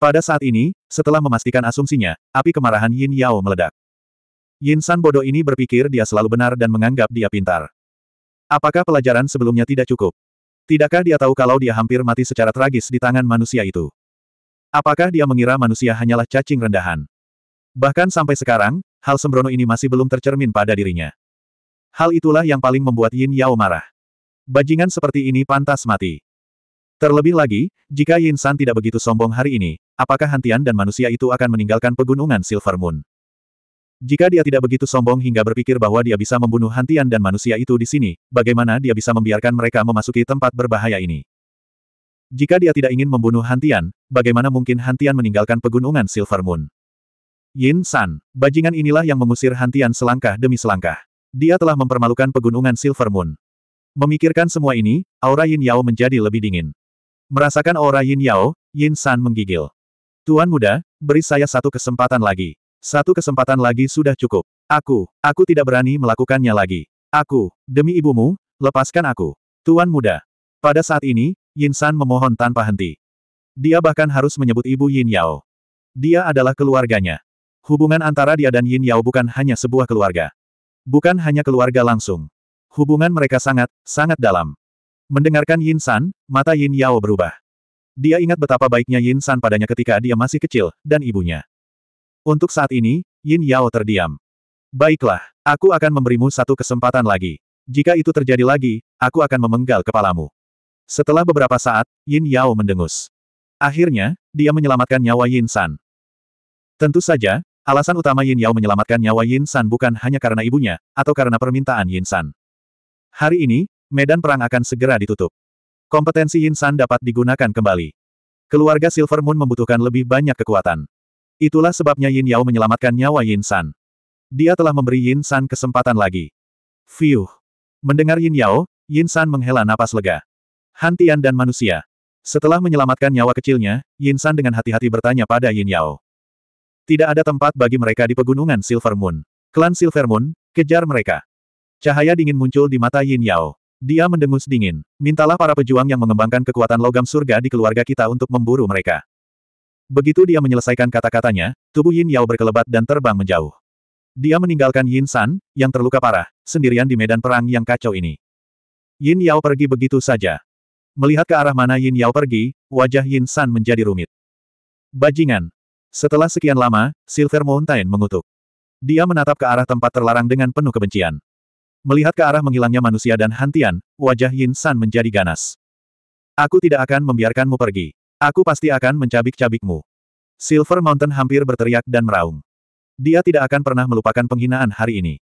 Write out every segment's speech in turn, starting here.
Pada saat ini, setelah memastikan asumsinya, api kemarahan Yin Yao meledak. Yin San bodoh ini berpikir dia selalu benar dan menganggap dia pintar. Apakah pelajaran sebelumnya tidak cukup? Tidakkah dia tahu kalau dia hampir mati secara tragis di tangan manusia itu? Apakah dia mengira manusia hanyalah cacing rendahan? Bahkan sampai sekarang, hal sembrono ini masih belum tercermin pada dirinya. Hal itulah yang paling membuat Yin Yao marah. Bajingan seperti ini pantas mati. Terlebih lagi, jika Yin San tidak begitu sombong hari ini, apakah Hantian dan manusia itu akan meninggalkan pegunungan Silver Moon? Jika dia tidak begitu sombong hingga berpikir bahwa dia bisa membunuh Hantian dan manusia itu di sini, bagaimana dia bisa membiarkan mereka memasuki tempat berbahaya ini? Jika dia tidak ingin membunuh Hantian, bagaimana mungkin Hantian meninggalkan pegunungan Silver Moon? Yin San, bajingan inilah yang mengusir Hantian selangkah demi selangkah. Dia telah mempermalukan pegunungan Silver Moon. Memikirkan semua ini, aura Yin Yao menjadi lebih dingin. Merasakan aura Yin Yao, Yin San menggigil. Tuan muda, beri saya satu kesempatan lagi. Satu kesempatan lagi sudah cukup. Aku, aku tidak berani melakukannya lagi. Aku, demi ibumu, lepaskan aku. Tuan muda. Pada saat ini, Yin San memohon tanpa henti. Dia bahkan harus menyebut ibu Yin Yao. Dia adalah keluarganya. Hubungan antara dia dan Yin Yao bukan hanya sebuah keluarga. Bukan hanya keluarga langsung. Hubungan mereka sangat, sangat dalam. Mendengarkan Yin San, mata Yin Yao berubah. Dia ingat betapa baiknya Yin San padanya ketika dia masih kecil, dan ibunya. Untuk saat ini, Yin Yao terdiam. Baiklah, aku akan memberimu satu kesempatan lagi. Jika itu terjadi lagi, aku akan memenggal kepalamu. Setelah beberapa saat, Yin Yao mendengus. Akhirnya, dia menyelamatkan nyawa Yin San. Tentu saja, alasan utama Yin Yao menyelamatkan nyawa Yin San bukan hanya karena ibunya, atau karena permintaan Yin San. Hari ini, medan perang akan segera ditutup. Kompetensi San dapat digunakan kembali. Keluarga Silver Moon membutuhkan lebih banyak kekuatan. Itulah sebabnya Yin Yao menyelamatkan nyawa Yin San. Dia telah memberi Yin San kesempatan lagi. Fiuh. Mendengar Yin Yao, Yin San menghela napas lega. Hantian dan manusia. Setelah menyelamatkan nyawa kecilnya, Yin San dengan hati-hati bertanya pada Yin Yao. Tidak ada tempat bagi mereka di pegunungan Silver Moon. Klan Silver Moon, kejar mereka. Cahaya dingin muncul di mata Yin Yao. Dia mendengus dingin. Mintalah para pejuang yang mengembangkan kekuatan logam surga di keluarga kita untuk memburu mereka. Begitu dia menyelesaikan kata-katanya, tubuh Yin Yao berkelebat dan terbang menjauh. Dia meninggalkan Yin San, yang terluka parah, sendirian di medan perang yang kacau ini. Yin Yao pergi begitu saja. Melihat ke arah mana Yin Yao pergi, wajah Yin San menjadi rumit. Bajingan. Setelah sekian lama, Silver Mountain mengutuk. Dia menatap ke arah tempat terlarang dengan penuh kebencian. Melihat ke arah menghilangnya manusia dan Hantian, wajah Yin San menjadi ganas. Aku tidak akan membiarkanmu pergi. Aku pasti akan mencabik-cabikmu. Silver Mountain hampir berteriak dan meraung. Dia tidak akan pernah melupakan penghinaan hari ini.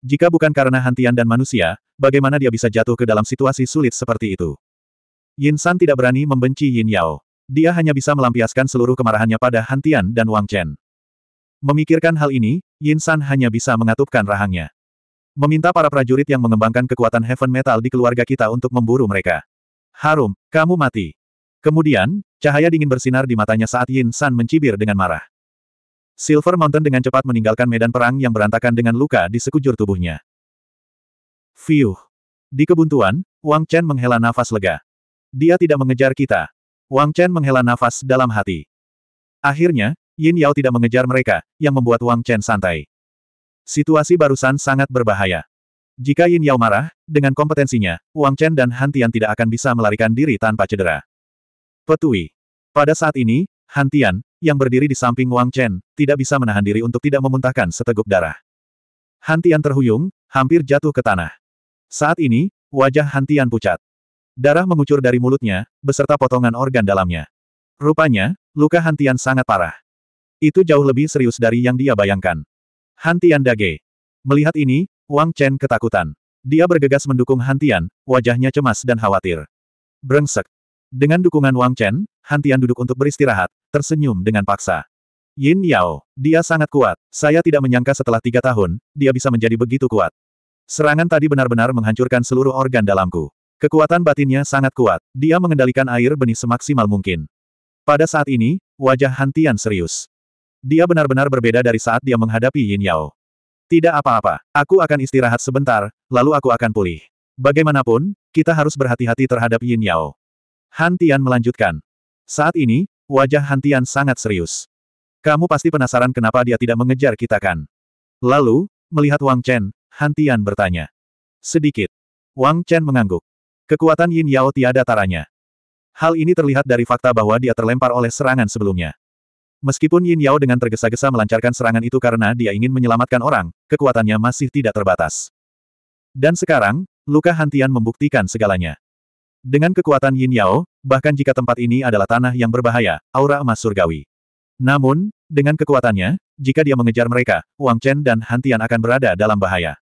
Jika bukan karena Hantian dan manusia, bagaimana dia bisa jatuh ke dalam situasi sulit seperti itu? Yin San tidak berani membenci Yin Yao. Dia hanya bisa melampiaskan seluruh kemarahannya pada Hantian dan Wang Chen. Memikirkan hal ini, Yin San hanya bisa mengatupkan rahangnya. Meminta para prajurit yang mengembangkan kekuatan Heaven Metal di keluarga kita untuk memburu mereka. Harum, kamu mati. Kemudian, cahaya dingin bersinar di matanya saat Yin San mencibir dengan marah. Silver Mountain dengan cepat meninggalkan medan perang yang berantakan dengan luka di sekujur tubuhnya. Fiuh. Di kebuntuan, Wang Chen menghela nafas lega. Dia tidak mengejar kita. Wang Chen menghela nafas dalam hati. Akhirnya, Yin Yao tidak mengejar mereka, yang membuat Wang Chen santai. Situasi barusan sangat berbahaya. Jika Yin Yao marah, dengan kompetensinya, Wang Chen dan Han Tian tidak akan bisa melarikan diri tanpa cedera. Petui. Pada saat ini, Han Tian, yang berdiri di samping Wang Chen, tidak bisa menahan diri untuk tidak memuntahkan seteguk darah. Han Tian terhuyung, hampir jatuh ke tanah. Saat ini, wajah Han Tian pucat. Darah mengucur dari mulutnya, beserta potongan organ dalamnya. Rupanya, luka Han Tian sangat parah. Itu jauh lebih serius dari yang dia bayangkan. Hantian Dage. Melihat ini, Wang Chen ketakutan. Dia bergegas mendukung Hantian, wajahnya cemas dan khawatir. Brengsek. Dengan dukungan Wang Chen, Hantian duduk untuk beristirahat, tersenyum dengan paksa. Yin Yao, dia sangat kuat. Saya tidak menyangka setelah tiga tahun, dia bisa menjadi begitu kuat. Serangan tadi benar-benar menghancurkan seluruh organ dalamku. Kekuatan batinnya sangat kuat. Dia mengendalikan air benih semaksimal mungkin. Pada saat ini, wajah Hantian serius. Dia benar-benar berbeda dari saat dia menghadapi Yin Yao. Tidak apa-apa, aku akan istirahat sebentar, lalu aku akan pulih. Bagaimanapun, kita harus berhati-hati terhadap Yin Yao. Han Tian melanjutkan. Saat ini, wajah Han Tian sangat serius. Kamu pasti penasaran kenapa dia tidak mengejar kita kan? Lalu, melihat Wang Chen, Han Tian bertanya. Sedikit. Wang Chen mengangguk. Kekuatan Yin Yao tiada taranya. Hal ini terlihat dari fakta bahwa dia terlempar oleh serangan sebelumnya. Meskipun Yin Yao dengan tergesa-gesa melancarkan serangan itu karena dia ingin menyelamatkan orang, kekuatannya masih tidak terbatas. Dan sekarang, luka Hantian membuktikan segalanya. Dengan kekuatan Yin Yao, bahkan jika tempat ini adalah tanah yang berbahaya, aura emas surgawi. Namun, dengan kekuatannya, jika dia mengejar mereka, Wang Chen dan Hantian akan berada dalam bahaya.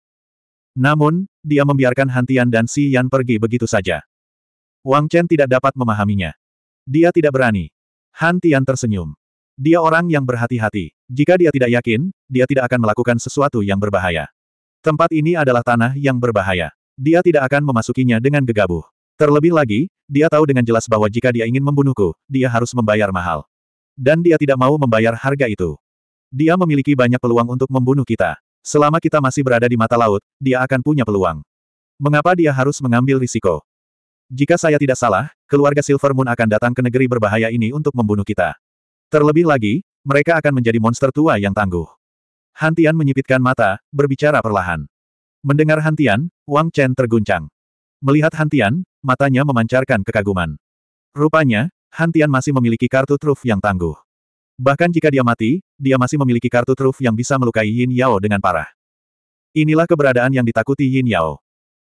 Namun, dia membiarkan Hantian dan Si Yan pergi begitu saja. Wang Chen tidak dapat memahaminya. Dia tidak berani. Hantian tersenyum. Dia orang yang berhati-hati. Jika dia tidak yakin, dia tidak akan melakukan sesuatu yang berbahaya. Tempat ini adalah tanah yang berbahaya. Dia tidak akan memasukinya dengan gegabah. Terlebih lagi, dia tahu dengan jelas bahwa jika dia ingin membunuhku, dia harus membayar mahal. Dan dia tidak mau membayar harga itu. Dia memiliki banyak peluang untuk membunuh kita. Selama kita masih berada di mata laut, dia akan punya peluang. Mengapa dia harus mengambil risiko? Jika saya tidak salah, keluarga Silver Moon akan datang ke negeri berbahaya ini untuk membunuh kita. Terlebih lagi, mereka akan menjadi monster tua yang tangguh. Hantian menyipitkan mata, berbicara perlahan. Mendengar Hantian, Wang Chen terguncang. Melihat Hantian, matanya memancarkan kekaguman. Rupanya, Hantian masih memiliki kartu truf yang tangguh. Bahkan jika dia mati, dia masih memiliki kartu truf yang bisa melukai Yin Yao dengan parah. Inilah keberadaan yang ditakuti Yin Yao.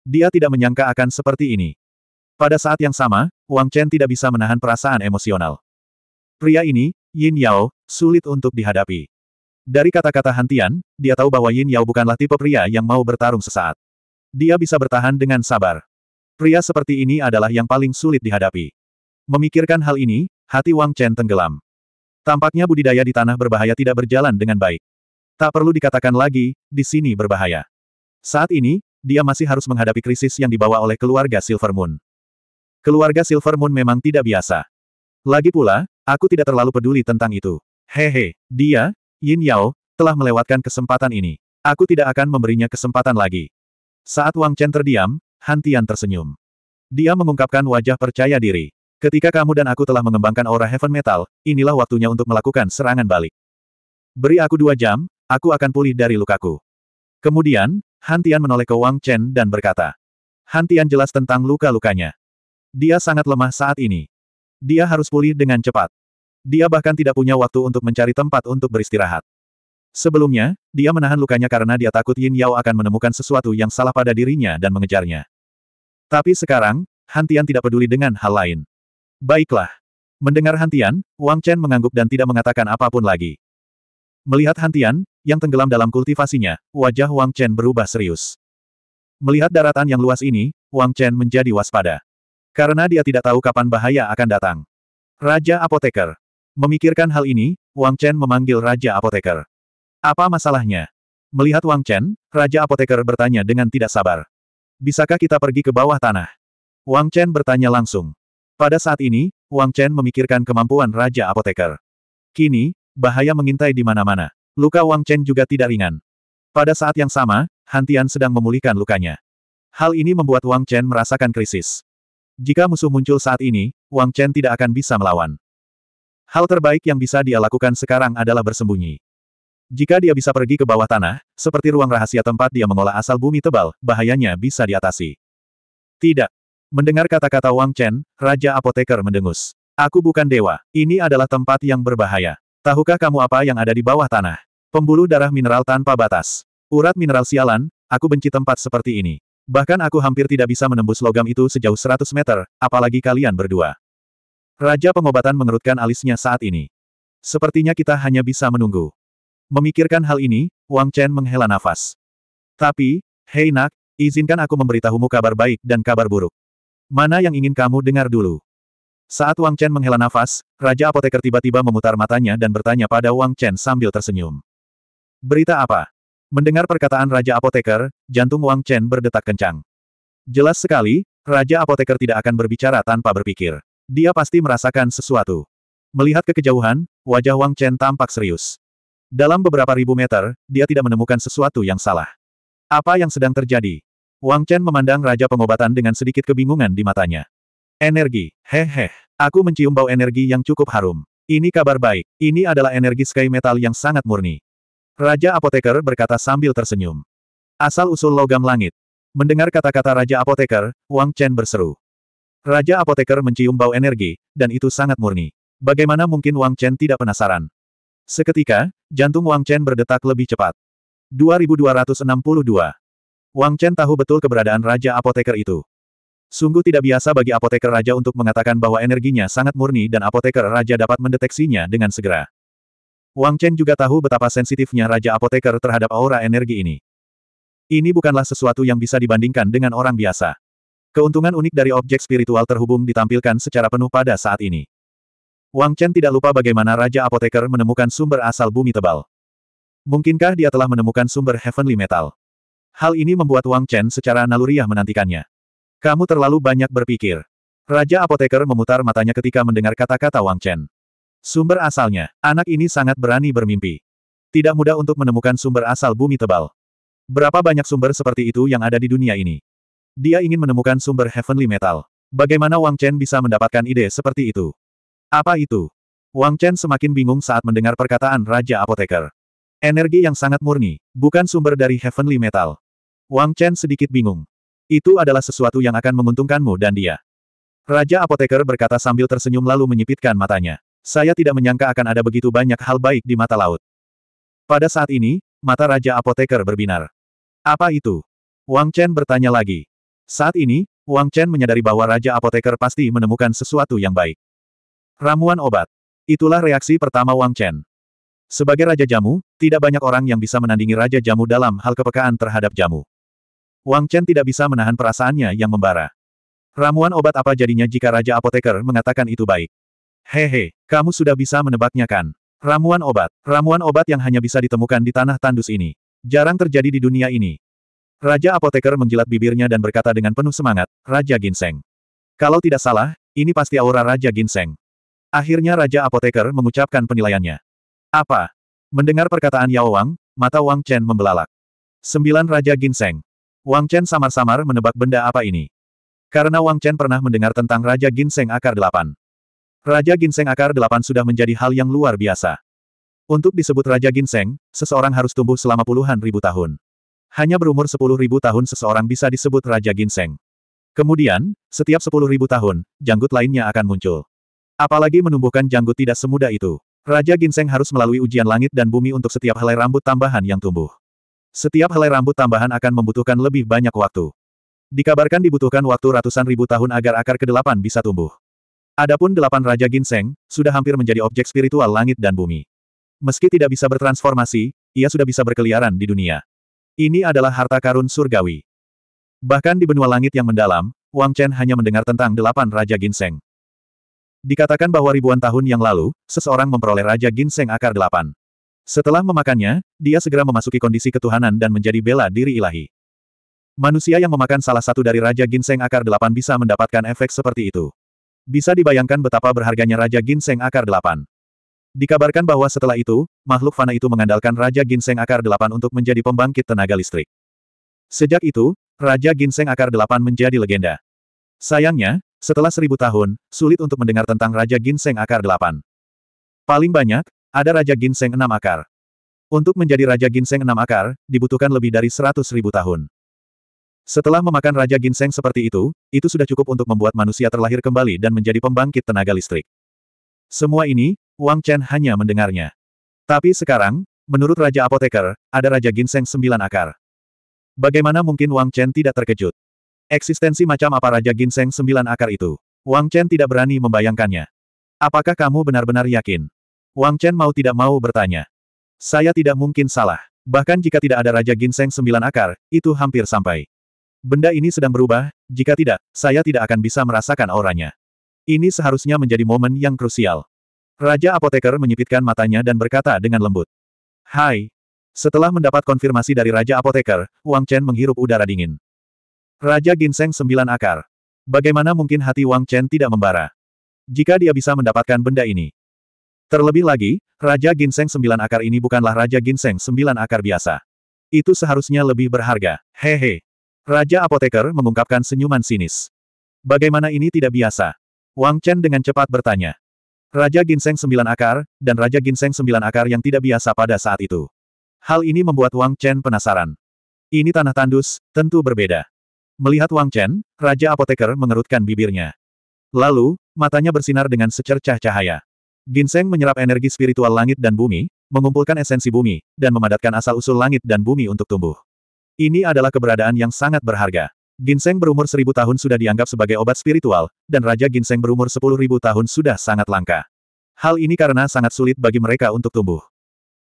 Dia tidak menyangka akan seperti ini. Pada saat yang sama, Wang Chen tidak bisa menahan perasaan emosional. Pria ini, Yin Yao, sulit untuk dihadapi. Dari kata-kata Hantian, dia tahu bahwa Yin Yao bukanlah tipe pria yang mau bertarung sesaat. Dia bisa bertahan dengan sabar. Pria seperti ini adalah yang paling sulit dihadapi. Memikirkan hal ini, hati Wang Chen tenggelam. Tampaknya budidaya di tanah berbahaya tidak berjalan dengan baik. Tak perlu dikatakan lagi, di sini berbahaya. Saat ini, dia masih harus menghadapi krisis yang dibawa oleh keluarga Silver Moon. Keluarga Silver Moon memang tidak biasa. Lagi pula, Aku tidak terlalu peduli tentang itu. Hehe, dia, Yin Yao, telah melewatkan kesempatan ini. Aku tidak akan memberinya kesempatan lagi. Saat Wang Chen terdiam, Han Tian tersenyum. Dia mengungkapkan wajah percaya diri. Ketika kamu dan aku telah mengembangkan aura Heaven Metal, inilah waktunya untuk melakukan serangan balik. Beri aku dua jam, aku akan pulih dari lukaku. Kemudian, Han Tian menoleh ke Wang Chen dan berkata. Han Tian jelas tentang luka-lukanya. Dia sangat lemah saat ini. Dia harus pulih dengan cepat. Dia bahkan tidak punya waktu untuk mencari tempat untuk beristirahat. Sebelumnya, dia menahan lukanya karena dia takut Yin Yao akan menemukan sesuatu yang salah pada dirinya dan mengejarnya. Tapi sekarang, Hantian tidak peduli dengan hal lain. Baiklah. Mendengar Hantian, Wang Chen mengangguk dan tidak mengatakan apapun lagi. Melihat Hantian yang tenggelam dalam kultivasinya, wajah Wang Chen berubah serius. Melihat daratan yang luas ini, Wang Chen menjadi waspada. Karena dia tidak tahu kapan bahaya akan datang. Raja Apoteker Memikirkan hal ini, Wang Chen memanggil Raja Apoteker. Apa masalahnya? Melihat Wang Chen, Raja Apoteker bertanya dengan tidak sabar. Bisakah kita pergi ke bawah tanah? Wang Chen bertanya langsung. Pada saat ini, Wang Chen memikirkan kemampuan Raja Apoteker. Kini, bahaya mengintai di mana-mana. Luka Wang Chen juga tidak ringan. Pada saat yang sama, Hantian sedang memulihkan lukanya. Hal ini membuat Wang Chen merasakan krisis. Jika musuh muncul saat ini, Wang Chen tidak akan bisa melawan. Hal terbaik yang bisa dia lakukan sekarang adalah bersembunyi. Jika dia bisa pergi ke bawah tanah, seperti ruang rahasia tempat dia mengolah asal bumi tebal, bahayanya bisa diatasi. Tidak. Mendengar kata-kata Wang Chen, Raja Apoteker mendengus. Aku bukan dewa, ini adalah tempat yang berbahaya. Tahukah kamu apa yang ada di bawah tanah? Pembuluh darah mineral tanpa batas. Urat mineral sialan, aku benci tempat seperti ini. Bahkan aku hampir tidak bisa menembus logam itu sejauh 100 meter, apalagi kalian berdua. Raja pengobatan mengerutkan alisnya saat ini. Sepertinya kita hanya bisa menunggu. Memikirkan hal ini, Wang Chen menghela nafas. Tapi, hei nak, izinkan aku memberitahumu kabar baik dan kabar buruk. Mana yang ingin kamu dengar dulu? Saat Wang Chen menghela nafas, Raja Apoteker tiba-tiba memutar matanya dan bertanya pada Wang Chen sambil tersenyum. Berita apa? Mendengar perkataan Raja Apoteker, jantung Wang Chen berdetak kencang. Jelas sekali, Raja Apoteker tidak akan berbicara tanpa berpikir. Dia pasti merasakan sesuatu. Melihat ke kejauhan, wajah Wang Chen tampak serius. Dalam beberapa ribu meter, dia tidak menemukan sesuatu yang salah. Apa yang sedang terjadi? Wang Chen memandang Raja Pengobatan dengan sedikit kebingungan di matanya. Energi, hehe. Aku mencium bau energi yang cukup harum. Ini kabar baik. Ini adalah energi sky metal yang sangat murni. Raja Apoteker berkata sambil tersenyum. Asal-usul logam langit. Mendengar kata-kata Raja Apoteker, Wang Chen berseru. Raja apoteker mencium bau energi, dan itu sangat murni. Bagaimana mungkin Wang Chen tidak penasaran? Seketika, jantung Wang Chen berdetak lebih cepat. 2262. Wang Chen tahu betul keberadaan Raja Apoteker itu. Sungguh tidak biasa bagi apoteker raja untuk mengatakan bahwa energinya sangat murni dan apoteker raja dapat mendeteksinya dengan segera. Wang Chen juga tahu betapa sensitifnya Raja Apoteker terhadap aura energi ini. Ini bukanlah sesuatu yang bisa dibandingkan dengan orang biasa. Keuntungan unik dari objek spiritual terhubung ditampilkan secara penuh pada saat ini. Wang Chen tidak lupa bagaimana Raja Apoteker menemukan sumber asal bumi tebal. Mungkinkah dia telah menemukan sumber heavenly metal? Hal ini membuat Wang Chen secara naluriah menantikannya. Kamu terlalu banyak berpikir. Raja Apoteker memutar matanya ketika mendengar kata-kata Wang Chen. Sumber asalnya, anak ini sangat berani bermimpi. Tidak mudah untuk menemukan sumber asal bumi tebal. Berapa banyak sumber seperti itu yang ada di dunia ini? Dia ingin menemukan sumber heavenly metal. Bagaimana Wang Chen bisa mendapatkan ide seperti itu? Apa itu? Wang Chen semakin bingung saat mendengar perkataan Raja Apoteker. Energi yang sangat murni, bukan sumber dari heavenly metal. Wang Chen sedikit bingung. Itu adalah sesuatu yang akan menguntungkanmu dan dia. Raja Apoteker berkata sambil tersenyum lalu menyipitkan matanya. Saya tidak menyangka akan ada begitu banyak hal baik di mata laut. Pada saat ini, mata Raja Apoteker berbinar. Apa itu? Wang Chen bertanya lagi. Saat ini, Wang Chen menyadari bahwa Raja Apoteker pasti menemukan sesuatu yang baik. Ramuan obat. Itulah reaksi pertama Wang Chen. Sebagai Raja Jamu, tidak banyak orang yang bisa menandingi Raja Jamu dalam hal kepekaan terhadap jamu. Wang Chen tidak bisa menahan perasaannya yang membara. Ramuan obat apa jadinya jika Raja Apoteker mengatakan itu baik? Hehe, kamu sudah bisa menebaknya kan? Ramuan obat. Ramuan obat yang hanya bisa ditemukan di tanah tandus ini. Jarang terjadi di dunia ini. Raja apoteker menjilat bibirnya dan berkata dengan penuh semangat, Raja Ginseng. Kalau tidak salah, ini pasti aura Raja Ginseng. Akhirnya Raja apoteker mengucapkan penilaiannya. Apa? Mendengar perkataan Yao Wang, mata Wang Chen membelalak. Sembilan Raja Ginseng. Wang Chen samar-samar menebak benda apa ini. Karena Wang Chen pernah mendengar tentang Raja Ginseng Akar Delapan. Raja Ginseng Akar Delapan sudah menjadi hal yang luar biasa. Untuk disebut Raja Ginseng, seseorang harus tumbuh selama puluhan ribu tahun. Hanya berumur 10.000 tahun seseorang bisa disebut Raja Ginseng. Kemudian, setiap 10.000 tahun, janggut lainnya akan muncul. Apalagi menumbuhkan janggut tidak semudah itu. Raja Ginseng harus melalui ujian langit dan bumi untuk setiap helai rambut tambahan yang tumbuh. Setiap helai rambut tambahan akan membutuhkan lebih banyak waktu. Dikabarkan dibutuhkan waktu ratusan ribu tahun agar akar kedelapan bisa tumbuh. Adapun delapan Raja Ginseng, sudah hampir menjadi objek spiritual langit dan bumi. Meski tidak bisa bertransformasi, ia sudah bisa berkeliaran di dunia. Ini adalah harta karun surgawi. Bahkan di benua langit yang mendalam, Wang Chen hanya mendengar tentang delapan Raja Ginseng. Dikatakan bahwa ribuan tahun yang lalu, seseorang memperoleh Raja Ginseng akar delapan. Setelah memakannya, dia segera memasuki kondisi ketuhanan dan menjadi bela diri ilahi. Manusia yang memakan salah satu dari Raja Ginseng akar delapan bisa mendapatkan efek seperti itu. Bisa dibayangkan betapa berharganya Raja Ginseng akar delapan. Dikabarkan bahwa setelah itu, makhluk fana itu mengandalkan Raja Ginseng Akar Delapan untuk menjadi pembangkit tenaga listrik. Sejak itu, Raja Ginseng Akar Delapan menjadi legenda. Sayangnya, setelah seribu tahun, sulit untuk mendengar tentang Raja Ginseng Akar Delapan. Paling banyak, ada Raja Ginseng Enam Akar. Untuk menjadi Raja Ginseng Enam Akar, dibutuhkan lebih dari seratus ribu tahun. Setelah memakan Raja Ginseng seperti itu, itu sudah cukup untuk membuat manusia terlahir kembali dan menjadi pembangkit tenaga listrik. Semua ini, Wang Chen hanya mendengarnya. Tapi sekarang, menurut Raja Apoteker, ada Raja Ginseng sembilan akar. Bagaimana mungkin Wang Chen tidak terkejut? Eksistensi macam apa Raja Ginseng sembilan akar itu? Wang Chen tidak berani membayangkannya. Apakah kamu benar-benar yakin? Wang Chen mau tidak mau bertanya. Saya tidak mungkin salah. Bahkan jika tidak ada Raja Ginseng sembilan akar, itu hampir sampai. Benda ini sedang berubah, jika tidak, saya tidak akan bisa merasakan auranya. Ini seharusnya menjadi momen yang krusial. Raja Apoteker menyipitkan matanya dan berkata dengan lembut. Hai. Setelah mendapat konfirmasi dari Raja Apoteker, Wang Chen menghirup udara dingin. Raja Ginseng Sembilan Akar. Bagaimana mungkin hati Wang Chen tidak membara? Jika dia bisa mendapatkan benda ini. Terlebih lagi, Raja Ginseng Sembilan Akar ini bukanlah Raja Ginseng Sembilan Akar biasa. Itu seharusnya lebih berharga. Hehe. Raja Apoteker mengungkapkan senyuman sinis. Bagaimana ini tidak biasa? Wang Chen dengan cepat bertanya. Raja Ginseng Sembilan Akar, dan Raja Ginseng Sembilan Akar yang tidak biasa pada saat itu. Hal ini membuat Wang Chen penasaran. Ini tanah tandus, tentu berbeda. Melihat Wang Chen, Raja Apoteker mengerutkan bibirnya. Lalu, matanya bersinar dengan secercah cahaya. Ginseng menyerap energi spiritual langit dan bumi, mengumpulkan esensi bumi, dan memadatkan asal-usul langit dan bumi untuk tumbuh. Ini adalah keberadaan yang sangat berharga. Ginseng berumur seribu tahun sudah dianggap sebagai obat spiritual, dan Raja Ginseng berumur sepuluh ribu tahun sudah sangat langka. Hal ini karena sangat sulit bagi mereka untuk tumbuh.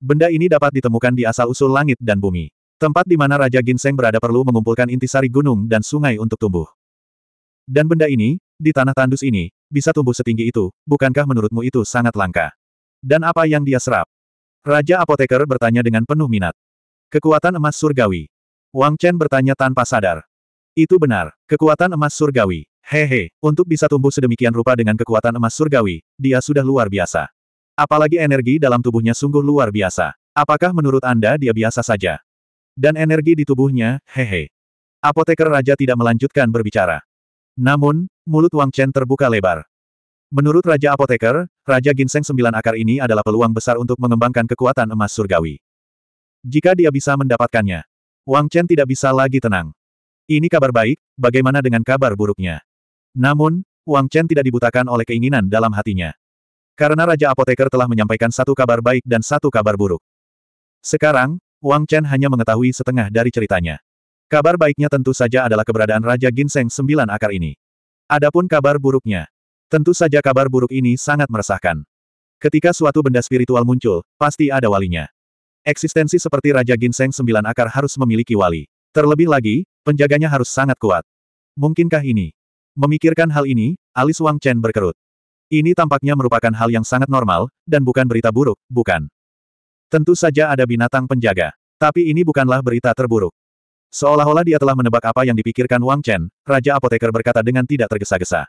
Benda ini dapat ditemukan di asal-usul langit dan bumi. Tempat di mana Raja Ginseng berada perlu mengumpulkan intisari gunung dan sungai untuk tumbuh. Dan benda ini, di tanah tandus ini, bisa tumbuh setinggi itu, bukankah menurutmu itu sangat langka? Dan apa yang dia serap? Raja Apoteker bertanya dengan penuh minat. Kekuatan emas surgawi. Wang Chen bertanya tanpa sadar. Itu benar, kekuatan emas surgawi. Hehe, untuk bisa tumbuh sedemikian rupa dengan kekuatan emas surgawi, dia sudah luar biasa. Apalagi energi dalam tubuhnya sungguh luar biasa. Apakah menurut Anda dia biasa saja? Dan energi di tubuhnya, hehe. Apoteker Raja tidak melanjutkan berbicara. Namun, mulut Wang Chen terbuka lebar. Menurut Raja Apoteker, Raja Ginseng Sembilan Akar ini adalah peluang besar untuk mengembangkan kekuatan emas surgawi. Jika dia bisa mendapatkannya, Wang Chen tidak bisa lagi tenang. Ini kabar baik, bagaimana dengan kabar buruknya? Namun, Wang Chen tidak dibutakan oleh keinginan dalam hatinya. Karena Raja Apoteker telah menyampaikan satu kabar baik dan satu kabar buruk. Sekarang, Wang Chen hanya mengetahui setengah dari ceritanya. Kabar baiknya tentu saja adalah keberadaan Raja Ginseng Sembilan Akar ini. Adapun kabar buruknya. Tentu saja kabar buruk ini sangat meresahkan. Ketika suatu benda spiritual muncul, pasti ada walinya. Eksistensi seperti Raja Ginseng Sembilan Akar harus memiliki wali. Terlebih lagi, Penjaganya harus sangat kuat. Mungkinkah ini? Memikirkan hal ini, alis Wang Chen berkerut. Ini tampaknya merupakan hal yang sangat normal, dan bukan berita buruk, bukan. Tentu saja ada binatang penjaga. Tapi ini bukanlah berita terburuk. Seolah-olah dia telah menebak apa yang dipikirkan Wang Chen, Raja Apoteker berkata dengan tidak tergesa-gesa.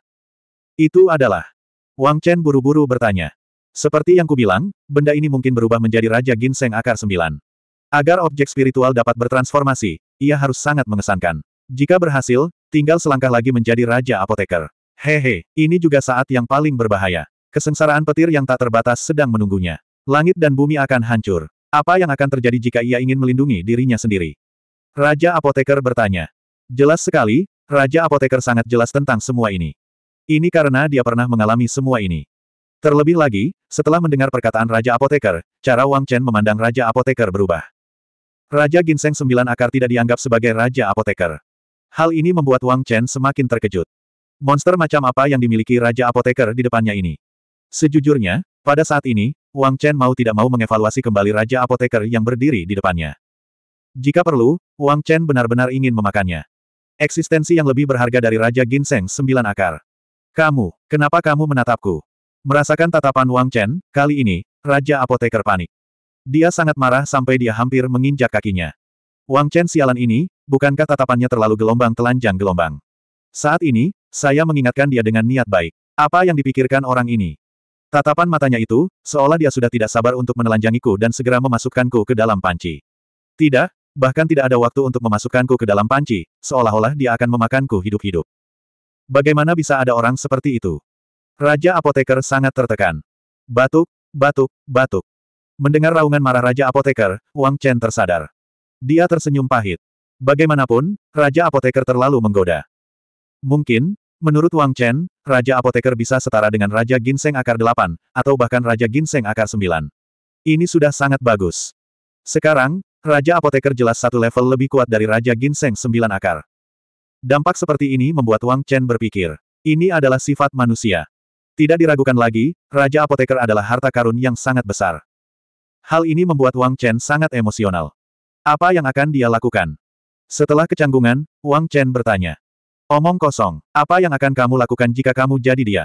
Itu adalah. Wang Chen buru-buru bertanya. Seperti yang kubilang, benda ini mungkin berubah menjadi Raja Ginseng Akar Sembilan. Agar objek spiritual dapat bertransformasi, ia harus sangat mengesankan. Jika berhasil, tinggal selangkah lagi menjadi Raja Apoteker. Hehe, ini juga saat yang paling berbahaya. Kesengsaraan petir yang tak terbatas sedang menunggunya. Langit dan bumi akan hancur. Apa yang akan terjadi jika ia ingin melindungi dirinya sendiri? Raja Apoteker bertanya. Jelas sekali, Raja Apoteker sangat jelas tentang semua ini. Ini karena dia pernah mengalami semua ini. Terlebih lagi, setelah mendengar perkataan Raja Apoteker, cara Wang Chen memandang Raja Apoteker berubah. Raja Ginseng Sembilan Akar tidak dianggap sebagai Raja Apoteker. Hal ini membuat Wang Chen semakin terkejut. Monster macam apa yang dimiliki Raja Apoteker di depannya ini? Sejujurnya, pada saat ini, Wang Chen mau tidak mau mengevaluasi kembali Raja Apoteker yang berdiri di depannya. Jika perlu, Wang Chen benar-benar ingin memakannya. Eksistensi yang lebih berharga dari Raja Ginseng Sembilan Akar. Kamu, kenapa kamu menatapku? Merasakan tatapan Wang Chen, kali ini, Raja Apoteker panik. Dia sangat marah sampai dia hampir menginjak kakinya. Wang Chen sialan ini, bukankah tatapannya terlalu gelombang telanjang gelombang? Saat ini, saya mengingatkan dia dengan niat baik. Apa yang dipikirkan orang ini? Tatapan matanya itu, seolah dia sudah tidak sabar untuk menelanjangiku dan segera memasukkanku ke dalam panci. Tidak, bahkan tidak ada waktu untuk memasukkanku ke dalam panci, seolah-olah dia akan memakanku hidup-hidup. Bagaimana bisa ada orang seperti itu? Raja apoteker sangat tertekan. Batuk, batuk, batuk. Mendengar raungan marah Raja Apoteker, Wang Chen tersadar. Dia tersenyum pahit. Bagaimanapun, Raja Apoteker terlalu menggoda. Mungkin, menurut Wang Chen, Raja Apoteker bisa setara dengan Raja Ginseng Akar 8, atau bahkan Raja Ginseng Akar 9. Ini sudah sangat bagus. Sekarang, Raja Apoteker jelas satu level lebih kuat dari Raja Ginseng 9 Akar. Dampak seperti ini membuat Wang Chen berpikir, ini adalah sifat manusia. Tidak diragukan lagi, Raja Apoteker adalah harta karun yang sangat besar. Hal ini membuat Wang Chen sangat emosional. Apa yang akan dia lakukan? Setelah kecanggungan, Wang Chen bertanya. Omong kosong, apa yang akan kamu lakukan jika kamu jadi dia?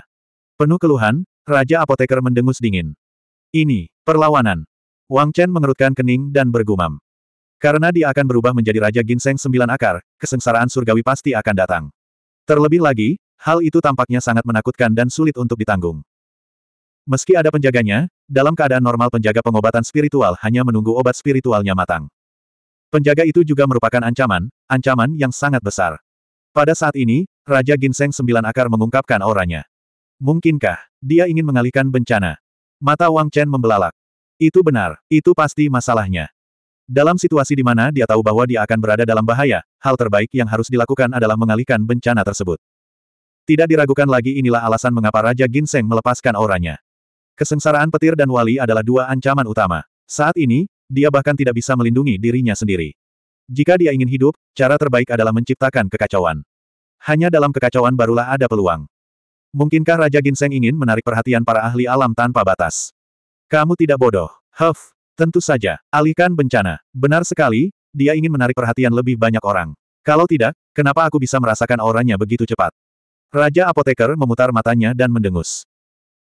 Penuh keluhan, Raja Apoteker mendengus dingin. Ini, perlawanan. Wang Chen mengerutkan kening dan bergumam. Karena dia akan berubah menjadi Raja Ginseng Sembilan Akar, kesengsaraan surgawi pasti akan datang. Terlebih lagi, hal itu tampaknya sangat menakutkan dan sulit untuk ditanggung. Meski ada penjaganya, dalam keadaan normal penjaga pengobatan spiritual hanya menunggu obat spiritualnya matang. Penjaga itu juga merupakan ancaman, ancaman yang sangat besar. Pada saat ini, Raja Ginseng Sembilan Akar mengungkapkan auranya. Mungkinkah, dia ingin mengalihkan bencana? Mata Wang Chen membelalak. Itu benar, itu pasti masalahnya. Dalam situasi di mana dia tahu bahwa dia akan berada dalam bahaya, hal terbaik yang harus dilakukan adalah mengalihkan bencana tersebut. Tidak diragukan lagi inilah alasan mengapa Raja Ginseng melepaskan auranya. Kesengsaraan petir dan wali adalah dua ancaman utama. Saat ini, dia bahkan tidak bisa melindungi dirinya sendiri. Jika dia ingin hidup, cara terbaik adalah menciptakan kekacauan. Hanya dalam kekacauan barulah ada peluang. Mungkinkah Raja Ginseng ingin menarik perhatian para ahli alam tanpa batas? Kamu tidak bodoh. Huff, tentu saja. Alihkan bencana. Benar sekali, dia ingin menarik perhatian lebih banyak orang. Kalau tidak, kenapa aku bisa merasakan auranya begitu cepat? Raja apoteker memutar matanya dan mendengus.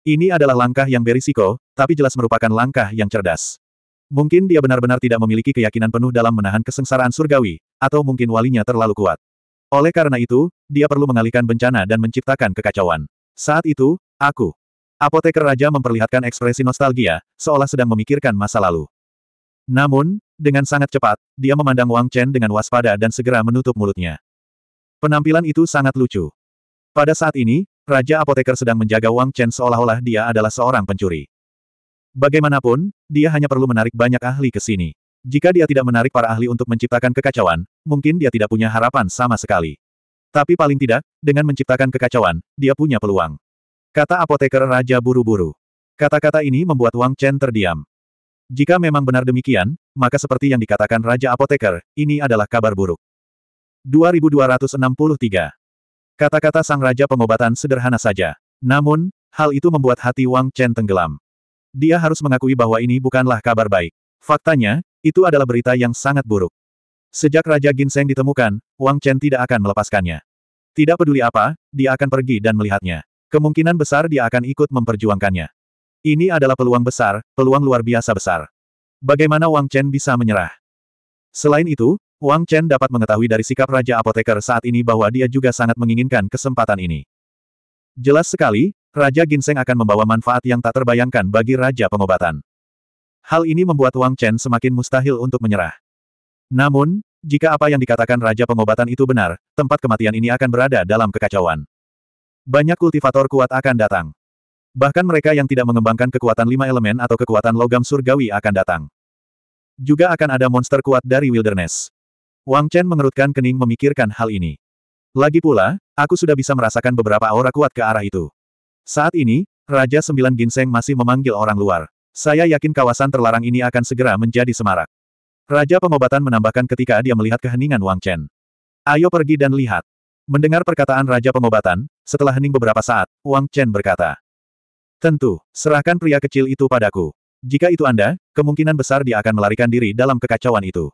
Ini adalah langkah yang berisiko, tapi jelas merupakan langkah yang cerdas. Mungkin dia benar-benar tidak memiliki keyakinan penuh dalam menahan kesengsaraan surgawi, atau mungkin walinya terlalu kuat. Oleh karena itu, dia perlu mengalihkan bencana dan menciptakan kekacauan. Saat itu, aku. Apoteker Raja memperlihatkan ekspresi nostalgia, seolah sedang memikirkan masa lalu. Namun, dengan sangat cepat, dia memandang Wang Chen dengan waspada dan segera menutup mulutnya. Penampilan itu sangat lucu. Pada saat ini, Raja Apoteker sedang menjaga Wang Chen seolah-olah dia adalah seorang pencuri. Bagaimanapun, dia hanya perlu menarik banyak ahli ke sini. Jika dia tidak menarik para ahli untuk menciptakan kekacauan, mungkin dia tidak punya harapan sama sekali. Tapi paling tidak, dengan menciptakan kekacauan, dia punya peluang. Kata apoteker Raja buru-buru. Kata-kata ini membuat Wang Chen terdiam. Jika memang benar demikian, maka seperti yang dikatakan Raja Apoteker, ini adalah kabar buruk. 2263 Kata-kata sang raja pengobatan sederhana saja. Namun, hal itu membuat hati Wang Chen tenggelam. Dia harus mengakui bahwa ini bukanlah kabar baik. Faktanya, itu adalah berita yang sangat buruk. Sejak Raja Ginseng ditemukan, Wang Chen tidak akan melepaskannya. Tidak peduli apa, dia akan pergi dan melihatnya. Kemungkinan besar dia akan ikut memperjuangkannya. Ini adalah peluang besar, peluang luar biasa besar. Bagaimana Wang Chen bisa menyerah? Selain itu, Wang Chen dapat mengetahui dari sikap Raja Apoteker saat ini bahwa dia juga sangat menginginkan kesempatan ini. Jelas sekali, Raja Ginseng akan membawa manfaat yang tak terbayangkan bagi Raja Pengobatan. Hal ini membuat Wang Chen semakin mustahil untuk menyerah. Namun, jika apa yang dikatakan Raja Pengobatan itu benar, tempat kematian ini akan berada dalam kekacauan. Banyak kultivator kuat akan datang. Bahkan mereka yang tidak mengembangkan kekuatan lima elemen atau kekuatan logam surgawi akan datang. Juga akan ada monster kuat dari wilderness. Wang Chen mengerutkan kening memikirkan hal ini. Lagi pula, aku sudah bisa merasakan beberapa aura kuat ke arah itu. Saat ini, Raja Sembilan Ginseng masih memanggil orang luar. Saya yakin kawasan terlarang ini akan segera menjadi semarak. Raja pengobatan menambahkan ketika dia melihat keheningan Wang Chen. Ayo pergi dan lihat. Mendengar perkataan Raja Pengobatan, setelah hening beberapa saat, Wang Chen berkata. Tentu, serahkan pria kecil itu padaku. Jika itu Anda, kemungkinan besar dia akan melarikan diri dalam kekacauan itu.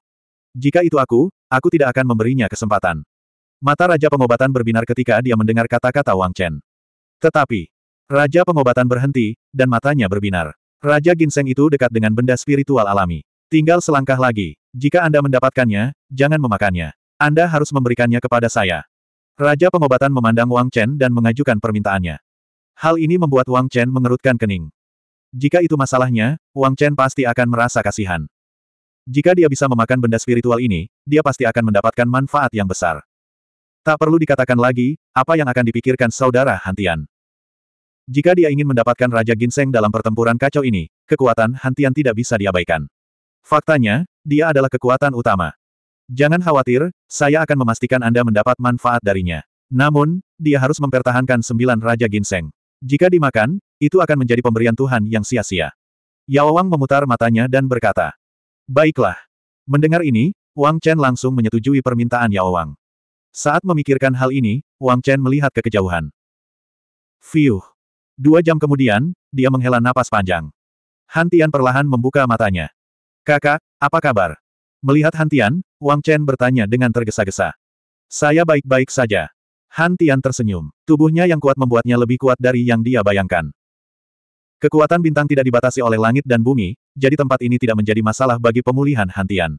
Jika itu aku, aku tidak akan memberinya kesempatan. Mata Raja Pengobatan berbinar ketika dia mendengar kata-kata Wang Chen. Tetapi, Raja Pengobatan berhenti, dan matanya berbinar. Raja Ginseng itu dekat dengan benda spiritual alami. Tinggal selangkah lagi. Jika Anda mendapatkannya, jangan memakannya. Anda harus memberikannya kepada saya. Raja Pengobatan memandang Wang Chen dan mengajukan permintaannya. Hal ini membuat Wang Chen mengerutkan kening. Jika itu masalahnya, Wang Chen pasti akan merasa kasihan. Jika dia bisa memakan benda spiritual ini, dia pasti akan mendapatkan manfaat yang besar. Tak perlu dikatakan lagi, apa yang akan dipikirkan saudara Hantian. Jika dia ingin mendapatkan Raja Ginseng dalam pertempuran kacau ini, kekuatan Hantian tidak bisa diabaikan. Faktanya, dia adalah kekuatan utama. Jangan khawatir, saya akan memastikan Anda mendapat manfaat darinya. Namun, dia harus mempertahankan sembilan Raja Ginseng. Jika dimakan, itu akan menjadi pemberian Tuhan yang sia-sia. Wang memutar matanya dan berkata, Baiklah. Mendengar ini, Wang Chen langsung menyetujui permintaan Yao Wang. Saat memikirkan hal ini, Wang Chen melihat ke kejauhan. Fiuh. Dua jam kemudian, dia menghela napas panjang. Hantian perlahan membuka matanya. Kakak, apa kabar? Melihat Hantian, Wang Chen bertanya dengan tergesa-gesa. Saya baik-baik saja. Hantian tersenyum. Tubuhnya yang kuat membuatnya lebih kuat dari yang dia bayangkan. Kekuatan bintang tidak dibatasi oleh langit dan bumi, jadi tempat ini tidak menjadi masalah bagi pemulihan Hantian.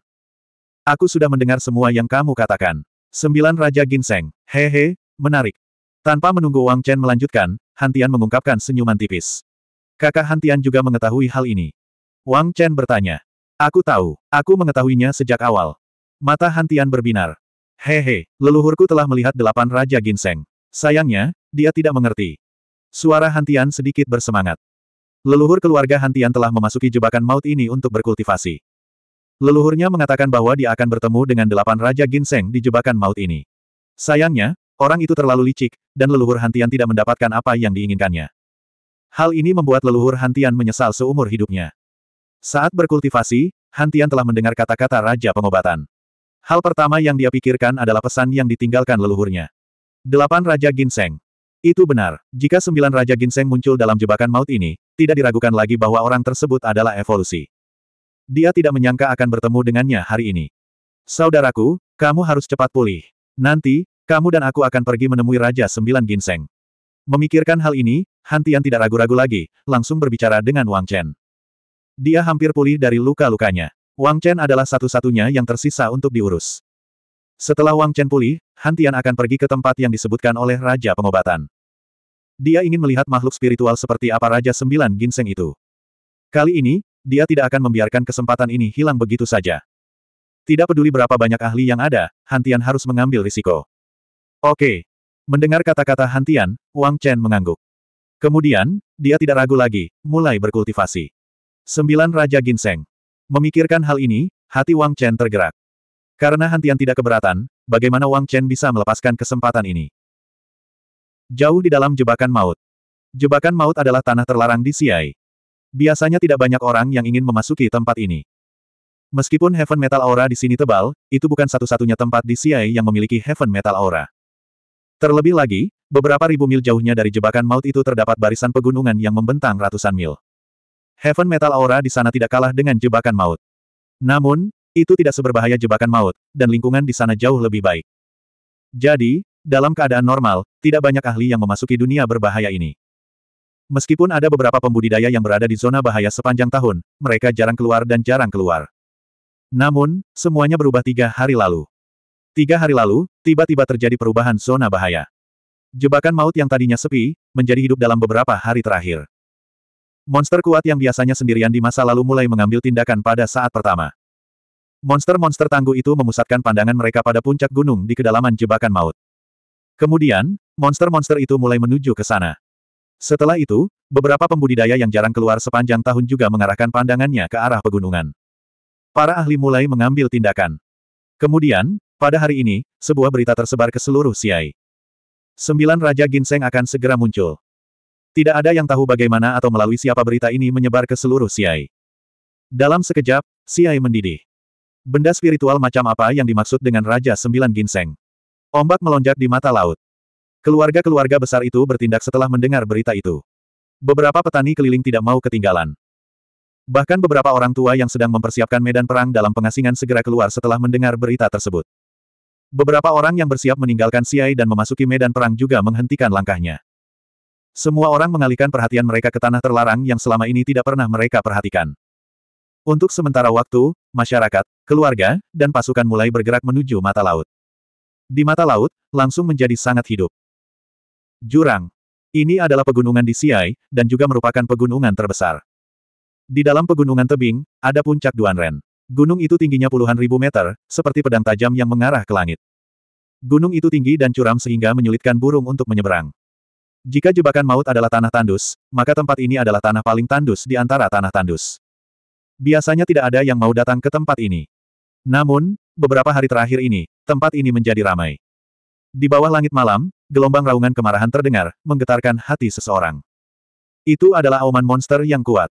Aku sudah mendengar semua yang kamu katakan. Sembilan Raja Ginseng, hehe, menarik. Tanpa menunggu Wang Chen melanjutkan, Hantian mengungkapkan senyuman tipis. Kakak Hantian juga mengetahui hal ini. Wang Chen bertanya. Aku tahu, aku mengetahuinya sejak awal. Mata Hantian berbinar. Hehe, leluhurku telah melihat delapan Raja Ginseng. Sayangnya, dia tidak mengerti. Suara Hantian sedikit bersemangat. Leluhur keluarga Hantian telah memasuki jebakan maut ini untuk berkultivasi. Leluhurnya mengatakan bahwa dia akan bertemu dengan delapan Raja Ginseng di jebakan maut ini. Sayangnya, orang itu terlalu licik, dan leluhur Hantian tidak mendapatkan apa yang diinginkannya. Hal ini membuat leluhur Hantian menyesal seumur hidupnya. Saat berkultivasi, Hantian telah mendengar kata-kata Raja Pengobatan. Hal pertama yang dia pikirkan adalah pesan yang ditinggalkan leluhurnya. Delapan Raja Ginseng itu benar. Jika sembilan Raja Ginseng muncul dalam jebakan maut ini, tidak diragukan lagi bahwa orang tersebut adalah evolusi. Dia tidak menyangka akan bertemu dengannya hari ini. Saudaraku, kamu harus cepat pulih. Nanti, kamu dan aku akan pergi menemui Raja Sembilan Ginseng. Memikirkan hal ini, Hantian tidak ragu-ragu lagi, langsung berbicara dengan Wang Chen. Dia hampir pulih dari luka-lukanya. Wang Chen adalah satu-satunya yang tersisa untuk diurus. Setelah Wang Chen pulih, Hantian akan pergi ke tempat yang disebutkan oleh Raja Pengobatan. Dia ingin melihat makhluk spiritual seperti apa Raja Sembilan Ginseng itu. Kali ini, dia tidak akan membiarkan kesempatan ini hilang begitu saja. Tidak peduli berapa banyak ahli yang ada, Hantian harus mengambil risiko. Oke. Mendengar kata-kata Hantian, Wang Chen mengangguk. Kemudian, dia tidak ragu lagi, mulai berkultivasi. Sembilan Raja Ginseng. Memikirkan hal ini, hati Wang Chen tergerak. Karena Hantian tidak keberatan, bagaimana Wang Chen bisa melepaskan kesempatan ini? Jauh di dalam jebakan maut. Jebakan maut adalah tanah terlarang di Siai. Biasanya tidak banyak orang yang ingin memasuki tempat ini. Meskipun Heaven Metal Aura di sini tebal, itu bukan satu-satunya tempat di Siai yang memiliki Heaven Metal Aura. Terlebih lagi, beberapa ribu mil jauhnya dari jebakan maut itu terdapat barisan pegunungan yang membentang ratusan mil. Heaven Metal Aura di sana tidak kalah dengan jebakan maut. Namun, itu tidak seberbahaya jebakan maut, dan lingkungan di sana jauh lebih baik. Jadi, dalam keadaan normal, tidak banyak ahli yang memasuki dunia berbahaya ini. Meskipun ada beberapa pembudidaya yang berada di zona bahaya sepanjang tahun, mereka jarang keluar dan jarang keluar. Namun, semuanya berubah tiga hari lalu. Tiga hari lalu, tiba-tiba terjadi perubahan zona bahaya. Jebakan maut yang tadinya sepi, menjadi hidup dalam beberapa hari terakhir. Monster kuat yang biasanya sendirian di masa lalu mulai mengambil tindakan pada saat pertama. Monster-monster tangguh itu memusatkan pandangan mereka pada puncak gunung di kedalaman jebakan maut. Kemudian, monster-monster itu mulai menuju ke sana. Setelah itu, beberapa pembudidaya yang jarang keluar sepanjang tahun juga mengarahkan pandangannya ke arah pegunungan. Para ahli mulai mengambil tindakan. Kemudian, pada hari ini, sebuah berita tersebar ke seluruh Siai. Sembilan Raja Ginseng akan segera muncul. Tidak ada yang tahu bagaimana atau melalui siapa berita ini menyebar ke seluruh Siai. Dalam sekejap, Siai mendidih. Benda spiritual macam apa yang dimaksud dengan Raja Sembilan Ginseng? Ombak melonjak di mata laut. Keluarga-keluarga besar itu bertindak setelah mendengar berita itu. Beberapa petani keliling tidak mau ketinggalan. Bahkan beberapa orang tua yang sedang mempersiapkan medan perang dalam pengasingan segera keluar setelah mendengar berita tersebut. Beberapa orang yang bersiap meninggalkan Siai dan memasuki medan perang juga menghentikan langkahnya. Semua orang mengalihkan perhatian mereka ke tanah terlarang yang selama ini tidak pernah mereka perhatikan. Untuk sementara waktu, masyarakat, keluarga, dan pasukan mulai bergerak menuju mata laut. Di mata laut, langsung menjadi sangat hidup. Jurang. Ini adalah pegunungan di Siai, dan juga merupakan pegunungan terbesar. Di dalam pegunungan tebing, ada puncak Duanren. Gunung itu tingginya puluhan ribu meter, seperti pedang tajam yang mengarah ke langit. Gunung itu tinggi dan curam sehingga menyulitkan burung untuk menyeberang. Jika jebakan maut adalah tanah tandus, maka tempat ini adalah tanah paling tandus di antara tanah tandus. Biasanya tidak ada yang mau datang ke tempat ini. Namun, beberapa hari terakhir ini, tempat ini menjadi ramai. Di bawah langit malam, gelombang raungan kemarahan terdengar, menggetarkan hati seseorang. Itu adalah auman monster yang kuat.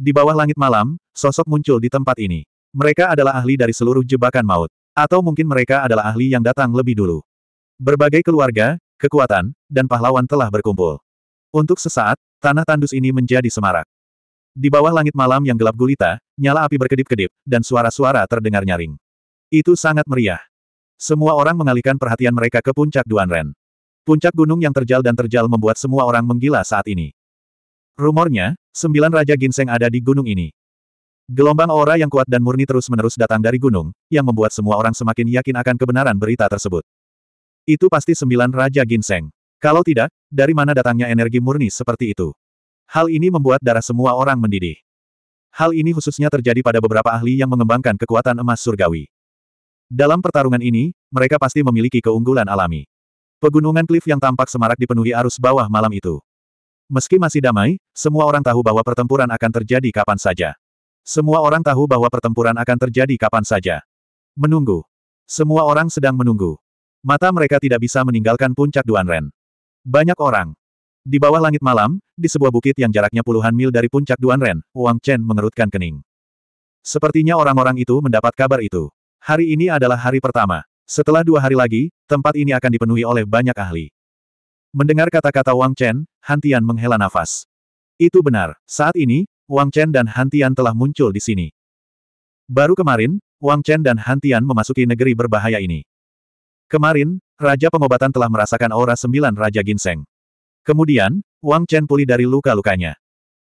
Di bawah langit malam, sosok muncul di tempat ini. Mereka adalah ahli dari seluruh jebakan maut. Atau mungkin mereka adalah ahli yang datang lebih dulu. Berbagai keluarga, kekuatan, dan pahlawan telah berkumpul. Untuk sesaat, tanah tandus ini menjadi semarak. Di bawah langit malam yang gelap gulita, nyala api berkedip-kedip, dan suara-suara terdengar nyaring. Itu sangat meriah. Semua orang mengalihkan perhatian mereka ke puncak Duanren. Puncak gunung yang terjal dan terjal membuat semua orang menggila saat ini. Rumornya, sembilan Raja Ginseng ada di gunung ini. Gelombang aura yang kuat dan murni terus-menerus datang dari gunung, yang membuat semua orang semakin yakin akan kebenaran berita tersebut. Itu pasti sembilan Raja Ginseng. Kalau tidak, dari mana datangnya energi murni seperti itu? Hal ini membuat darah semua orang mendidih. Hal ini khususnya terjadi pada beberapa ahli yang mengembangkan kekuatan emas surgawi. Dalam pertarungan ini, mereka pasti memiliki keunggulan alami. Pegunungan cliff yang tampak semarak dipenuhi arus bawah malam itu. Meski masih damai, semua orang tahu bahwa pertempuran akan terjadi kapan saja. Semua orang tahu bahwa pertempuran akan terjadi kapan saja. Menunggu. Semua orang sedang menunggu. Mata mereka tidak bisa meninggalkan puncak Duanren. Banyak orang, di bawah langit malam, di sebuah bukit yang jaraknya puluhan mil dari puncak Duanren, Wang Chen mengerutkan kening. Sepertinya orang-orang itu mendapat kabar itu. Hari ini adalah hari pertama. Setelah dua hari lagi, tempat ini akan dipenuhi oleh banyak ahli. Mendengar kata-kata Wang Chen, Hantian menghela nafas. Itu benar, saat ini, Wang Chen dan Hantian telah muncul di sini. Baru kemarin, Wang Chen dan Hantian memasuki negeri berbahaya ini. Kemarin, Raja Pengobatan telah merasakan aura sembilan Raja Ginseng. Kemudian, Wang Chen pulih dari luka-lukanya.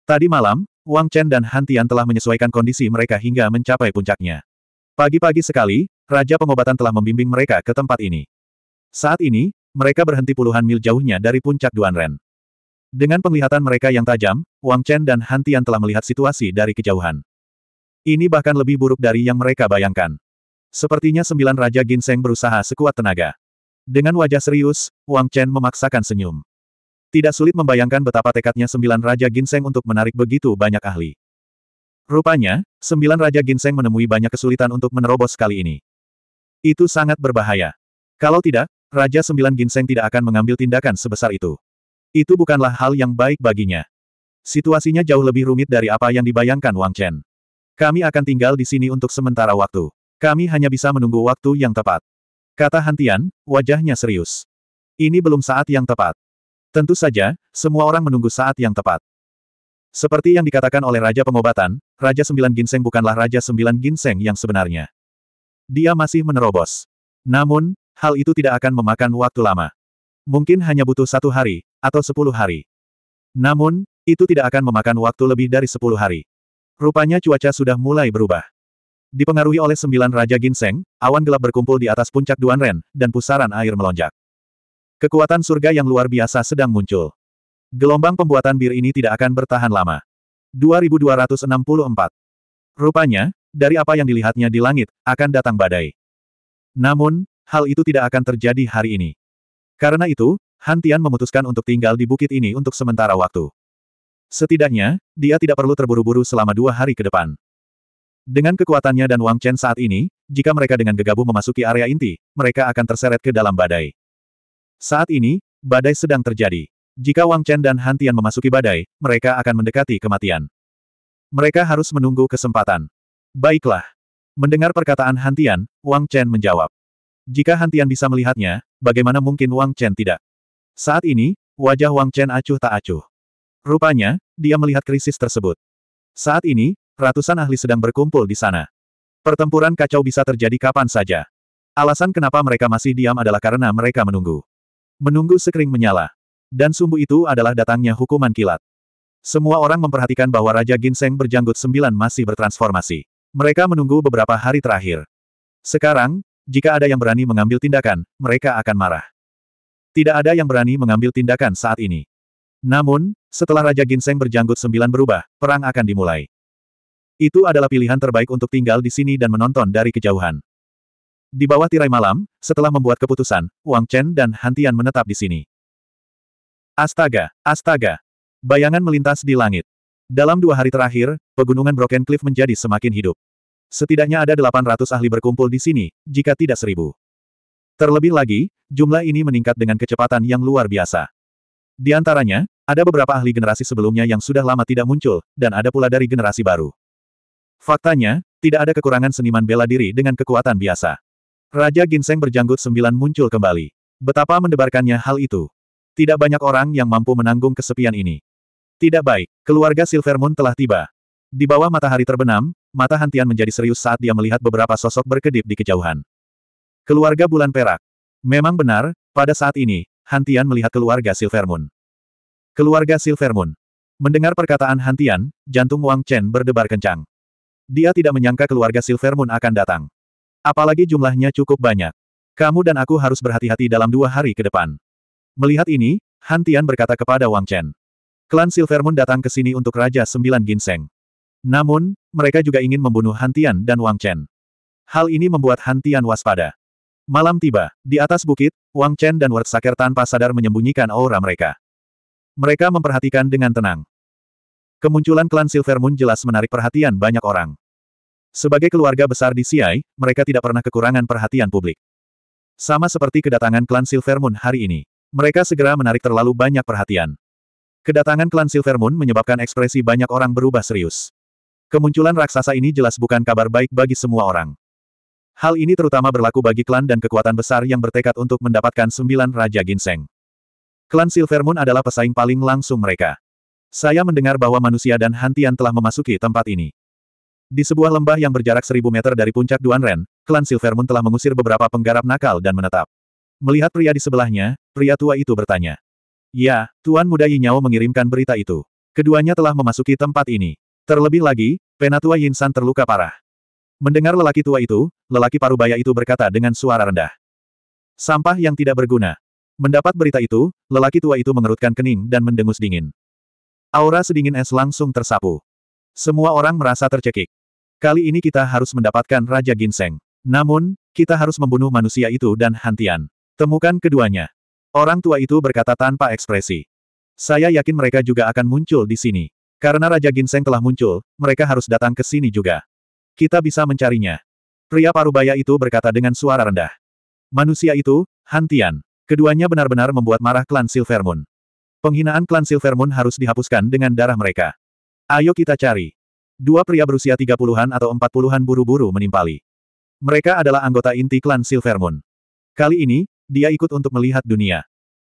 Tadi malam, Wang Chen dan Han Tian telah menyesuaikan kondisi mereka hingga mencapai puncaknya. Pagi-pagi sekali, Raja Pengobatan telah membimbing mereka ke tempat ini. Saat ini, mereka berhenti puluhan mil jauhnya dari puncak Duanren. Dengan penglihatan mereka yang tajam, Wang Chen dan Han Tian telah melihat situasi dari kejauhan. Ini bahkan lebih buruk dari yang mereka bayangkan. Sepertinya sembilan Raja Ginseng berusaha sekuat tenaga. Dengan wajah serius, Wang Chen memaksakan senyum. Tidak sulit membayangkan betapa tekadnya sembilan Raja Ginseng untuk menarik begitu banyak ahli. Rupanya, sembilan Raja Ginseng menemui banyak kesulitan untuk menerobos kali ini. Itu sangat berbahaya. Kalau tidak, Raja Sembilan Ginseng tidak akan mengambil tindakan sebesar itu. Itu bukanlah hal yang baik baginya. Situasinya jauh lebih rumit dari apa yang dibayangkan Wang Chen. Kami akan tinggal di sini untuk sementara waktu. Kami hanya bisa menunggu waktu yang tepat. Kata Hantian, wajahnya serius. Ini belum saat yang tepat. Tentu saja, semua orang menunggu saat yang tepat. Seperti yang dikatakan oleh Raja Pengobatan, Raja Sembilan Ginseng bukanlah Raja Sembilan Ginseng yang sebenarnya. Dia masih menerobos. Namun, hal itu tidak akan memakan waktu lama. Mungkin hanya butuh satu hari, atau sepuluh hari. Namun, itu tidak akan memakan waktu lebih dari sepuluh hari. Rupanya cuaca sudah mulai berubah. Dipengaruhi oleh sembilan Raja Ginseng, awan gelap berkumpul di atas puncak Duanren, dan pusaran air melonjak. Kekuatan surga yang luar biasa sedang muncul. Gelombang pembuatan bir ini tidak akan bertahan lama. 2264. Rupanya, dari apa yang dilihatnya di langit, akan datang badai. Namun, hal itu tidak akan terjadi hari ini. Karena itu, Hantian memutuskan untuk tinggal di bukit ini untuk sementara waktu. Setidaknya, dia tidak perlu terburu-buru selama dua hari ke depan. Dengan kekuatannya dan Wang Chen saat ini, jika mereka dengan gegabah memasuki area inti, mereka akan terseret ke dalam badai. Saat ini, badai sedang terjadi. Jika Wang Chen dan Hantian memasuki badai, mereka akan mendekati kematian. Mereka harus menunggu kesempatan. Baiklah. Mendengar perkataan Hantian Wang Chen menjawab. Jika Hantian bisa melihatnya, bagaimana mungkin Wang Chen tidak? Saat ini, wajah Wang Chen acuh tak acuh. Rupanya, dia melihat krisis tersebut. Saat ini, ratusan ahli sedang berkumpul di sana. Pertempuran kacau bisa terjadi kapan saja. Alasan kenapa mereka masih diam adalah karena mereka menunggu. Menunggu sekering menyala. Dan sumbu itu adalah datangnya hukuman kilat. Semua orang memperhatikan bahwa Raja Ginseng berjanggut sembilan masih bertransformasi. Mereka menunggu beberapa hari terakhir. Sekarang, jika ada yang berani mengambil tindakan, mereka akan marah. Tidak ada yang berani mengambil tindakan saat ini. Namun, setelah Raja Ginseng berjanggut sembilan berubah, perang akan dimulai. Itu adalah pilihan terbaik untuk tinggal di sini dan menonton dari kejauhan. Di bawah tirai malam, setelah membuat keputusan, Wang Chen dan Hantian menetap di sini. Astaga, astaga. Bayangan melintas di langit. Dalam dua hari terakhir, pegunungan Broken Cliff menjadi semakin hidup. Setidaknya ada 800 ahli berkumpul di sini, jika tidak seribu. Terlebih lagi, jumlah ini meningkat dengan kecepatan yang luar biasa. Di antaranya, ada beberapa ahli generasi sebelumnya yang sudah lama tidak muncul, dan ada pula dari generasi baru. Faktanya, tidak ada kekurangan seniman bela diri dengan kekuatan biasa. Raja Ginseng berjanggut sembilan muncul kembali. Betapa mendebarkannya hal itu. Tidak banyak orang yang mampu menanggung kesepian ini. Tidak baik, keluarga Silver Moon telah tiba. Di bawah matahari terbenam, mata Hantian menjadi serius saat dia melihat beberapa sosok berkedip di kejauhan. Keluarga Bulan Perak. Memang benar, pada saat ini, Hantian melihat keluarga Silver Moon. Keluarga Silver Moon. Mendengar perkataan Hantian, jantung Wang Chen berdebar kencang. Dia tidak menyangka keluarga Silver Moon akan datang. Apalagi jumlahnya cukup banyak. Kamu dan aku harus berhati-hati dalam dua hari ke depan. Melihat ini, Han Tian berkata kepada Wang Chen. Klan Silver Moon datang ke sini untuk Raja Sembilan Ginseng. Namun, mereka juga ingin membunuh Han Tian dan Wang Chen. Hal ini membuat Han Tian waspada. Malam tiba, di atas bukit, Wang Chen dan Ward Saker tanpa sadar menyembunyikan aura mereka. Mereka memperhatikan dengan tenang. Kemunculan klan Silver Moon jelas menarik perhatian banyak orang. Sebagai keluarga besar di CI, mereka tidak pernah kekurangan perhatian publik. Sama seperti kedatangan klan Silver Moon hari ini. Mereka segera menarik terlalu banyak perhatian. Kedatangan klan Silver Moon menyebabkan ekspresi banyak orang berubah serius. Kemunculan raksasa ini jelas bukan kabar baik bagi semua orang. Hal ini terutama berlaku bagi klan dan kekuatan besar yang bertekad untuk mendapatkan sembilan Raja Ginseng. Klan Silver Moon adalah pesaing paling langsung mereka. Saya mendengar bahwa manusia dan Hantian telah memasuki tempat ini. Di sebuah lembah yang berjarak seribu meter dari puncak Duan Ren, klan Silver telah mengusir beberapa penggarap nakal dan menetap. Melihat pria di sebelahnya, pria tua itu bertanya. Ya, Tuan Muda Yinyao mengirimkan berita itu. Keduanya telah memasuki tempat ini. Terlebih lagi, penatua Yinsan terluka parah. Mendengar lelaki tua itu, lelaki parubaya itu berkata dengan suara rendah. Sampah yang tidak berguna. Mendapat berita itu, lelaki tua itu mengerutkan kening dan mendengus dingin. Aura sedingin es langsung tersapu. Semua orang merasa tercekik. Kali ini kita harus mendapatkan Raja Ginseng. Namun, kita harus membunuh manusia itu dan Hantian. Temukan keduanya. Orang tua itu berkata tanpa ekspresi. Saya yakin mereka juga akan muncul di sini. Karena Raja Ginseng telah muncul, mereka harus datang ke sini juga. Kita bisa mencarinya. Pria parubaya itu berkata dengan suara rendah. Manusia itu, Hantian. Keduanya benar-benar membuat marah klan Silvermoon. Penghinaan klan Silvermoon harus dihapuskan dengan darah mereka. Ayo kita cari. Dua pria berusia tiga puluhan atau empat puluhan buru-buru menimpali. Mereka adalah anggota inti klan Silver Moon. Kali ini, dia ikut untuk melihat dunia.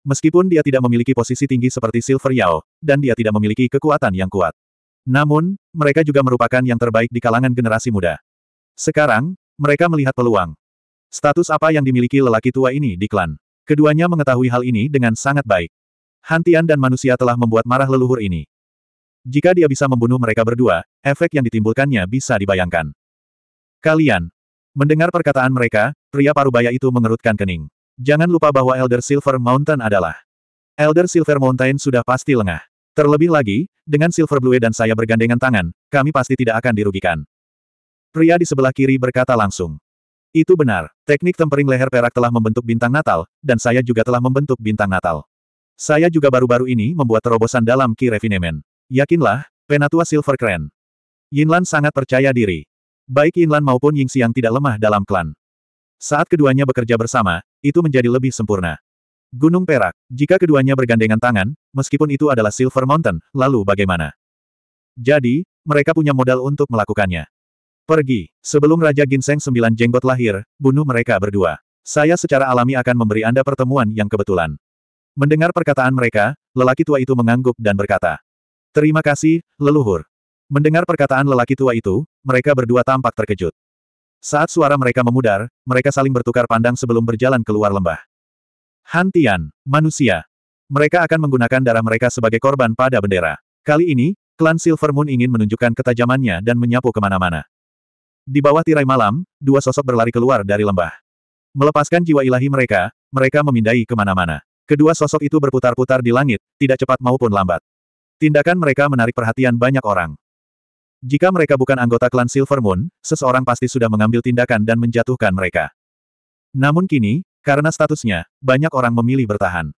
Meskipun dia tidak memiliki posisi tinggi seperti Silver Yao, dan dia tidak memiliki kekuatan yang kuat. Namun, mereka juga merupakan yang terbaik di kalangan generasi muda. Sekarang, mereka melihat peluang. Status apa yang dimiliki lelaki tua ini di klan? Keduanya mengetahui hal ini dengan sangat baik. Hantian dan manusia telah membuat marah leluhur ini. Jika dia bisa membunuh mereka berdua, efek yang ditimbulkannya bisa dibayangkan. Kalian. Mendengar perkataan mereka, pria parubaya itu mengerutkan kening. Jangan lupa bahwa Elder Silver Mountain adalah. Elder Silver Mountain sudah pasti lengah. Terlebih lagi, dengan Silver Blue dan saya bergandengan tangan, kami pasti tidak akan dirugikan. Pria di sebelah kiri berkata langsung. Itu benar, teknik tempering leher perak telah membentuk bintang natal, dan saya juga telah membentuk bintang natal. Saya juga baru-baru ini membuat terobosan dalam key refinement. Yakinlah, Penatua Silver Crane. Yinlan sangat percaya diri. Baik Yinlan maupun Ying Xiang tidak lemah dalam klan. Saat keduanya bekerja bersama, itu menjadi lebih sempurna. Gunung Perak, jika keduanya bergandengan tangan, meskipun itu adalah Silver Mountain, lalu bagaimana? Jadi, mereka punya modal untuk melakukannya. Pergi, sebelum Raja Ginseng Sembilan Jenggot lahir, bunuh mereka berdua. Saya secara alami akan memberi Anda pertemuan yang kebetulan. Mendengar perkataan mereka, lelaki tua itu mengangguk dan berkata, Terima kasih, leluhur. Mendengar perkataan lelaki tua itu, mereka berdua tampak terkejut. Saat suara mereka memudar, mereka saling bertukar pandang sebelum berjalan keluar lembah. Hantian, manusia. Mereka akan menggunakan darah mereka sebagai korban pada bendera. Kali ini, klan Silver Moon ingin menunjukkan ketajamannya dan menyapu kemana-mana. Di bawah tirai malam, dua sosok berlari keluar dari lembah. Melepaskan jiwa ilahi mereka, mereka memindai kemana-mana. Kedua sosok itu berputar-putar di langit, tidak cepat maupun lambat. Tindakan mereka menarik perhatian banyak orang. Jika mereka bukan anggota klan Silver Moon, seseorang pasti sudah mengambil tindakan dan menjatuhkan mereka. Namun kini, karena statusnya, banyak orang memilih bertahan.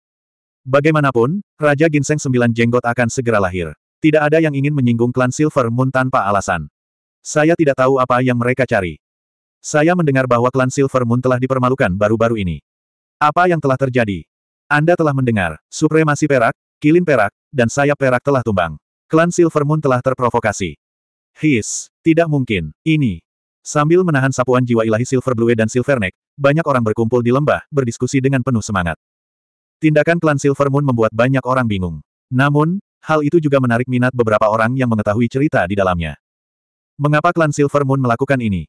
Bagaimanapun, Raja Ginseng Sembilan Jenggot akan segera lahir. Tidak ada yang ingin menyinggung klan Silver Moon tanpa alasan. Saya tidak tahu apa yang mereka cari. Saya mendengar bahwa klan Silver Moon telah dipermalukan baru-baru ini. Apa yang telah terjadi? Anda telah mendengar, supremasi perak, kilin perak, dan sayap perak telah tumbang. Klan Silver Moon telah terprovokasi. His, tidak mungkin, ini. Sambil menahan sapuan jiwa ilahi Silver Blue dan Silver Neck, banyak orang berkumpul di lembah, berdiskusi dengan penuh semangat. Tindakan klan Silver Moon membuat banyak orang bingung. Namun, hal itu juga menarik minat beberapa orang yang mengetahui cerita di dalamnya. Mengapa klan Silver Moon melakukan ini?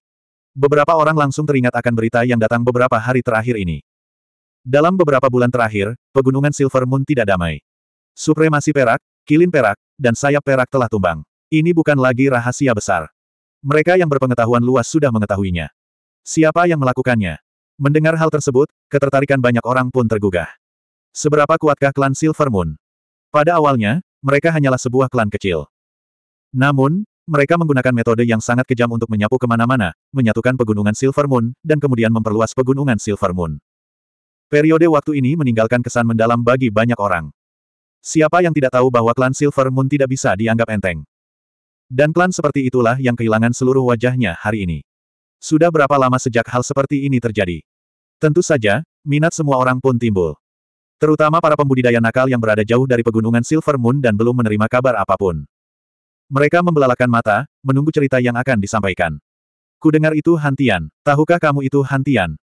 Beberapa orang langsung teringat akan berita yang datang beberapa hari terakhir ini. Dalam beberapa bulan terakhir, pegunungan Silver Moon tidak damai. Supremasi perak, kilin perak, dan sayap perak telah tumbang. Ini bukan lagi rahasia besar. Mereka yang berpengetahuan luas sudah mengetahuinya. Siapa yang melakukannya? Mendengar hal tersebut, ketertarikan banyak orang pun tergugah. Seberapa kuatkah klan Silver Moon? Pada awalnya, mereka hanyalah sebuah klan kecil. Namun, mereka menggunakan metode yang sangat kejam untuk menyapu kemana-mana, menyatukan pegunungan Silver Moon, dan kemudian memperluas pegunungan Silver Moon. Periode waktu ini meninggalkan kesan mendalam bagi banyak orang. Siapa yang tidak tahu bahwa klan Silver Moon tidak bisa dianggap enteng? Dan klan seperti itulah yang kehilangan seluruh wajahnya hari ini. Sudah berapa lama sejak hal seperti ini terjadi? Tentu saja, minat semua orang pun timbul. Terutama para pembudidaya nakal yang berada jauh dari pegunungan Silver Moon dan belum menerima kabar apapun. Mereka membelalakan mata, menunggu cerita yang akan disampaikan. Kudengar itu Hantian, tahukah kamu itu Hantian?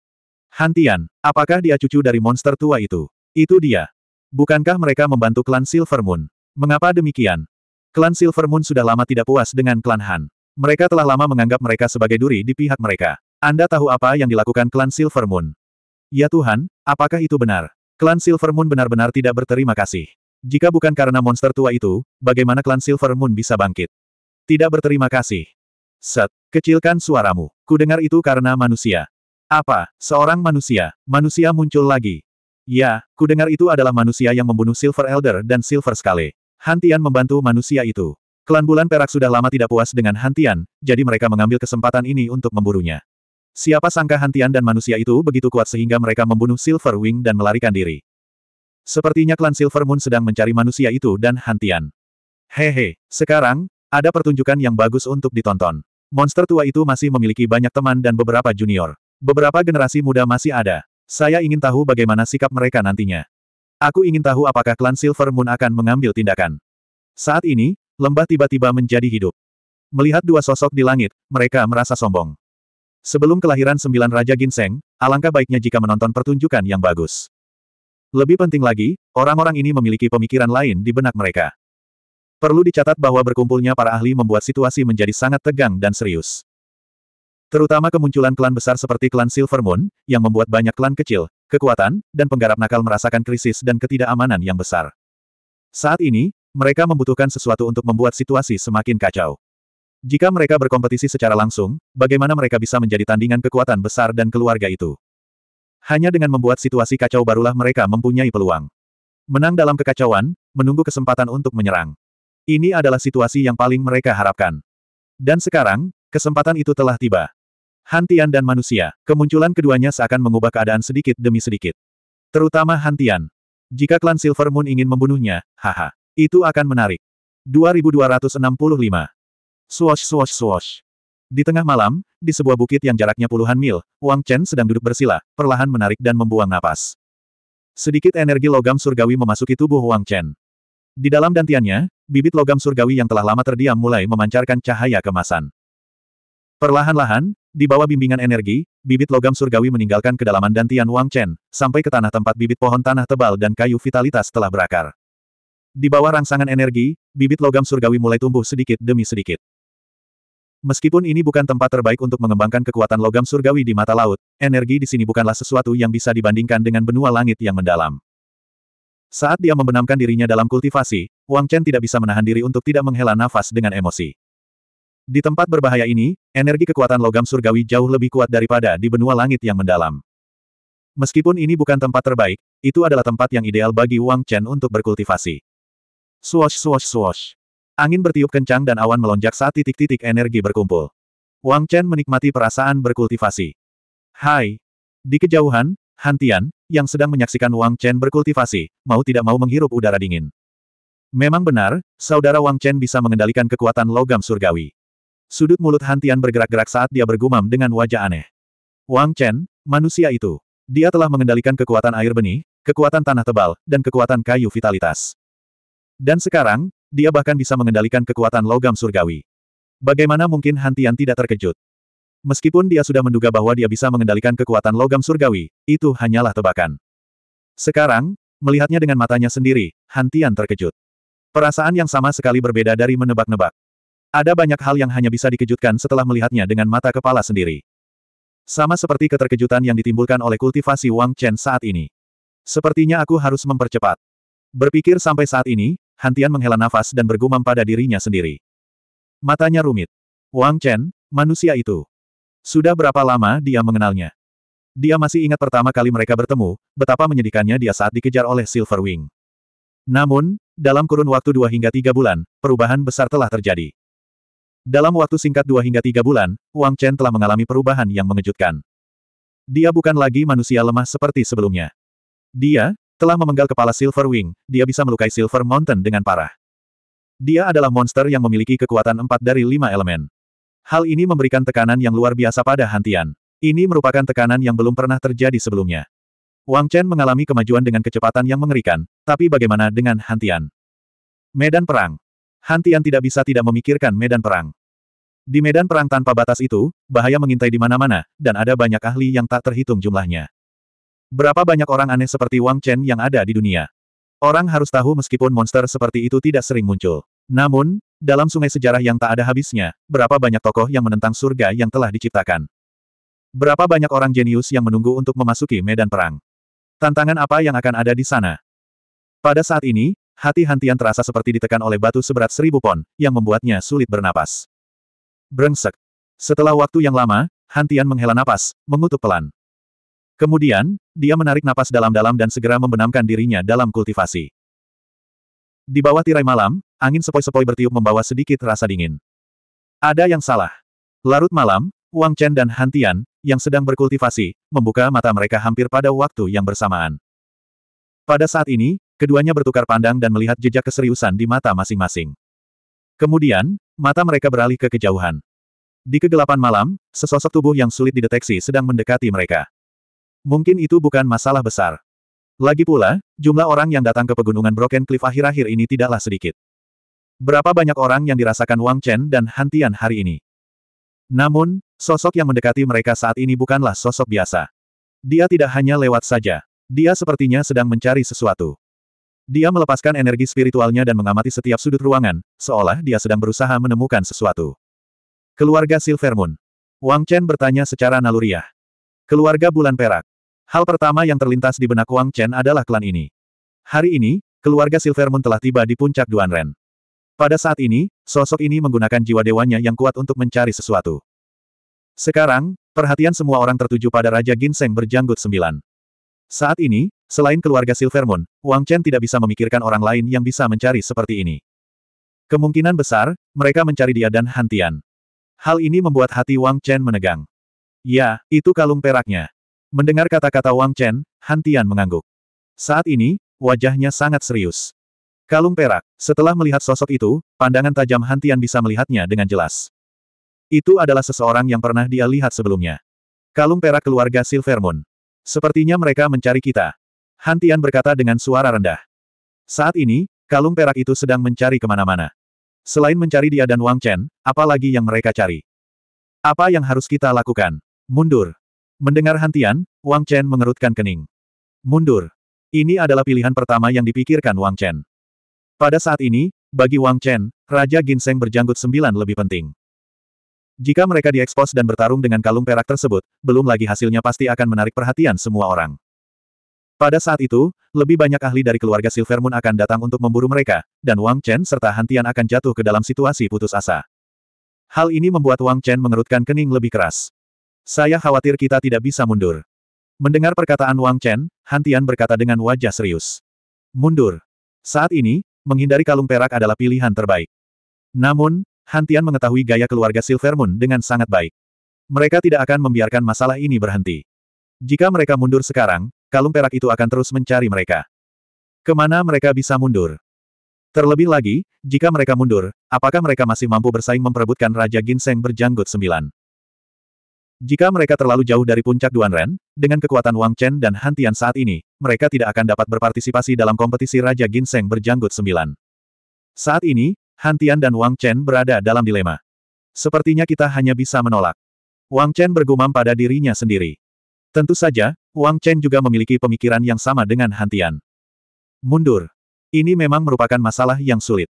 Hantian, apakah dia cucu dari monster tua itu? Itu dia. Bukankah mereka membantu klan Silver Moon? Mengapa demikian? Klan Silver Moon sudah lama tidak puas dengan klan Han. Mereka telah lama menganggap mereka sebagai duri di pihak mereka. Anda tahu apa yang dilakukan klan Silver Moon? Ya Tuhan, apakah itu benar? Klan Silver Moon benar-benar tidak berterima kasih. Jika bukan karena monster tua itu, bagaimana klan Silver Moon bisa bangkit? Tidak berterima kasih. Set, kecilkan suaramu. Kudengar itu karena manusia. Apa, seorang manusia, manusia muncul lagi. Ya, ku dengar itu adalah manusia yang membunuh Silver Elder dan Silver Scale. Hantian membantu manusia itu. Klan Bulan Perak sudah lama tidak puas dengan Hantian, jadi mereka mengambil kesempatan ini untuk memburunya. Siapa sangka Hantian dan manusia itu begitu kuat sehingga mereka membunuh Silver Wing dan melarikan diri. Sepertinya klan Silver Moon sedang mencari manusia itu dan Hantian. Hehe, sekarang, ada pertunjukan yang bagus untuk ditonton. Monster tua itu masih memiliki banyak teman dan beberapa junior. Beberapa generasi muda masih ada. Saya ingin tahu bagaimana sikap mereka nantinya. Aku ingin tahu apakah klan Silver Moon akan mengambil tindakan. Saat ini, lembah tiba-tiba menjadi hidup. Melihat dua sosok di langit, mereka merasa sombong. Sebelum kelahiran sembilan Raja Ginseng, alangkah baiknya jika menonton pertunjukan yang bagus. Lebih penting lagi, orang-orang ini memiliki pemikiran lain di benak mereka. Perlu dicatat bahwa berkumpulnya para ahli membuat situasi menjadi sangat tegang dan serius. Terutama kemunculan klan besar seperti klan Silver Moon, yang membuat banyak klan kecil, kekuatan, dan penggarap nakal merasakan krisis dan ketidakamanan yang besar. Saat ini, mereka membutuhkan sesuatu untuk membuat situasi semakin kacau. Jika mereka berkompetisi secara langsung, bagaimana mereka bisa menjadi tandingan kekuatan besar dan keluarga itu? Hanya dengan membuat situasi kacau barulah mereka mempunyai peluang. Menang dalam kekacauan, menunggu kesempatan untuk menyerang. Ini adalah situasi yang paling mereka harapkan. Dan sekarang, kesempatan itu telah tiba. Hantian dan manusia, kemunculan keduanya seakan mengubah keadaan sedikit demi sedikit. Terutama Hantian. Jika klan Silver Moon ingin membunuhnya, haha. Itu akan menarik. 2265. Swash swash swash. Di tengah malam, di sebuah bukit yang jaraknya puluhan mil, Wang Chen sedang duduk bersila, perlahan menarik dan membuang napas. Sedikit energi logam surgawi memasuki tubuh Wang Chen. Di dalam dantiannya, bibit logam surgawi yang telah lama terdiam mulai memancarkan cahaya kemasan. Perlahan-lahan, di bawah bimbingan energi, bibit logam surgawi meninggalkan kedalaman dantian Wang Chen, sampai ke tanah tempat bibit pohon tanah tebal dan kayu vitalitas telah berakar. Di bawah rangsangan energi, bibit logam surgawi mulai tumbuh sedikit demi sedikit. Meskipun ini bukan tempat terbaik untuk mengembangkan kekuatan logam surgawi di mata laut, energi di sini bukanlah sesuatu yang bisa dibandingkan dengan benua langit yang mendalam. Saat dia membenamkan dirinya dalam kultivasi, Wang Chen tidak bisa menahan diri untuk tidak menghela nafas dengan emosi. Di tempat berbahaya ini, energi kekuatan logam surgawi jauh lebih kuat daripada di benua langit yang mendalam. Meskipun ini bukan tempat terbaik, itu adalah tempat yang ideal bagi Wang Chen untuk berkultivasi. Swash swash swash. Angin bertiup kencang dan awan melonjak saat titik-titik energi berkumpul. Wang Chen menikmati perasaan berkultivasi. Hai. Di kejauhan, Hantian yang sedang menyaksikan Wang Chen berkultivasi, mau tidak mau menghirup udara dingin. Memang benar, saudara Wang Chen bisa mengendalikan kekuatan logam surgawi. Sudut mulut Hantian bergerak-gerak saat dia bergumam dengan wajah aneh. Wang Chen, manusia itu. Dia telah mengendalikan kekuatan air benih, kekuatan tanah tebal, dan kekuatan kayu vitalitas. Dan sekarang, dia bahkan bisa mengendalikan kekuatan logam surgawi. Bagaimana mungkin Hantian tidak terkejut? Meskipun dia sudah menduga bahwa dia bisa mengendalikan kekuatan logam surgawi, itu hanyalah tebakan. Sekarang, melihatnya dengan matanya sendiri, Hantian terkejut. Perasaan yang sama sekali berbeda dari menebak-nebak. Ada banyak hal yang hanya bisa dikejutkan setelah melihatnya dengan mata kepala sendiri. Sama seperti keterkejutan yang ditimbulkan oleh kultivasi Wang Chen saat ini. Sepertinya aku harus mempercepat. Berpikir sampai saat ini, Hantian menghela nafas dan bergumam pada dirinya sendiri. Matanya rumit. Wang Chen, manusia itu. Sudah berapa lama dia mengenalnya? Dia masih ingat pertama kali mereka bertemu, betapa menyedihkannya dia saat dikejar oleh Silverwing. Namun, dalam kurun waktu dua hingga tiga bulan, perubahan besar telah terjadi. Dalam waktu singkat dua hingga tiga bulan, Wang Chen telah mengalami perubahan yang mengejutkan. Dia bukan lagi manusia lemah seperti sebelumnya. Dia, telah memenggal kepala Silver Wing, dia bisa melukai Silver Mountain dengan parah. Dia adalah monster yang memiliki kekuatan empat dari lima elemen. Hal ini memberikan tekanan yang luar biasa pada Hantian. Ini merupakan tekanan yang belum pernah terjadi sebelumnya. Wang Chen mengalami kemajuan dengan kecepatan yang mengerikan, tapi bagaimana dengan Hantian? Medan Perang Hantian tidak bisa tidak memikirkan medan perang. Di medan perang tanpa batas itu, bahaya mengintai di mana-mana, dan ada banyak ahli yang tak terhitung jumlahnya. Berapa banyak orang aneh seperti Wang Chen yang ada di dunia? Orang harus tahu meskipun monster seperti itu tidak sering muncul. Namun, dalam sungai sejarah yang tak ada habisnya, berapa banyak tokoh yang menentang surga yang telah diciptakan. Berapa banyak orang jenius yang menunggu untuk memasuki medan perang. Tantangan apa yang akan ada di sana? Pada saat ini, hati Hantian terasa seperti ditekan oleh batu seberat seribu pon, yang membuatnya sulit bernapas. Brengsek. Setelah waktu yang lama, Hantian menghela napas, mengutuk pelan. Kemudian, dia menarik napas dalam-dalam dan segera membenamkan dirinya dalam kultivasi. Di bawah tirai malam, angin sepoi-sepoi bertiup membawa sedikit rasa dingin. Ada yang salah. Larut malam, Wang Chen dan Hantian, yang sedang berkultivasi, membuka mata mereka hampir pada waktu yang bersamaan. Pada saat ini, keduanya bertukar pandang dan melihat jejak keseriusan di mata masing-masing. Kemudian, Mata mereka beralih ke kejauhan. Di kegelapan malam, sesosok tubuh yang sulit dideteksi sedang mendekati mereka. Mungkin itu bukan masalah besar. Lagi pula, jumlah orang yang datang ke pegunungan Broken Cliff akhir-akhir ini tidaklah sedikit. Berapa banyak orang yang dirasakan Wang Chen dan Hantian hari ini. Namun, sosok yang mendekati mereka saat ini bukanlah sosok biasa. Dia tidak hanya lewat saja. Dia sepertinya sedang mencari sesuatu. Dia melepaskan energi spiritualnya dan mengamati setiap sudut ruangan, seolah dia sedang berusaha menemukan sesuatu. Keluarga Silver Moon. Wang Chen bertanya secara naluriah. Keluarga Bulan Perak. Hal pertama yang terlintas di benak Wang Chen adalah klan ini. Hari ini, keluarga Silver Moon telah tiba di puncak Duanren. Pada saat ini, sosok ini menggunakan jiwa dewanya yang kuat untuk mencari sesuatu. Sekarang, perhatian semua orang tertuju pada Raja Ginseng berjanggut sembilan. Saat ini, selain keluarga Silvermoon, Wang Chen tidak bisa memikirkan orang lain yang bisa mencari seperti ini. Kemungkinan besar, mereka mencari dia dan Hantian. Hal ini membuat hati Wang Chen menegang. Ya, itu kalung peraknya. Mendengar kata-kata Wang Chen, Hantian mengangguk. Saat ini, wajahnya sangat serius. Kalung perak. Setelah melihat sosok itu, pandangan tajam Hantian bisa melihatnya dengan jelas. Itu adalah seseorang yang pernah dia lihat sebelumnya. Kalung perak keluarga Silvermoon. Sepertinya mereka mencari kita. Hantian berkata dengan suara rendah. Saat ini, kalung perak itu sedang mencari kemana-mana. Selain mencari dia dan Wang Chen, apa lagi yang mereka cari? Apa yang harus kita lakukan? Mundur. Mendengar Hantian, Wang Chen mengerutkan kening. Mundur. Ini adalah pilihan pertama yang dipikirkan Wang Chen. Pada saat ini, bagi Wang Chen, Raja Ginseng berjanggut sembilan lebih penting. Jika mereka diekspos dan bertarung dengan kalung perak tersebut, belum lagi hasilnya pasti akan menarik perhatian semua orang. Pada saat itu, lebih banyak ahli dari keluarga Silver Moon akan datang untuk memburu mereka, dan Wang Chen serta Hantian akan jatuh ke dalam situasi putus asa. Hal ini membuat Wang Chen mengerutkan kening lebih keras. Saya khawatir kita tidak bisa mundur. Mendengar perkataan Wang Chen, Hantian berkata dengan wajah serius. Mundur. Saat ini, menghindari kalung perak adalah pilihan terbaik. Namun, Hantian mengetahui gaya keluarga Silver Moon dengan sangat baik. Mereka tidak akan membiarkan masalah ini berhenti. Jika mereka mundur sekarang, kalung perak itu akan terus mencari mereka. Kemana mereka bisa mundur? Terlebih lagi, jika mereka mundur, apakah mereka masih mampu bersaing memperebutkan Raja Ginseng berjanggut sembilan? Jika mereka terlalu jauh dari puncak Duanren, dengan kekuatan Wang Chen dan Hantian saat ini, mereka tidak akan dapat berpartisipasi dalam kompetisi Raja Ginseng berjanggut sembilan. Saat ini, Hantian dan Wang Chen berada dalam dilema. Sepertinya kita hanya bisa menolak. Wang Chen bergumam pada dirinya sendiri. Tentu saja, Wang Chen juga memiliki pemikiran yang sama dengan Hantian. Mundur. Ini memang merupakan masalah yang sulit.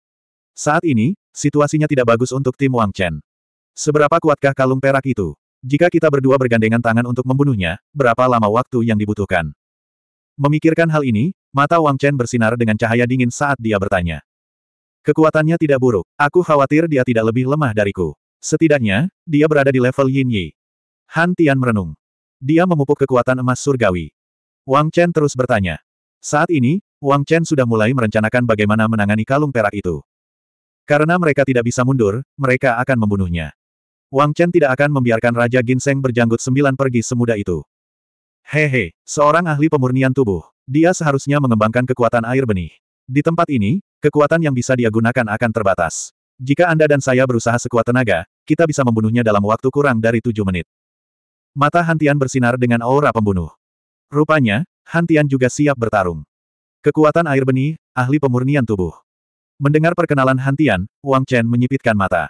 Saat ini, situasinya tidak bagus untuk tim Wang Chen. Seberapa kuatkah kalung perak itu? Jika kita berdua bergandengan tangan untuk membunuhnya, berapa lama waktu yang dibutuhkan? Memikirkan hal ini, mata Wang Chen bersinar dengan cahaya dingin saat dia bertanya. Kekuatannya tidak buruk. Aku khawatir dia tidak lebih lemah dariku. Setidaknya, dia berada di level Yin Yi. Han Tian merenung. Dia memupuk kekuatan emas surgawi. Wang Chen terus bertanya. Saat ini, Wang Chen sudah mulai merencanakan bagaimana menangani kalung perak itu. Karena mereka tidak bisa mundur, mereka akan membunuhnya. Wang Chen tidak akan membiarkan Raja Ginseng berjanggut sembilan pergi semudah itu. Hehe, seorang ahli pemurnian tubuh. Dia seharusnya mengembangkan kekuatan air benih. Di tempat ini, Kekuatan yang bisa dia gunakan akan terbatas. Jika Anda dan saya berusaha sekuat tenaga, kita bisa membunuhnya dalam waktu kurang dari tujuh menit. Mata Hantian bersinar dengan aura pembunuh. Rupanya, Hantian juga siap bertarung. Kekuatan air benih, ahli pemurnian tubuh. Mendengar perkenalan Hantian, Wang Chen menyipitkan mata.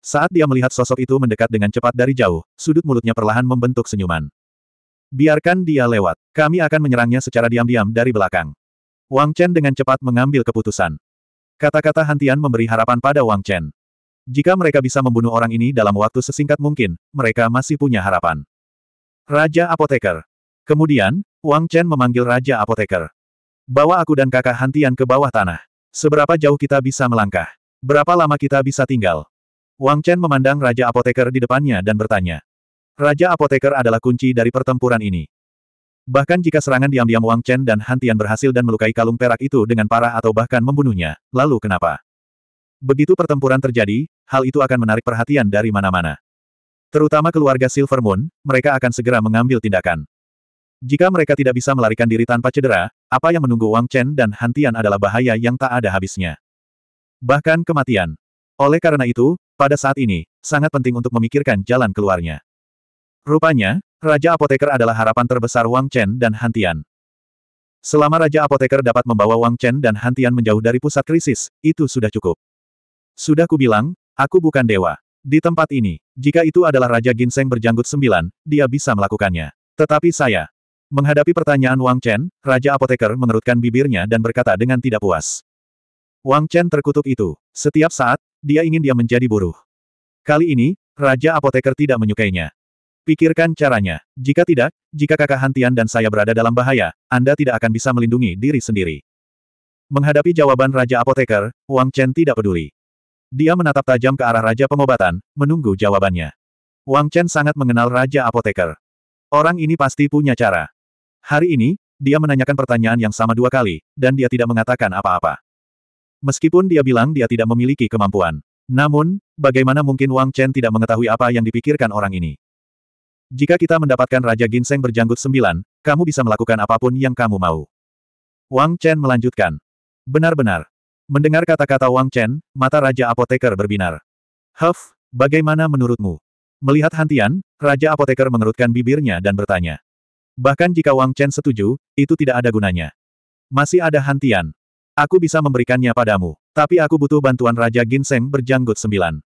Saat dia melihat sosok itu mendekat dengan cepat dari jauh, sudut mulutnya perlahan membentuk senyuman. Biarkan dia lewat. Kami akan menyerangnya secara diam-diam dari belakang. Wang Chen dengan cepat mengambil keputusan. Kata-kata Hantian memberi harapan pada Wang Chen. Jika mereka bisa membunuh orang ini dalam waktu sesingkat mungkin, mereka masih punya harapan. Raja Apoteker. Kemudian, Wang Chen memanggil Raja Apoteker. Bawa aku dan kakak Hantian ke bawah tanah. Seberapa jauh kita bisa melangkah? Berapa lama kita bisa tinggal? Wang Chen memandang Raja Apoteker di depannya dan bertanya. Raja Apoteker adalah kunci dari pertempuran ini. Bahkan jika serangan diam-diam Wang Chen dan Han Tian berhasil dan melukai kalung perak itu dengan parah atau bahkan membunuhnya, lalu kenapa? Begitu pertempuran terjadi, hal itu akan menarik perhatian dari mana-mana. Terutama keluarga Silver Moon, mereka akan segera mengambil tindakan. Jika mereka tidak bisa melarikan diri tanpa cedera, apa yang menunggu Wang Chen dan Han Tian adalah bahaya yang tak ada habisnya. Bahkan kematian. Oleh karena itu, pada saat ini, sangat penting untuk memikirkan jalan keluarnya. Rupanya, Raja Apoteker adalah harapan terbesar Wang Chen dan Hantian. Selama Raja Apoteker dapat membawa Wang Chen dan Hantian menjauh dari pusat krisis, itu sudah cukup. Sudah kubilang, aku bukan dewa. Di tempat ini, jika itu adalah Raja Ginseng berjanggut sembilan, dia bisa melakukannya. Tetapi saya. Menghadapi pertanyaan Wang Chen, Raja Apoteker mengerutkan bibirnya dan berkata dengan tidak puas. Wang Chen terkutuk itu. Setiap saat, dia ingin dia menjadi buruh. Kali ini, Raja Apoteker tidak menyukainya. Pikirkan caranya. Jika tidak, jika kakak Hantian dan saya berada dalam bahaya, Anda tidak akan bisa melindungi diri sendiri. Menghadapi jawaban Raja Apoteker, Wang Chen tidak peduli. Dia menatap tajam ke arah Raja Pengobatan, menunggu jawabannya. Wang Chen sangat mengenal Raja Apoteker. Orang ini pasti punya cara. Hari ini, dia menanyakan pertanyaan yang sama dua kali, dan dia tidak mengatakan apa-apa. Meskipun dia bilang dia tidak memiliki kemampuan. Namun, bagaimana mungkin Wang Chen tidak mengetahui apa yang dipikirkan orang ini? Jika kita mendapatkan Raja Ginseng berjanggut sembilan, kamu bisa melakukan apapun yang kamu mau. Wang Chen melanjutkan. Benar-benar. Mendengar kata-kata Wang Chen, mata Raja Apoteker berbinar. Huff, bagaimana menurutmu? Melihat Hantian, Raja Apoteker mengerutkan bibirnya dan bertanya. Bahkan jika Wang Chen setuju, itu tidak ada gunanya. Masih ada Hantian. Aku bisa memberikannya padamu, tapi aku butuh bantuan Raja Ginseng berjanggut sembilan.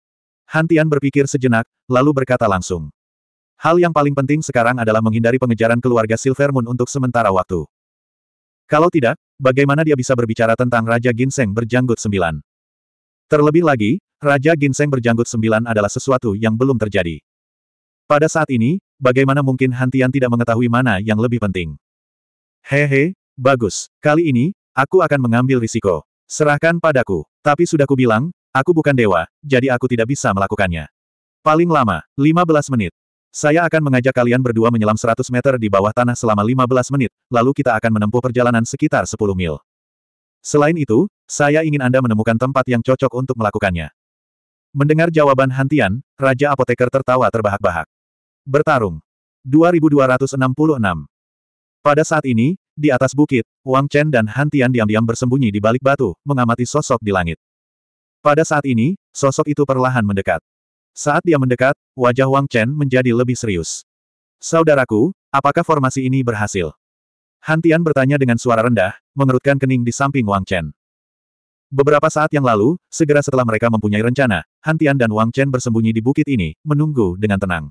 Hantian berpikir sejenak, lalu berkata langsung. Hal yang paling penting sekarang adalah menghindari pengejaran keluarga Silver Moon untuk sementara waktu. Kalau tidak, bagaimana dia bisa berbicara tentang Raja Ginseng berjanggut sembilan? Terlebih lagi, Raja Ginseng berjanggut sembilan adalah sesuatu yang belum terjadi. Pada saat ini, bagaimana mungkin Hantian tidak mengetahui mana yang lebih penting? Hehe, bagus. Kali ini, aku akan mengambil risiko. Serahkan padaku. Tapi sudah kubilang, aku bukan dewa, jadi aku tidak bisa melakukannya. Paling lama, 15 menit. Saya akan mengajak kalian berdua menyelam 100 meter di bawah tanah selama 15 menit, lalu kita akan menempuh perjalanan sekitar 10 mil. Selain itu, saya ingin Anda menemukan tempat yang cocok untuk melakukannya. Mendengar jawaban Hantian, Raja Apoteker tertawa terbahak-bahak. Bertarung. 2266. Pada saat ini, di atas bukit, Wang Chen dan Hantian diam-diam bersembunyi di balik batu, mengamati sosok di langit. Pada saat ini, sosok itu perlahan mendekat. Saat dia mendekat, wajah Wang Chen menjadi lebih serius. Saudaraku, apakah formasi ini berhasil? Han Tian bertanya dengan suara rendah, mengerutkan kening di samping Wang Chen. Beberapa saat yang lalu, segera setelah mereka mempunyai rencana, Han Tian dan Wang Chen bersembunyi di bukit ini, menunggu dengan tenang.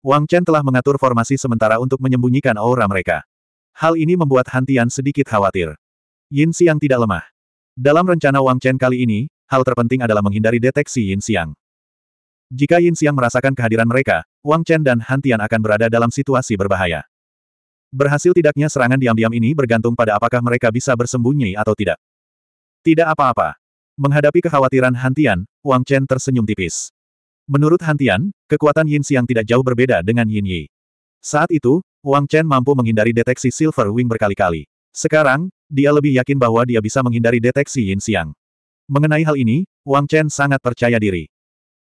Wang Chen telah mengatur formasi sementara untuk menyembunyikan aura mereka. Hal ini membuat Han Tian sedikit khawatir. Yin Xiang tidak lemah. Dalam rencana Wang Chen kali ini, hal terpenting adalah menghindari deteksi Yin Xiang. Jika Yin Xiang merasakan kehadiran mereka, Wang Chen dan Han Tian akan berada dalam situasi berbahaya. Berhasil tidaknya serangan diam-diam ini bergantung pada apakah mereka bisa bersembunyi atau tidak. Tidak apa-apa. Menghadapi kekhawatiran Han Tian, Wang Chen tersenyum tipis. Menurut Han Tian, kekuatan Yin Xiang tidak jauh berbeda dengan Yin Yi. Saat itu, Wang Chen mampu menghindari deteksi Silver Wing berkali-kali. Sekarang, dia lebih yakin bahwa dia bisa menghindari deteksi Yin Xiang. Mengenai hal ini, Wang Chen sangat percaya diri.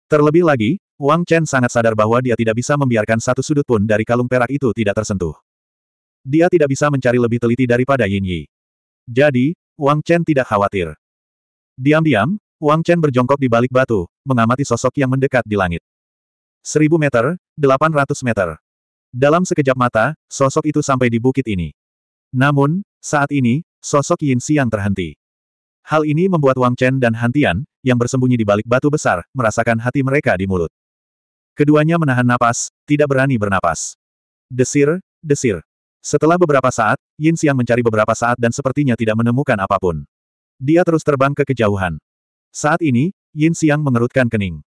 Terlebih lagi, Wang Chen sangat sadar bahwa dia tidak bisa membiarkan satu sudut pun dari kalung perak itu tidak tersentuh. Dia tidak bisa mencari lebih teliti daripada Yin Yi. Jadi, Wang Chen tidak khawatir. Diam-diam, Wang Chen berjongkok di balik batu, mengamati sosok yang mendekat di langit. Seribu meter, delapan ratus meter. Dalam sekejap mata, sosok itu sampai di bukit ini. Namun, saat ini, sosok Yin Xi yang terhenti. Hal ini membuat Wang Chen dan Hantian yang bersembunyi di balik batu besar, merasakan hati mereka di mulut. Keduanya menahan napas, tidak berani bernapas. Desir, desir. Setelah beberapa saat, Yin Xiang mencari beberapa saat dan sepertinya tidak menemukan apapun. Dia terus terbang ke kejauhan. Saat ini, Yin Xiang mengerutkan kening.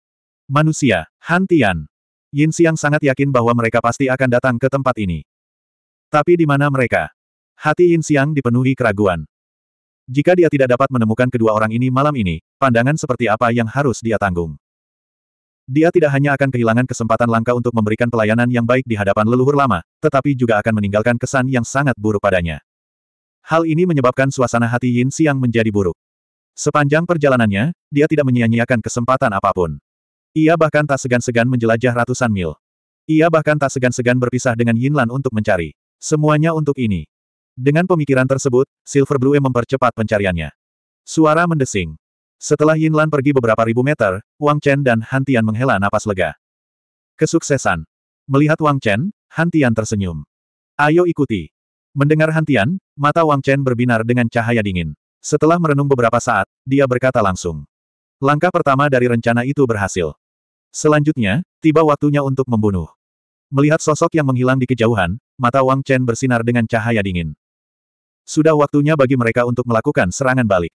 Manusia, Hantian. Yin Xiang sangat yakin bahwa mereka pasti akan datang ke tempat ini. Tapi di mana mereka? Hati Yin Xiang dipenuhi keraguan. Jika dia tidak dapat menemukan kedua orang ini malam ini, pandangan seperti apa yang harus dia tanggung? Dia tidak hanya akan kehilangan kesempatan langka untuk memberikan pelayanan yang baik di hadapan leluhur lama, tetapi juga akan meninggalkan kesan yang sangat buruk padanya. Hal ini menyebabkan suasana hati Yin Siang menjadi buruk. Sepanjang perjalanannya, dia tidak menyia-nyiakan kesempatan apapun. Ia bahkan tak segan-segan menjelajah ratusan mil. Ia bahkan tak segan-segan berpisah dengan Yin Lan untuk mencari. Semuanya untuk ini. Dengan pemikiran tersebut, Silver Blue mempercepat pencariannya. Suara mendesing. Setelah Lan pergi beberapa ribu meter, Wang Chen dan Han Tian menghela napas lega. Kesuksesan. Melihat Wang Chen, Han Tian tersenyum. Ayo ikuti. Mendengar Han Tian, mata Wang Chen berbinar dengan cahaya dingin. Setelah merenung beberapa saat, dia berkata langsung. Langkah pertama dari rencana itu berhasil. Selanjutnya, tiba waktunya untuk membunuh. Melihat sosok yang menghilang di kejauhan, mata Wang Chen bersinar dengan cahaya dingin. Sudah waktunya bagi mereka untuk melakukan serangan balik.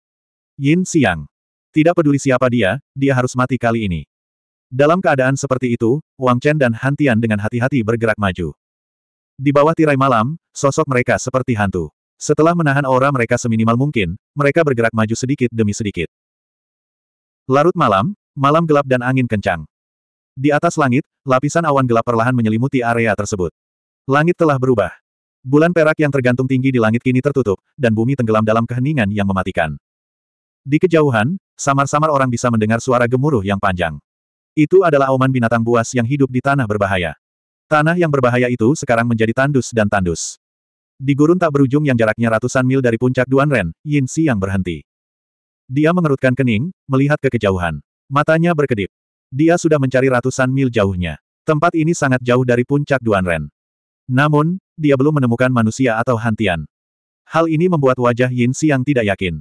Yin Xiang. Tidak peduli siapa dia, dia harus mati kali ini. Dalam keadaan seperti itu, Wang Chen dan Han Tian dengan hati-hati bergerak maju. Di bawah tirai malam, sosok mereka seperti hantu. Setelah menahan aura mereka seminimal mungkin, mereka bergerak maju sedikit demi sedikit. Larut malam, malam gelap dan angin kencang. Di atas langit, lapisan awan gelap perlahan menyelimuti area tersebut. Langit telah berubah. Bulan perak yang tergantung tinggi di langit kini tertutup, dan bumi tenggelam dalam keheningan yang mematikan. Di kejauhan, samar-samar orang bisa mendengar suara gemuruh yang panjang. Itu adalah auman binatang buas yang hidup di tanah berbahaya. Tanah yang berbahaya itu sekarang menjadi tandus dan tandus. Di gurun tak berujung yang jaraknya ratusan mil dari puncak Duanren, Yin Si yang berhenti. Dia mengerutkan kening, melihat ke kejauhan. Matanya berkedip. Dia sudah mencari ratusan mil jauhnya. Tempat ini sangat jauh dari puncak Duanren. Namun, dia belum menemukan manusia atau hantian. Hal ini membuat wajah Yin Xiang tidak yakin.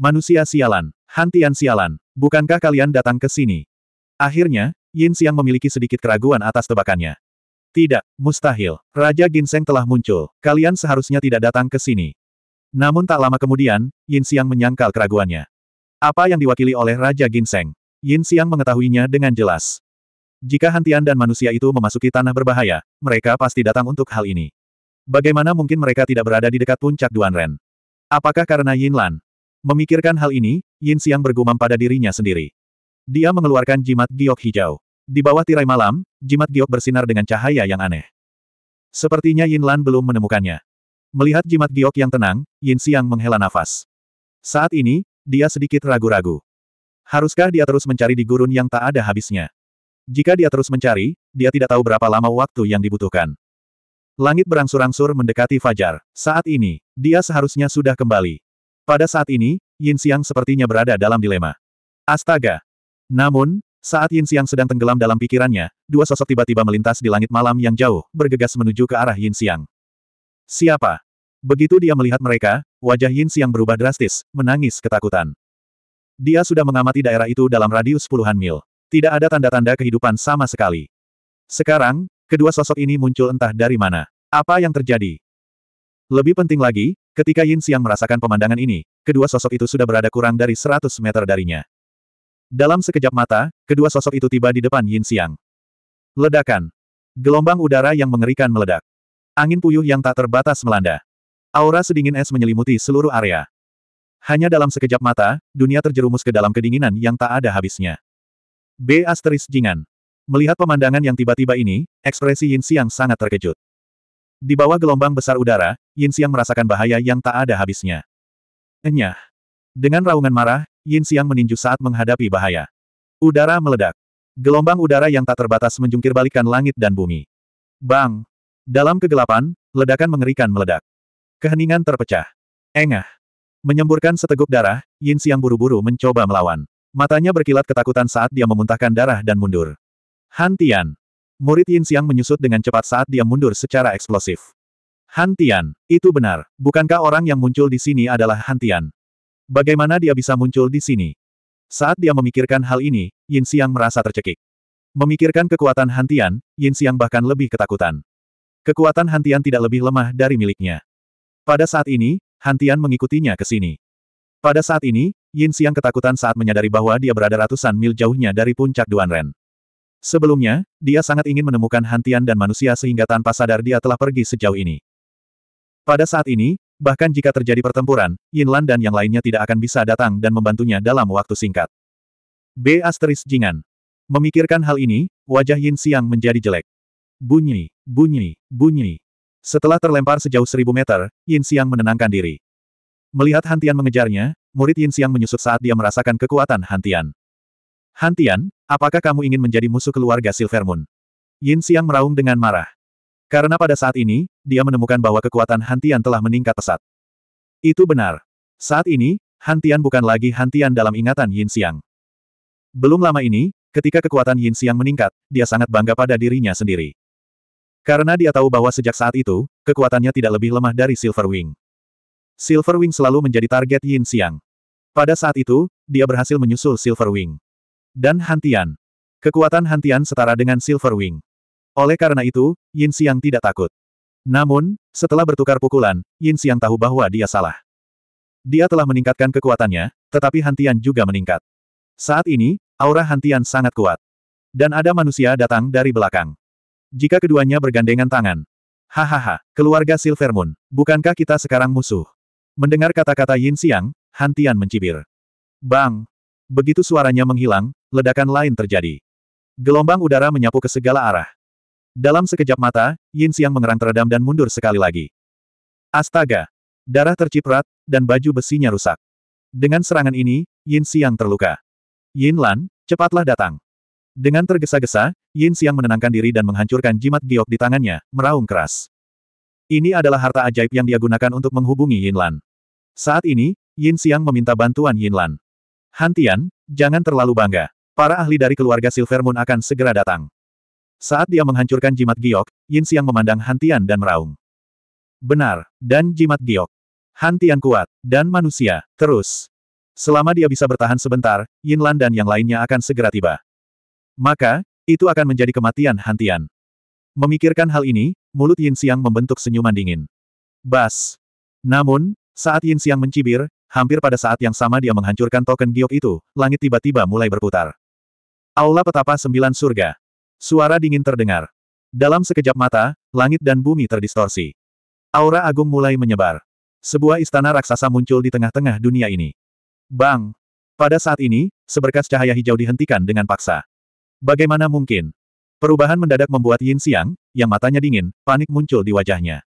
Manusia sialan, hantian sialan, bukankah kalian datang ke sini? Akhirnya, Yin Xiang memiliki sedikit keraguan atas tebakannya. Tidak, mustahil. Raja Ginseng telah muncul. Kalian seharusnya tidak datang ke sini. Namun tak lama kemudian, Yin Xiang menyangkal keraguannya. Apa yang diwakili oleh Raja Ginseng? Yin Xiang mengetahuinya dengan jelas. Jika Hantian dan manusia itu memasuki tanah berbahaya, mereka pasti datang untuk hal ini. Bagaimana mungkin mereka tidak berada di dekat puncak Duanren? Apakah karena Yin Lan? Memikirkan hal ini, Yin Xiang bergumam pada dirinya sendiri. Dia mengeluarkan jimat giok hijau. Di bawah tirai malam, jimat giok bersinar dengan cahaya yang aneh. Sepertinya Yin Lan belum menemukannya. Melihat jimat giok yang tenang, Yin Xiang menghela nafas. Saat ini, dia sedikit ragu-ragu. Haruskah dia terus mencari di gurun yang tak ada habisnya? Jika dia terus mencari, dia tidak tahu berapa lama waktu yang dibutuhkan. Langit berangsur-angsur mendekati fajar. Saat ini, dia seharusnya sudah kembali. Pada saat ini, Yin Xiang sepertinya berada dalam dilema. Astaga! Namun, saat Yin Xiang sedang tenggelam dalam pikirannya, dua sosok tiba-tiba melintas di langit malam yang jauh, bergegas menuju ke arah Yin Xiang. Siapa? Begitu dia melihat mereka, wajah Yin Xiang berubah drastis, menangis ketakutan. Dia sudah mengamati daerah itu dalam radius puluhan mil. Tidak ada tanda-tanda kehidupan sama sekali. Sekarang, kedua sosok ini muncul entah dari mana. Apa yang terjadi? Lebih penting lagi, ketika Yin Xiang merasakan pemandangan ini, kedua sosok itu sudah berada kurang dari 100 meter darinya. Dalam sekejap mata, kedua sosok itu tiba di depan Yin Xiang. Ledakan. Gelombang udara yang mengerikan meledak. Angin puyuh yang tak terbatas melanda. Aura sedingin es menyelimuti seluruh area. Hanya dalam sekejap mata, dunia terjerumus ke dalam kedinginan yang tak ada habisnya. B asteris Jingan. Melihat pemandangan yang tiba-tiba ini, ekspresi Yin Xiang sangat terkejut. Di bawah gelombang besar udara, Yin Xiang merasakan bahaya yang tak ada habisnya. Enyah. Dengan raungan marah, Yin Xiang meninju saat menghadapi bahaya. Udara meledak. Gelombang udara yang tak terbatas menjungkir langit dan bumi. Bang! Dalam kegelapan, ledakan mengerikan meledak. Keheningan terpecah. Engah. Menyemburkan seteguk darah, Yin Xiang buru-buru mencoba melawan. Matanya berkilat ketakutan saat dia memuntahkan darah dan mundur. Hantian, Murid Yin Xiang menyusut dengan cepat saat dia mundur secara eksplosif. Hantian, itu benar. Bukankah orang yang muncul di sini adalah Hantian? Bagaimana dia bisa muncul di sini? Saat dia memikirkan hal ini, Yin Xiang merasa tercekik. Memikirkan kekuatan Hantian, Tian, Yin Xiang bahkan lebih ketakutan. Kekuatan Hantian tidak lebih lemah dari miliknya. Pada saat ini, Hantian mengikutinya ke sini. Pada saat ini, Yin Xiang ketakutan saat menyadari bahwa dia berada ratusan mil jauhnya dari puncak Duanren. Sebelumnya, dia sangat ingin menemukan hantian dan manusia sehingga tanpa sadar dia telah pergi sejauh ini. Pada saat ini, bahkan jika terjadi pertempuran, Yin Lan dan yang lainnya tidak akan bisa datang dan membantunya dalam waktu singkat. B. Asteris Jingan. Memikirkan hal ini, wajah Yin Xiang menjadi jelek. Bunyi, bunyi, bunyi. Setelah terlempar sejauh seribu meter, Yin Xiang menenangkan diri. Melihat hantian mengejarnya, murid Yin Xiang menyusut saat dia merasakan kekuatan Hantian. Hantian, apakah kamu ingin menjadi musuh keluarga Silver Moon? Yin Xiang meraung dengan marah. Karena pada saat ini, dia menemukan bahwa kekuatan Hantian telah meningkat pesat. Itu benar. Saat ini, Hantian bukan lagi Hantian dalam ingatan Yin Xiang. Belum lama ini, ketika kekuatan Yin Xiang meningkat, dia sangat bangga pada dirinya sendiri. Karena dia tahu bahwa sejak saat itu, kekuatannya tidak lebih lemah dari Silver Wing. Silver Wing selalu menjadi target Yin Xiang. Pada saat itu, dia berhasil menyusul Silverwing. Dan Hantian. Kekuatan Hantian setara dengan Silverwing. Oleh karena itu, Yin Xiang tidak takut. Namun, setelah bertukar pukulan, Yin Xiang tahu bahwa dia salah. Dia telah meningkatkan kekuatannya, tetapi Hantian juga meningkat. Saat ini, aura Hantian sangat kuat. Dan ada manusia datang dari belakang. Jika keduanya bergandengan tangan. Hahaha, keluarga Silvermoon, bukankah kita sekarang musuh? Mendengar kata-kata Yin Xiang, Hantian mencibir. Bang! Begitu suaranya menghilang, ledakan lain terjadi. Gelombang udara menyapu ke segala arah. Dalam sekejap mata, Yin Xiang mengerang teredam dan mundur sekali lagi. Astaga! Darah terciprat, dan baju besinya rusak. Dengan serangan ini, Yin Xiang terluka. Yin Lan, cepatlah datang. Dengan tergesa-gesa, Yin Xiang menenangkan diri dan menghancurkan jimat giok di tangannya, meraung keras. Ini adalah harta ajaib yang dia gunakan untuk menghubungi Yin Lan. Saat ini, Yin Xiang meminta bantuan Yin Lan. Hantian, jangan terlalu bangga. Para ahli dari keluarga Silver Moon akan segera datang. Saat dia menghancurkan jimat giok, Yin Xiang memandang Hantian dan meraung. Benar, dan jimat giok. Hantian kuat, dan manusia, terus. Selama dia bisa bertahan sebentar, Yin Lan dan yang lainnya akan segera tiba. Maka, itu akan menjadi kematian Hantian. Memikirkan hal ini, mulut Yin Xiang membentuk senyuman dingin. Bas. Namun, saat Yin Xiang mencibir, Hampir pada saat yang sama dia menghancurkan token giok itu, langit tiba-tiba mulai berputar. Aula petapa sembilan surga. Suara dingin terdengar. Dalam sekejap mata, langit dan bumi terdistorsi. Aura agung mulai menyebar. Sebuah istana raksasa muncul di tengah-tengah dunia ini. Bang! Pada saat ini, seberkas cahaya hijau dihentikan dengan paksa. Bagaimana mungkin? Perubahan mendadak membuat Yin Xiang, yang matanya dingin, panik muncul di wajahnya.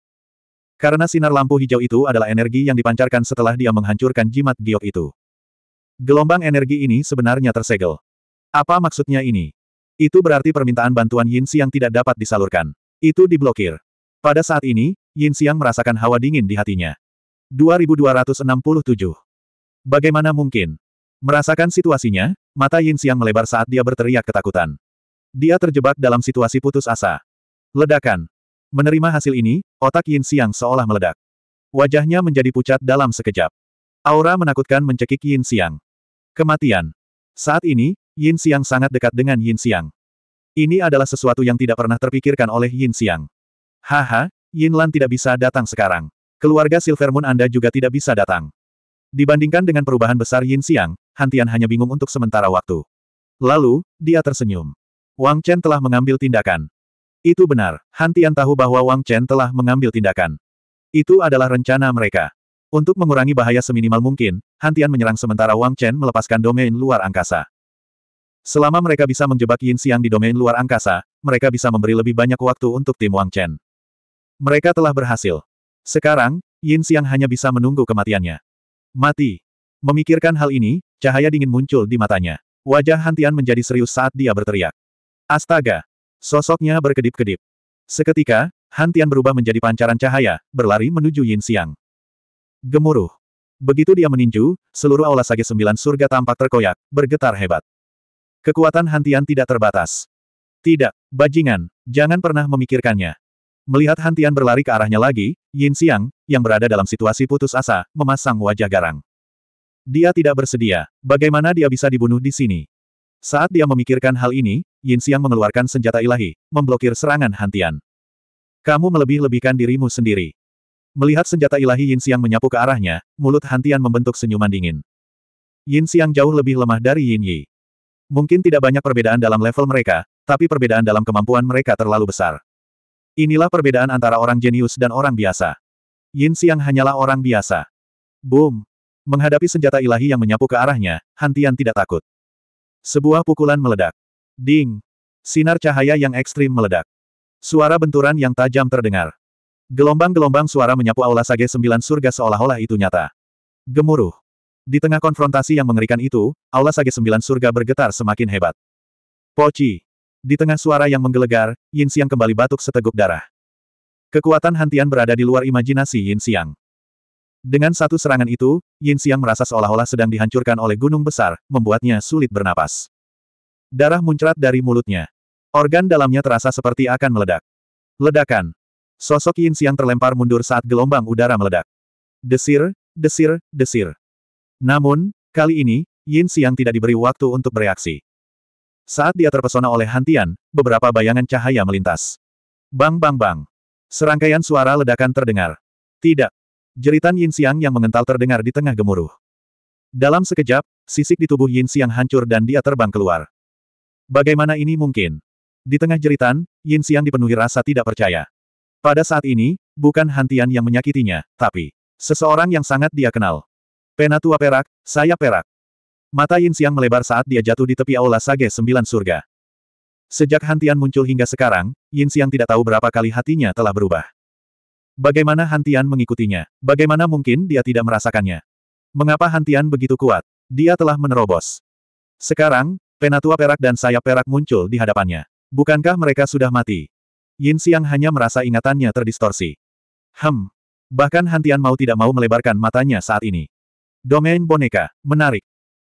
Karena sinar lampu hijau itu adalah energi yang dipancarkan setelah dia menghancurkan jimat giok itu. Gelombang energi ini sebenarnya tersegel. Apa maksudnya ini? Itu berarti permintaan bantuan Yin Siang tidak dapat disalurkan. Itu diblokir. Pada saat ini, Yin Siang merasakan hawa dingin di hatinya. 2267. Bagaimana mungkin? Merasakan situasinya, mata Yin Siang melebar saat dia berteriak ketakutan. Dia terjebak dalam situasi putus asa. Ledakan. Menerima hasil ini, otak Yin Xiang seolah meledak. Wajahnya menjadi pucat dalam sekejap. Aura menakutkan mencekik Yin Xiang. Kematian. Saat ini, Yin Xiang sangat dekat dengan Yin Xiang. Ini adalah sesuatu yang tidak pernah terpikirkan oleh Yin Xiang. Haha, Yin Lan tidak bisa datang sekarang. Keluarga Silver Moon Anda juga tidak bisa datang. Dibandingkan dengan perubahan besar Yin Xiang, hantian hanya bingung untuk sementara waktu. Lalu, dia tersenyum. Wang Chen telah mengambil tindakan. Itu benar, Hantian tahu bahwa Wang Chen telah mengambil tindakan. Itu adalah rencana mereka. Untuk mengurangi bahaya seminimal mungkin, Hantian menyerang sementara Wang Chen melepaskan domain luar angkasa. Selama mereka bisa menjebak Yin Xiang di domain luar angkasa, mereka bisa memberi lebih banyak waktu untuk tim Wang Chen. Mereka telah berhasil. Sekarang, Yin Xiang hanya bisa menunggu kematiannya. Mati. Memikirkan hal ini, cahaya dingin muncul di matanya. Wajah Hantian menjadi serius saat dia berteriak. Astaga, Sosoknya berkedip-kedip. Seketika, hantian berubah menjadi pancaran cahaya, berlari menuju Yin Xiang. Gemuruh. Begitu dia meninju, seluruh aula sage sembilan surga tampak terkoyak, bergetar hebat. Kekuatan hantian tidak terbatas. Tidak, bajingan, jangan pernah memikirkannya. Melihat hantian berlari ke arahnya lagi, Yin Xiang, yang berada dalam situasi putus asa, memasang wajah garang. Dia tidak bersedia. Bagaimana dia bisa dibunuh di sini? Saat dia memikirkan hal ini, Yin Xiang mengeluarkan senjata ilahi, memblokir serangan Hantian. Kamu melebih-lebihkan dirimu sendiri. Melihat senjata ilahi Yin Xiang menyapu ke arahnya, mulut Hantian membentuk senyuman dingin. Yin Xiang jauh lebih lemah dari Yin Yi. Mungkin tidak banyak perbedaan dalam level mereka, tapi perbedaan dalam kemampuan mereka terlalu besar. Inilah perbedaan antara orang jenius dan orang biasa. Yin Xiang hanyalah orang biasa. Boom! Menghadapi senjata ilahi yang menyapu ke arahnya, Hantian tidak takut. Sebuah pukulan meledak. Ding! Sinar cahaya yang ekstrim meledak. Suara benturan yang tajam terdengar. Gelombang-gelombang suara menyapu aula Sage Sembilan Surga seolah-olah itu nyata. Gemuruh. Di tengah konfrontasi yang mengerikan itu, aula Sage Sembilan Surga bergetar semakin hebat. Poci. Di tengah suara yang menggelegar, Yin Xiang kembali batuk seteguk darah. Kekuatan Hantian berada di luar imajinasi Yin Xiang. Dengan satu serangan itu, Yin Xiang merasa seolah-olah sedang dihancurkan oleh gunung besar, membuatnya sulit bernapas. Darah muncrat dari mulutnya. Organ dalamnya terasa seperti akan meledak. Ledakan. Sosok Yin Xiang terlempar mundur saat gelombang udara meledak. Desir, desir, desir. Namun, kali ini, Yin Xiang tidak diberi waktu untuk bereaksi. Saat dia terpesona oleh hantian, beberapa bayangan cahaya melintas. Bang bang bang. Serangkaian suara ledakan terdengar. Tidak, Jeritan Yin Xiang yang mengental terdengar di tengah gemuruh. Dalam sekejap, sisik di tubuh Yin Xiang hancur dan dia terbang keluar. Bagaimana ini mungkin? Di tengah jeritan, Yin Xiang dipenuhi rasa tidak percaya. Pada saat ini, bukan Hantian yang menyakitinya, tapi seseorang yang sangat dia kenal. Penatua perak, saya perak. Mata Yin Xiang melebar saat dia jatuh di tepi aula Sage Sembilan Surga. Sejak Hantian muncul hingga sekarang, Yin Xiang tidak tahu berapa kali hatinya telah berubah. Bagaimana Hantian mengikutinya? Bagaimana mungkin dia tidak merasakannya? Mengapa Hantian begitu kuat? Dia telah menerobos. Sekarang, penatua perak dan sayap perak muncul di hadapannya. Bukankah mereka sudah mati? Yin Xiang hanya merasa ingatannya terdistorsi. Hem. Bahkan Hantian mau tidak mau melebarkan matanya saat ini. Domain boneka, menarik.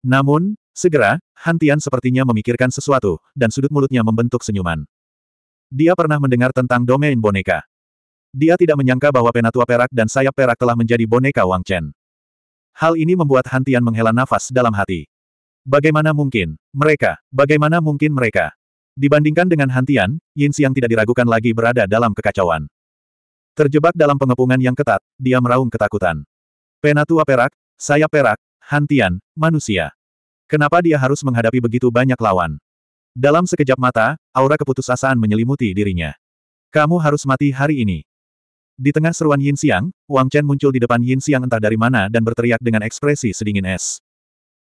Namun, segera, Hantian sepertinya memikirkan sesuatu, dan sudut mulutnya membentuk senyuman. Dia pernah mendengar tentang domain boneka. Dia tidak menyangka bahwa penatua perak dan sayap perak telah menjadi boneka Wang Chen. Hal ini membuat Hantian menghela nafas dalam hati. Bagaimana mungkin, mereka, bagaimana mungkin mereka? Dibandingkan dengan Hantian, Yin Xiang tidak diragukan lagi berada dalam kekacauan. Terjebak dalam pengepungan yang ketat, dia meraung ketakutan. Penatua perak, sayap perak, Hantian, manusia. Kenapa dia harus menghadapi begitu banyak lawan? Dalam sekejap mata, aura keputusasaan menyelimuti dirinya. Kamu harus mati hari ini. Di tengah seruan Yin Xiang, Wang Chen muncul di depan Yin Xiang entah dari mana dan berteriak dengan ekspresi sedingin es.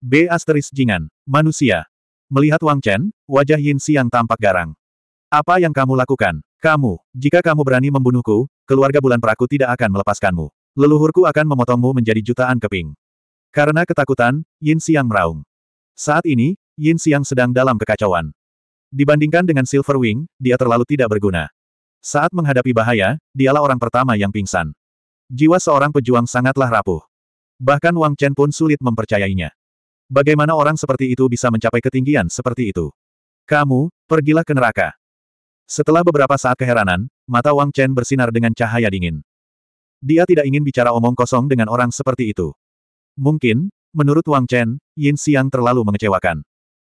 B asteris jingan, manusia. Melihat Wang Chen, wajah Yin Xiang tampak garang. Apa yang kamu lakukan? Kamu, jika kamu berani membunuhku, keluarga bulan peraku tidak akan melepaskanmu. Leluhurku akan memotongmu menjadi jutaan keping. Karena ketakutan, Yin Xiang meraung. Saat ini, Yin Xiang sedang dalam kekacauan. Dibandingkan dengan Silver Wing, dia terlalu tidak berguna. Saat menghadapi bahaya, dialah orang pertama yang pingsan. Jiwa seorang pejuang sangatlah rapuh. Bahkan Wang Chen pun sulit mempercayainya. Bagaimana orang seperti itu bisa mencapai ketinggian seperti itu? Kamu, pergilah ke neraka. Setelah beberapa saat keheranan, mata Wang Chen bersinar dengan cahaya dingin. Dia tidak ingin bicara omong kosong dengan orang seperti itu. Mungkin, menurut Wang Chen, Yin Xiang terlalu mengecewakan.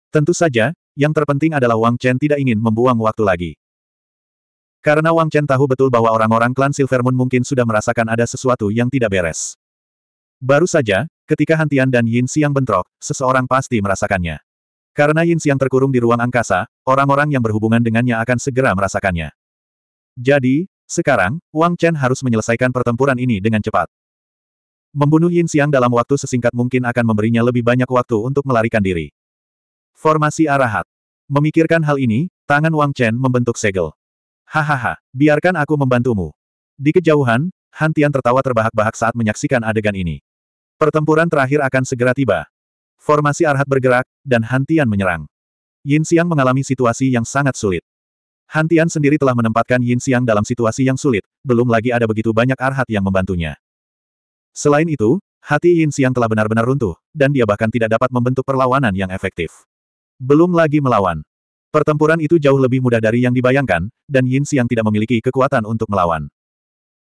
Tentu saja, yang terpenting adalah Wang Chen tidak ingin membuang waktu lagi. Karena Wang Chen tahu betul bahwa orang-orang klan Silver Moon mungkin sudah merasakan ada sesuatu yang tidak beres. Baru saja, ketika Hantian dan Yin Xiang bentrok, seseorang pasti merasakannya. Karena Yin Xiang terkurung di ruang angkasa, orang-orang yang berhubungan dengannya akan segera merasakannya. Jadi, sekarang, Wang Chen harus menyelesaikan pertempuran ini dengan cepat. Membunuh Yin Xiang dalam waktu sesingkat mungkin akan memberinya lebih banyak waktu untuk melarikan diri. Formasi Arahat Memikirkan hal ini, tangan Wang Chen membentuk segel. Hahaha, biarkan aku membantumu. Di kejauhan, Hantian tertawa terbahak-bahak saat menyaksikan adegan ini. Pertempuran terakhir akan segera tiba. Formasi Arhat bergerak, dan Hantian menyerang. Yin Xiang mengalami situasi yang sangat sulit. Hantian sendiri telah menempatkan Yin Xiang dalam situasi yang sulit, belum lagi ada begitu banyak Arhat yang membantunya. Selain itu, hati Yin Xiang telah benar-benar runtuh, dan dia bahkan tidak dapat membentuk perlawanan yang efektif. Belum lagi melawan, Pertempuran itu jauh lebih mudah dari yang dibayangkan, dan Yin Xiang tidak memiliki kekuatan untuk melawan.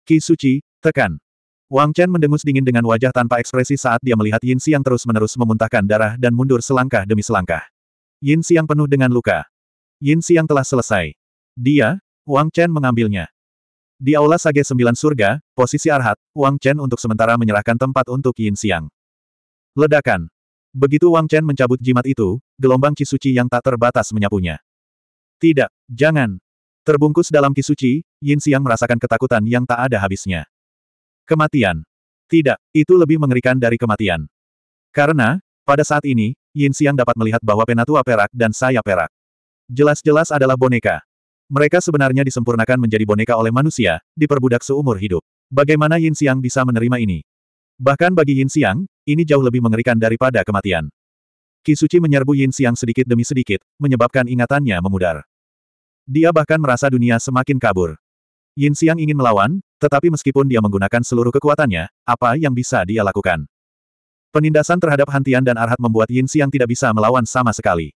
Qi Suci, tekan. Wang Chen mendengus dingin dengan wajah tanpa ekspresi saat dia melihat Yin Xiang terus-menerus memuntahkan darah dan mundur selangkah demi selangkah. Yin Xiang penuh dengan luka. Yin Xiang telah selesai. Dia, Wang Chen mengambilnya. Di aula Sage Sembilan Surga, posisi Arhat, Wang Chen untuk sementara menyerahkan tempat untuk Yin Xiang. Ledakan. Begitu Wang Chen mencabut jimat itu, gelombang kisuci yang tak terbatas menyapunya. Tidak, jangan. Terbungkus dalam kisuci, Yin Xiang merasakan ketakutan yang tak ada habisnya. Kematian. Tidak, itu lebih mengerikan dari kematian. Karena, pada saat ini, Yin Xiang dapat melihat bahwa penatua perak dan saya perak. Jelas-jelas adalah boneka. Mereka sebenarnya disempurnakan menjadi boneka oleh manusia, diperbudak seumur hidup. Bagaimana Yin Xiang bisa menerima ini? Bahkan bagi Yin Xiang, ini jauh lebih mengerikan daripada kematian. Kisuci menyerbu Yin Xiang sedikit demi sedikit, menyebabkan ingatannya memudar. Dia bahkan merasa dunia semakin kabur. Yin Xiang ingin melawan, tetapi meskipun dia menggunakan seluruh kekuatannya, apa yang bisa dia lakukan? Penindasan terhadap Hantian dan Arhat membuat Yin Xiang tidak bisa melawan sama sekali.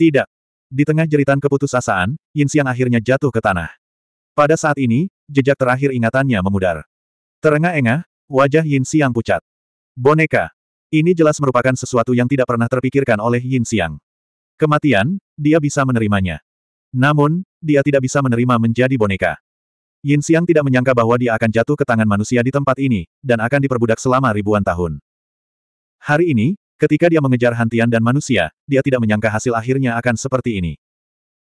Tidak. Di tengah jeritan keputusasaan, Yin Xiang akhirnya jatuh ke tanah. Pada saat ini, jejak terakhir ingatannya memudar. Terengah-engah, Wajah Yin Xiang pucat. Boneka. Ini jelas merupakan sesuatu yang tidak pernah terpikirkan oleh Yin Xiang. Kematian, dia bisa menerimanya. Namun, dia tidak bisa menerima menjadi boneka. Yin Xiang tidak menyangka bahwa dia akan jatuh ke tangan manusia di tempat ini, dan akan diperbudak selama ribuan tahun. Hari ini, ketika dia mengejar hantian dan manusia, dia tidak menyangka hasil akhirnya akan seperti ini.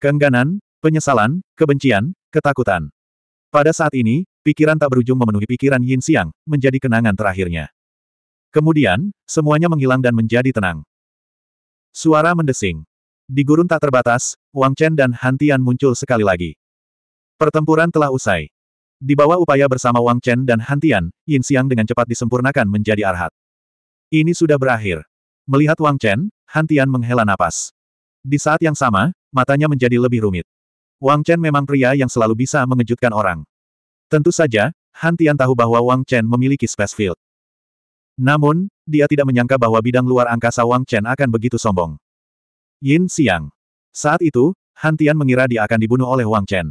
Keengganan, penyesalan, kebencian, ketakutan. Pada saat ini, Pikiran tak berujung memenuhi pikiran Yin Xiang, menjadi kenangan terakhirnya. Kemudian, semuanya menghilang dan menjadi tenang. Suara mendesing. Di gurun tak terbatas, Wang Chen dan Han Tian muncul sekali lagi. Pertempuran telah usai. Di bawah upaya bersama Wang Chen dan Han Tian, Yin Xiang dengan cepat disempurnakan menjadi arhat. Ini sudah berakhir. Melihat Wang Chen, Han Tian menghela napas. Di saat yang sama, matanya menjadi lebih rumit. Wang Chen memang pria yang selalu bisa mengejutkan orang. Tentu saja, Han Tian tahu bahwa Wang Chen memiliki space field. Namun, dia tidak menyangka bahwa bidang luar angkasa Wang Chen akan begitu sombong. Yin Xiang. Saat itu, Han Tian mengira dia akan dibunuh oleh Wang Chen.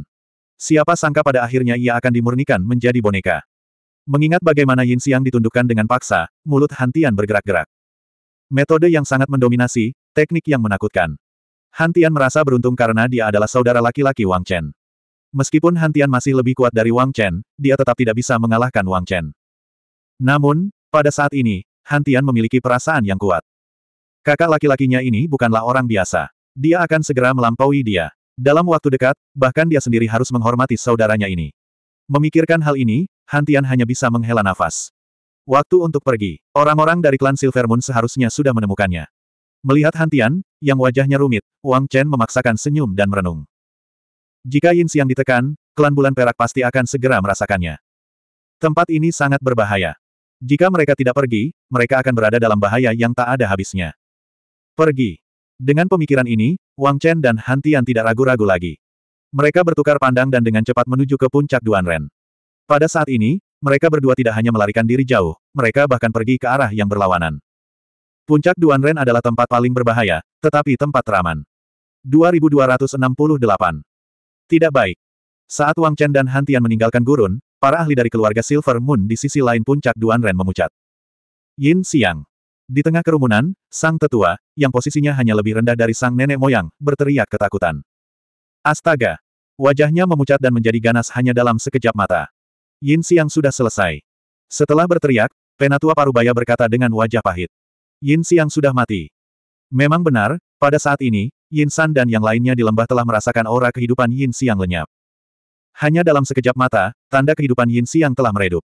Siapa sangka pada akhirnya ia akan dimurnikan menjadi boneka. Mengingat bagaimana Yin Xiang ditundukkan dengan paksa, mulut Han Tian bergerak-gerak. Metode yang sangat mendominasi, teknik yang menakutkan. Han Tian merasa beruntung karena dia adalah saudara laki-laki Wang Chen. Meskipun Hantian masih lebih kuat dari Wang Chen, dia tetap tidak bisa mengalahkan Wang Chen. Namun, pada saat ini, Hantian memiliki perasaan yang kuat. Kakak laki-lakinya ini bukanlah orang biasa. Dia akan segera melampaui dia. Dalam waktu dekat, bahkan dia sendiri harus menghormati saudaranya ini. Memikirkan hal ini, Hantian hanya bisa menghela nafas. Waktu untuk pergi. Orang-orang dari klan Silver Moon seharusnya sudah menemukannya. Melihat Hantian, yang wajahnya rumit, Wang Chen memaksakan senyum dan merenung. Jika Yin Xiang ditekan, klan bulan perak pasti akan segera merasakannya. Tempat ini sangat berbahaya. Jika mereka tidak pergi, mereka akan berada dalam bahaya yang tak ada habisnya. Pergi. Dengan pemikiran ini, Wang Chen dan Han Tian tidak ragu-ragu lagi. Mereka bertukar pandang dan dengan cepat menuju ke puncak Duanren. Pada saat ini, mereka berdua tidak hanya melarikan diri jauh, mereka bahkan pergi ke arah yang berlawanan. Puncak Duanren adalah tempat paling berbahaya, tetapi tempat teraman. 2268 tidak baik. Saat Wang Chen dan Hantian meninggalkan gurun, para ahli dari keluarga Silver Moon di sisi lain puncak Duan Ren memucat. Yin Xiang. Di tengah kerumunan, sang tetua, yang posisinya hanya lebih rendah dari sang nenek moyang, berteriak ketakutan. Astaga! Wajahnya memucat dan menjadi ganas hanya dalam sekejap mata. Yin Xiang sudah selesai. Setelah berteriak, Penatua Parubaya berkata dengan wajah pahit. Yin Xiang sudah mati. Memang benar, pada saat ini, Yin San dan yang lainnya di lembah telah merasakan aura kehidupan Yin Xiang lenyap. Hanya dalam sekejap mata, tanda kehidupan Yin Xiang telah meredup.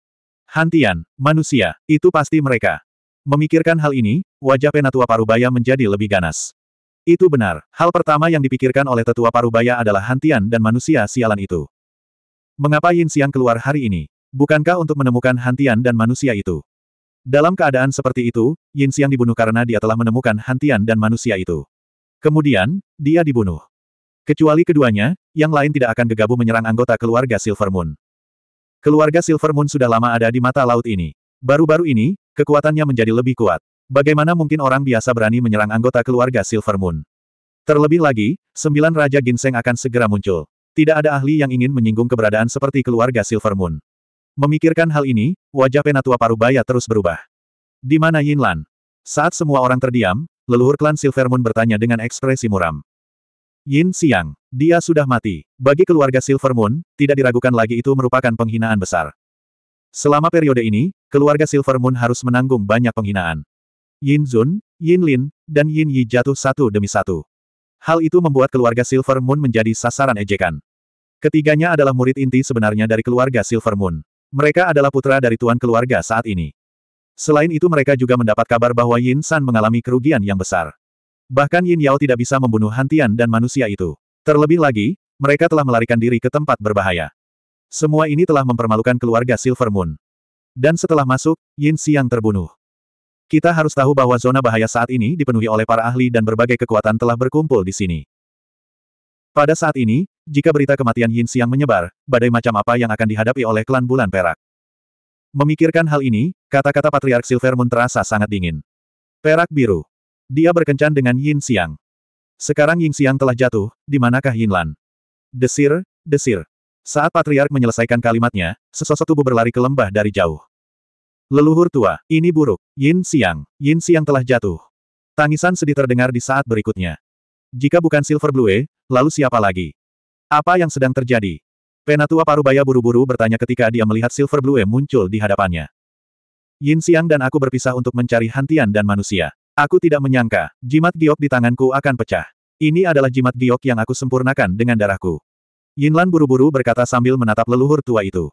Hantian, manusia, itu pasti mereka. Memikirkan hal ini, wajah Penatua Parubaya menjadi lebih ganas. Itu benar, hal pertama yang dipikirkan oleh Tetua Parubaya adalah Hantian dan manusia sialan itu. Mengapa Yin Xiang keluar hari ini? Bukankah untuk menemukan Hantian dan manusia itu? Dalam keadaan seperti itu, Yin Xiang dibunuh karena dia telah menemukan Hantian dan manusia itu. Kemudian, dia dibunuh. Kecuali keduanya, yang lain tidak akan gegabah menyerang anggota keluarga Silver Moon. Keluarga Silver Moon sudah lama ada di mata laut ini. Baru-baru ini, kekuatannya menjadi lebih kuat. Bagaimana mungkin orang biasa berani menyerang anggota keluarga Silver Moon? Terlebih lagi, sembilan Raja Ginseng akan segera muncul. Tidak ada ahli yang ingin menyinggung keberadaan seperti keluarga Silver Moon. Memikirkan hal ini, wajah Penatua Parubaya terus berubah. Di mana Yinlan? Saat semua orang terdiam, leluhur klan Silver Moon bertanya dengan ekspresi muram. Yin Siang, dia sudah mati. Bagi keluarga Silver Moon, tidak diragukan lagi itu merupakan penghinaan besar. Selama periode ini, keluarga Silver Moon harus menanggung banyak penghinaan. Yin Zun, Yin Lin, dan Yin Yi jatuh satu demi satu. Hal itu membuat keluarga Silver Moon menjadi sasaran ejekan. Ketiganya adalah murid inti sebenarnya dari keluarga Silver Moon. Mereka adalah putra dari tuan keluarga saat ini. Selain itu mereka juga mendapat kabar bahwa Yin San mengalami kerugian yang besar. Bahkan Yin Yao tidak bisa membunuh Hantian dan manusia itu. Terlebih lagi, mereka telah melarikan diri ke tempat berbahaya. Semua ini telah mempermalukan keluarga Silver Moon. Dan setelah masuk, Yin Siang terbunuh. Kita harus tahu bahwa zona bahaya saat ini dipenuhi oleh para ahli dan berbagai kekuatan telah berkumpul di sini. Pada saat ini, jika berita kematian Yin Siang menyebar, badai macam apa yang akan dihadapi oleh klan Bulan Perak? Memikirkan hal ini, kata-kata Patriark Silver Moon terasa sangat dingin. Perak biru. Dia berkencan dengan Yin Xiang. Sekarang Yin Xiang telah jatuh, di manakah Yin Lan? Desir, desir. Saat Patriark menyelesaikan kalimatnya, sesosok tubuh berlari ke lembah dari jauh. Leluhur tua, ini buruk. Yin Xiang, Yin Xiang telah jatuh. Tangisan sedih terdengar di saat berikutnya. Jika bukan Silver Blue, lalu siapa lagi? Apa yang sedang terjadi? Penatua Parubaya buru-buru bertanya ketika dia melihat Silver Blue e muncul di hadapannya. Yin Xiang dan aku berpisah untuk mencari hantian dan manusia. Aku tidak menyangka, jimat giok di tanganku akan pecah. Ini adalah jimat giok yang aku sempurnakan dengan darahku. Yin Lan buru-buru berkata sambil menatap leluhur tua itu.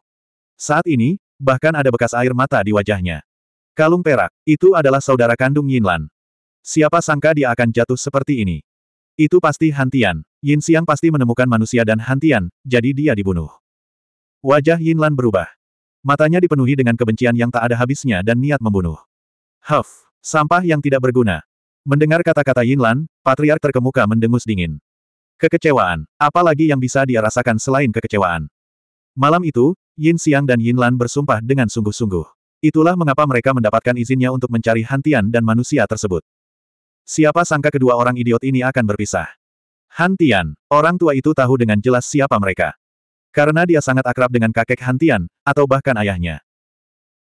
Saat ini, bahkan ada bekas air mata di wajahnya. Kalung perak, itu adalah saudara kandung Yin Lan. Siapa sangka dia akan jatuh seperti ini. Itu pasti Hantian. Yin Xiang pasti menemukan manusia dan Hantian, jadi dia dibunuh. Wajah Yin Lan berubah. Matanya dipenuhi dengan kebencian yang tak ada habisnya dan niat membunuh. Huff, sampah yang tidak berguna. Mendengar kata-kata Yin Lan, patriark terkemuka mendengus dingin. Kekecewaan, apalagi yang bisa dia rasakan selain kekecewaan. Malam itu, Yin Xiang dan Yin Lan bersumpah dengan sungguh-sungguh. Itulah mengapa mereka mendapatkan izinnya untuk mencari Hantian dan manusia tersebut. Siapa sangka kedua orang idiot ini akan berpisah. Hantian, orang tua itu tahu dengan jelas siapa mereka. Karena dia sangat akrab dengan kakek Hantian, atau bahkan ayahnya.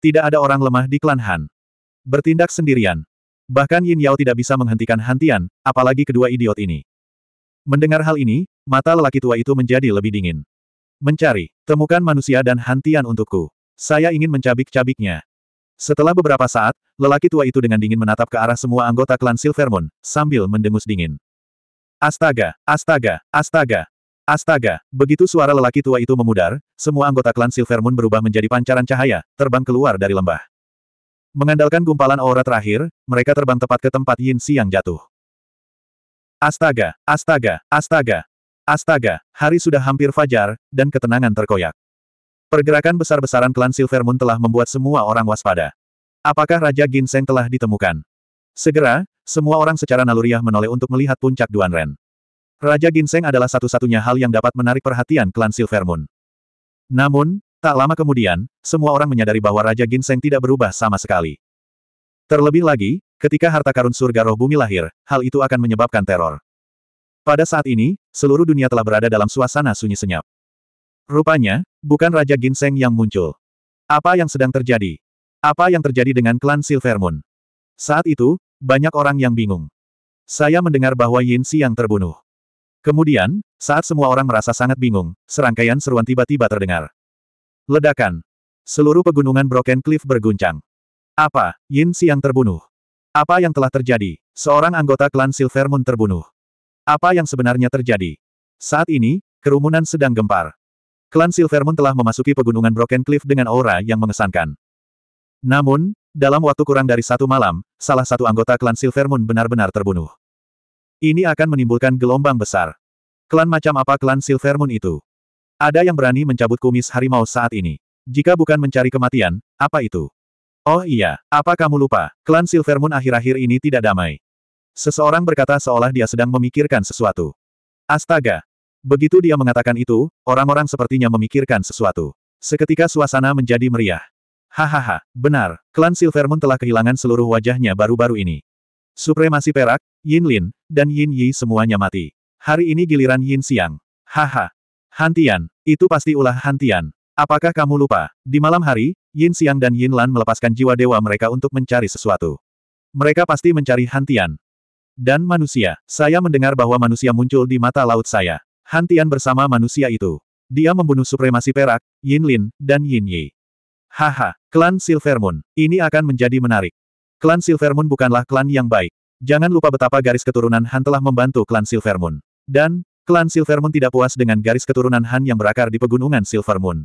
Tidak ada orang lemah di klan Han. Bertindak sendirian. Bahkan Yin Yao tidak bisa menghentikan Hantian, apalagi kedua idiot ini. Mendengar hal ini, mata lelaki tua itu menjadi lebih dingin. Mencari, temukan manusia dan Hantian untukku. Saya ingin mencabik-cabiknya. Setelah beberapa saat, lelaki tua itu dengan dingin menatap ke arah semua anggota klan Silvermoon, sambil mendengus dingin. Astaga, astaga, astaga, astaga. Begitu suara lelaki tua itu memudar, semua anggota klan Silvermoon berubah menjadi pancaran cahaya, terbang keluar dari lembah. Mengandalkan gumpalan aura terakhir, mereka terbang tepat ke tempat Yin Si yang jatuh. Astaga, astaga, astaga, astaga. Hari sudah hampir fajar, dan ketenangan terkoyak. Pergerakan besar-besaran klan Silver Moon telah membuat semua orang waspada. Apakah Raja Ginseng telah ditemukan? Segera, semua orang secara naluriah menoleh untuk melihat puncak Duanren. Raja Ginseng adalah satu-satunya hal yang dapat menarik perhatian klan Silver Moon. Namun, tak lama kemudian, semua orang menyadari bahwa Raja Ginseng tidak berubah sama sekali. Terlebih lagi, ketika harta karun surga roh bumi lahir, hal itu akan menyebabkan teror. Pada saat ini, seluruh dunia telah berada dalam suasana sunyi senyap. Rupanya, bukan Raja Ginseng yang muncul. Apa yang sedang terjadi? Apa yang terjadi dengan klan Silvermoon? Saat itu, banyak orang yang bingung. Saya mendengar bahwa Yin Siang terbunuh. Kemudian, saat semua orang merasa sangat bingung, serangkaian seruan tiba-tiba terdengar. Ledakan. Seluruh pegunungan Broken Cliff berguncang. Apa, Yin Siang terbunuh? Apa yang telah terjadi? Seorang anggota klan Silvermoon terbunuh. Apa yang sebenarnya terjadi? Saat ini, kerumunan sedang gempar. Klan Silvermoon telah memasuki pegunungan Broken Cliff dengan aura yang mengesankan. Namun, dalam waktu kurang dari satu malam, salah satu anggota klan Silvermoon benar-benar terbunuh. Ini akan menimbulkan gelombang besar. Klan macam apa klan Silvermoon itu? Ada yang berani mencabut kumis harimau saat ini. Jika bukan mencari kematian, apa itu? Oh iya, apa kamu lupa, klan Silvermoon akhir-akhir ini tidak damai. Seseorang berkata seolah dia sedang memikirkan sesuatu. Astaga, Begitu dia mengatakan itu, orang-orang sepertinya memikirkan sesuatu. Seketika suasana menjadi meriah. Hahaha, benar, klan Silvermoon telah kehilangan seluruh wajahnya baru-baru ini. Supremasi Perak, Yin Lin, dan Yin Yi semuanya mati. Hari ini giliran Yin Siang. Haha. Hantian, itu pasti ulah Hantian. Apakah kamu lupa? Di malam hari, Yin Siang dan Yin Lan melepaskan jiwa dewa mereka untuk mencari sesuatu. Mereka pasti mencari Hantian. Dan manusia, saya mendengar bahwa manusia muncul di mata laut saya. Hantian bersama manusia itu. Dia membunuh supremasi perak, Yin Lin, dan Yin Yi. Haha, klan Silver Moon, ini akan menjadi menarik. Klan Silver Moon bukanlah klan yang baik. Jangan lupa betapa garis keturunan Han telah membantu klan Silver Moon. Dan, klan Silver Moon tidak puas dengan garis keturunan Han yang berakar di pegunungan Silver Moon.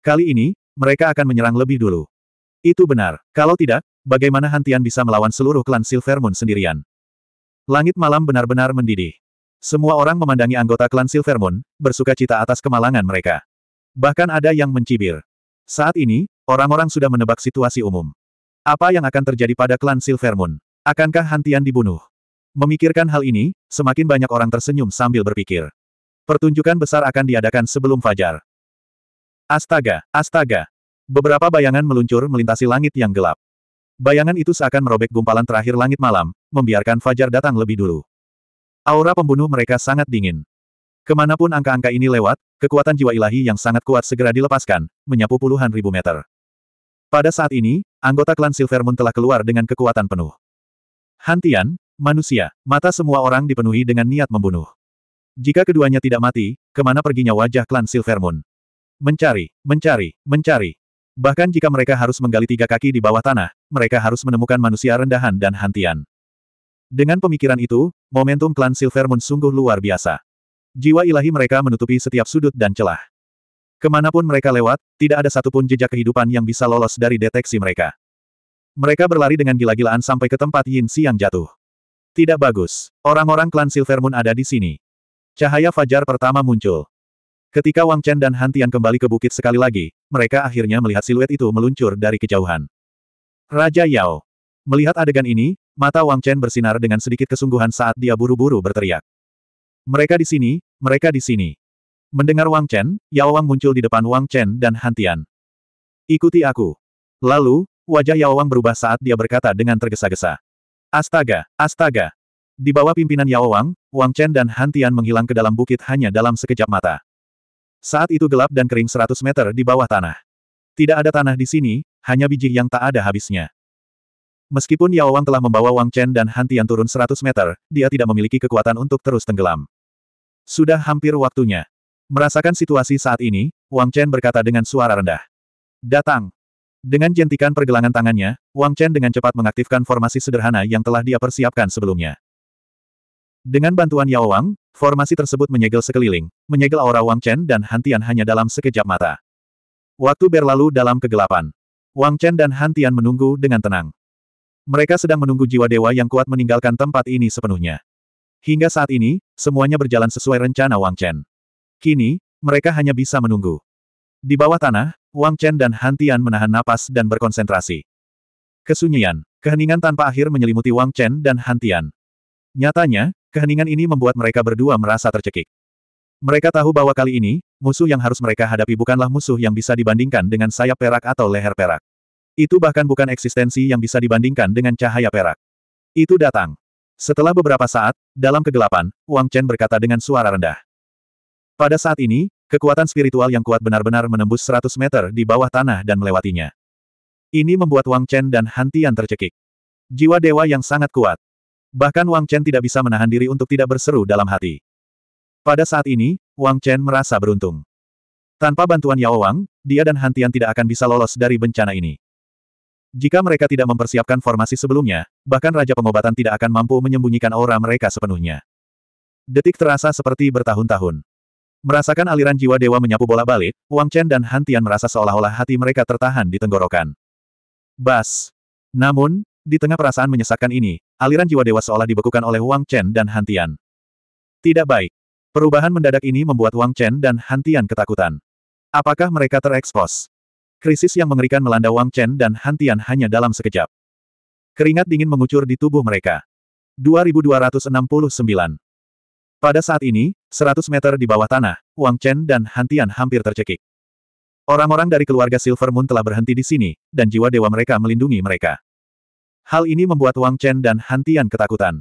Kali ini, mereka akan menyerang lebih dulu. Itu benar. Kalau tidak, bagaimana Hantian bisa melawan seluruh klan Silver Moon sendirian? Langit malam benar-benar mendidih. Semua orang memandangi anggota klan Silvermoon, bersuka cita atas kemalangan mereka. Bahkan ada yang mencibir. Saat ini, orang-orang sudah menebak situasi umum. Apa yang akan terjadi pada klan Silvermoon? Akankah Hantian dibunuh? Memikirkan hal ini, semakin banyak orang tersenyum sambil berpikir. Pertunjukan besar akan diadakan sebelum fajar. Astaga, astaga. Beberapa bayangan meluncur melintasi langit yang gelap. Bayangan itu seakan merobek gumpalan terakhir langit malam, membiarkan fajar datang lebih dulu. Aura pembunuh mereka sangat dingin. Kemanapun angka-angka ini lewat, kekuatan jiwa ilahi yang sangat kuat segera dilepaskan, menyapu puluhan ribu meter. Pada saat ini, anggota klan Silver Moon telah keluar dengan kekuatan penuh. Hantian, manusia, mata semua orang dipenuhi dengan niat membunuh. Jika keduanya tidak mati, kemana perginya wajah klan Silver Moon? Mencari, mencari, mencari. Bahkan jika mereka harus menggali tiga kaki di bawah tanah, mereka harus menemukan manusia rendahan dan hantian. Dengan pemikiran itu, momentum klan Silver Moon sungguh luar biasa. Jiwa ilahi mereka menutupi setiap sudut dan celah. Kemanapun mereka lewat, tidak ada satupun jejak kehidupan yang bisa lolos dari deteksi mereka. Mereka berlari dengan gila-gilaan sampai ke tempat Yin Si yang jatuh. Tidak bagus. Orang-orang klan Silver Moon ada di sini. Cahaya fajar pertama muncul. Ketika Wang Chen dan Hantian kembali ke bukit sekali lagi, mereka akhirnya melihat siluet itu meluncur dari kejauhan. Raja Yao, Melihat adegan ini, mata Wang Chen bersinar dengan sedikit kesungguhan saat dia buru-buru berteriak. Mereka di sini, mereka di sini. Mendengar Wang Chen, Yao Wang muncul di depan Wang Chen dan Hantian. Ikuti aku. Lalu, wajah Yao Wang berubah saat dia berkata dengan tergesa-gesa. Astaga, astaga. Di bawah pimpinan Yao Wang, Wang Chen dan Hantian menghilang ke dalam bukit hanya dalam sekejap mata. Saat itu gelap dan kering 100 meter di bawah tanah. Tidak ada tanah di sini, hanya biji yang tak ada habisnya. Meskipun Yao Wang telah membawa Wang Chen dan Han Tian turun 100 meter, dia tidak memiliki kekuatan untuk terus tenggelam. Sudah hampir waktunya. Merasakan situasi saat ini, Wang Chen berkata dengan suara rendah. Datang. Dengan jentikan pergelangan tangannya, Wang Chen dengan cepat mengaktifkan formasi sederhana yang telah dia persiapkan sebelumnya. Dengan bantuan Yao Wang, formasi tersebut menyegel sekeliling, menyegel aura Wang Chen dan Han Tian hanya dalam sekejap mata. Waktu berlalu dalam kegelapan. Wang Chen dan Han Tian menunggu dengan tenang. Mereka sedang menunggu jiwa dewa yang kuat meninggalkan tempat ini sepenuhnya. Hingga saat ini, semuanya berjalan sesuai rencana Wang Chen. Kini, mereka hanya bisa menunggu. Di bawah tanah, Wang Chen dan Han Tian menahan napas dan berkonsentrasi. Kesunyian, keheningan tanpa akhir menyelimuti Wang Chen dan Han Tian. Nyatanya, keheningan ini membuat mereka berdua merasa tercekik. Mereka tahu bahwa kali ini, musuh yang harus mereka hadapi bukanlah musuh yang bisa dibandingkan dengan sayap perak atau leher perak. Itu bahkan bukan eksistensi yang bisa dibandingkan dengan cahaya perak. Itu datang. Setelah beberapa saat, dalam kegelapan, Wang Chen berkata dengan suara rendah. Pada saat ini, kekuatan spiritual yang kuat benar-benar menembus 100 meter di bawah tanah dan melewatinya. Ini membuat Wang Chen dan Han Tian tercekik. Jiwa dewa yang sangat kuat. Bahkan Wang Chen tidak bisa menahan diri untuk tidak berseru dalam hati. Pada saat ini, Wang Chen merasa beruntung. Tanpa bantuan Yao Wang, dia dan Hantian tidak akan bisa lolos dari bencana ini. Jika mereka tidak mempersiapkan formasi sebelumnya, bahkan Raja Pengobatan tidak akan mampu menyembunyikan aura mereka sepenuhnya. Detik terasa seperti bertahun-tahun. Merasakan aliran jiwa dewa menyapu bola balik, Wang Chen dan Han Tian merasa seolah-olah hati mereka tertahan di tenggorokan. Bas. Namun, di tengah perasaan menyesakkan ini, aliran jiwa dewa seolah dibekukan oleh Wang Chen dan Han Tian. Tidak baik. Perubahan mendadak ini membuat Wang Chen dan Han Tian ketakutan. Apakah mereka terekspos? Krisis yang mengerikan melanda Wang Chen dan Hantian hanya dalam sekejap. Keringat dingin mengucur di tubuh mereka. 2269 Pada saat ini, 100 meter di bawah tanah, Wang Chen dan Hantian hampir tercekik. Orang-orang dari keluarga Silver Moon telah berhenti di sini, dan jiwa dewa mereka melindungi mereka. Hal ini membuat Wang Chen dan Hantian ketakutan.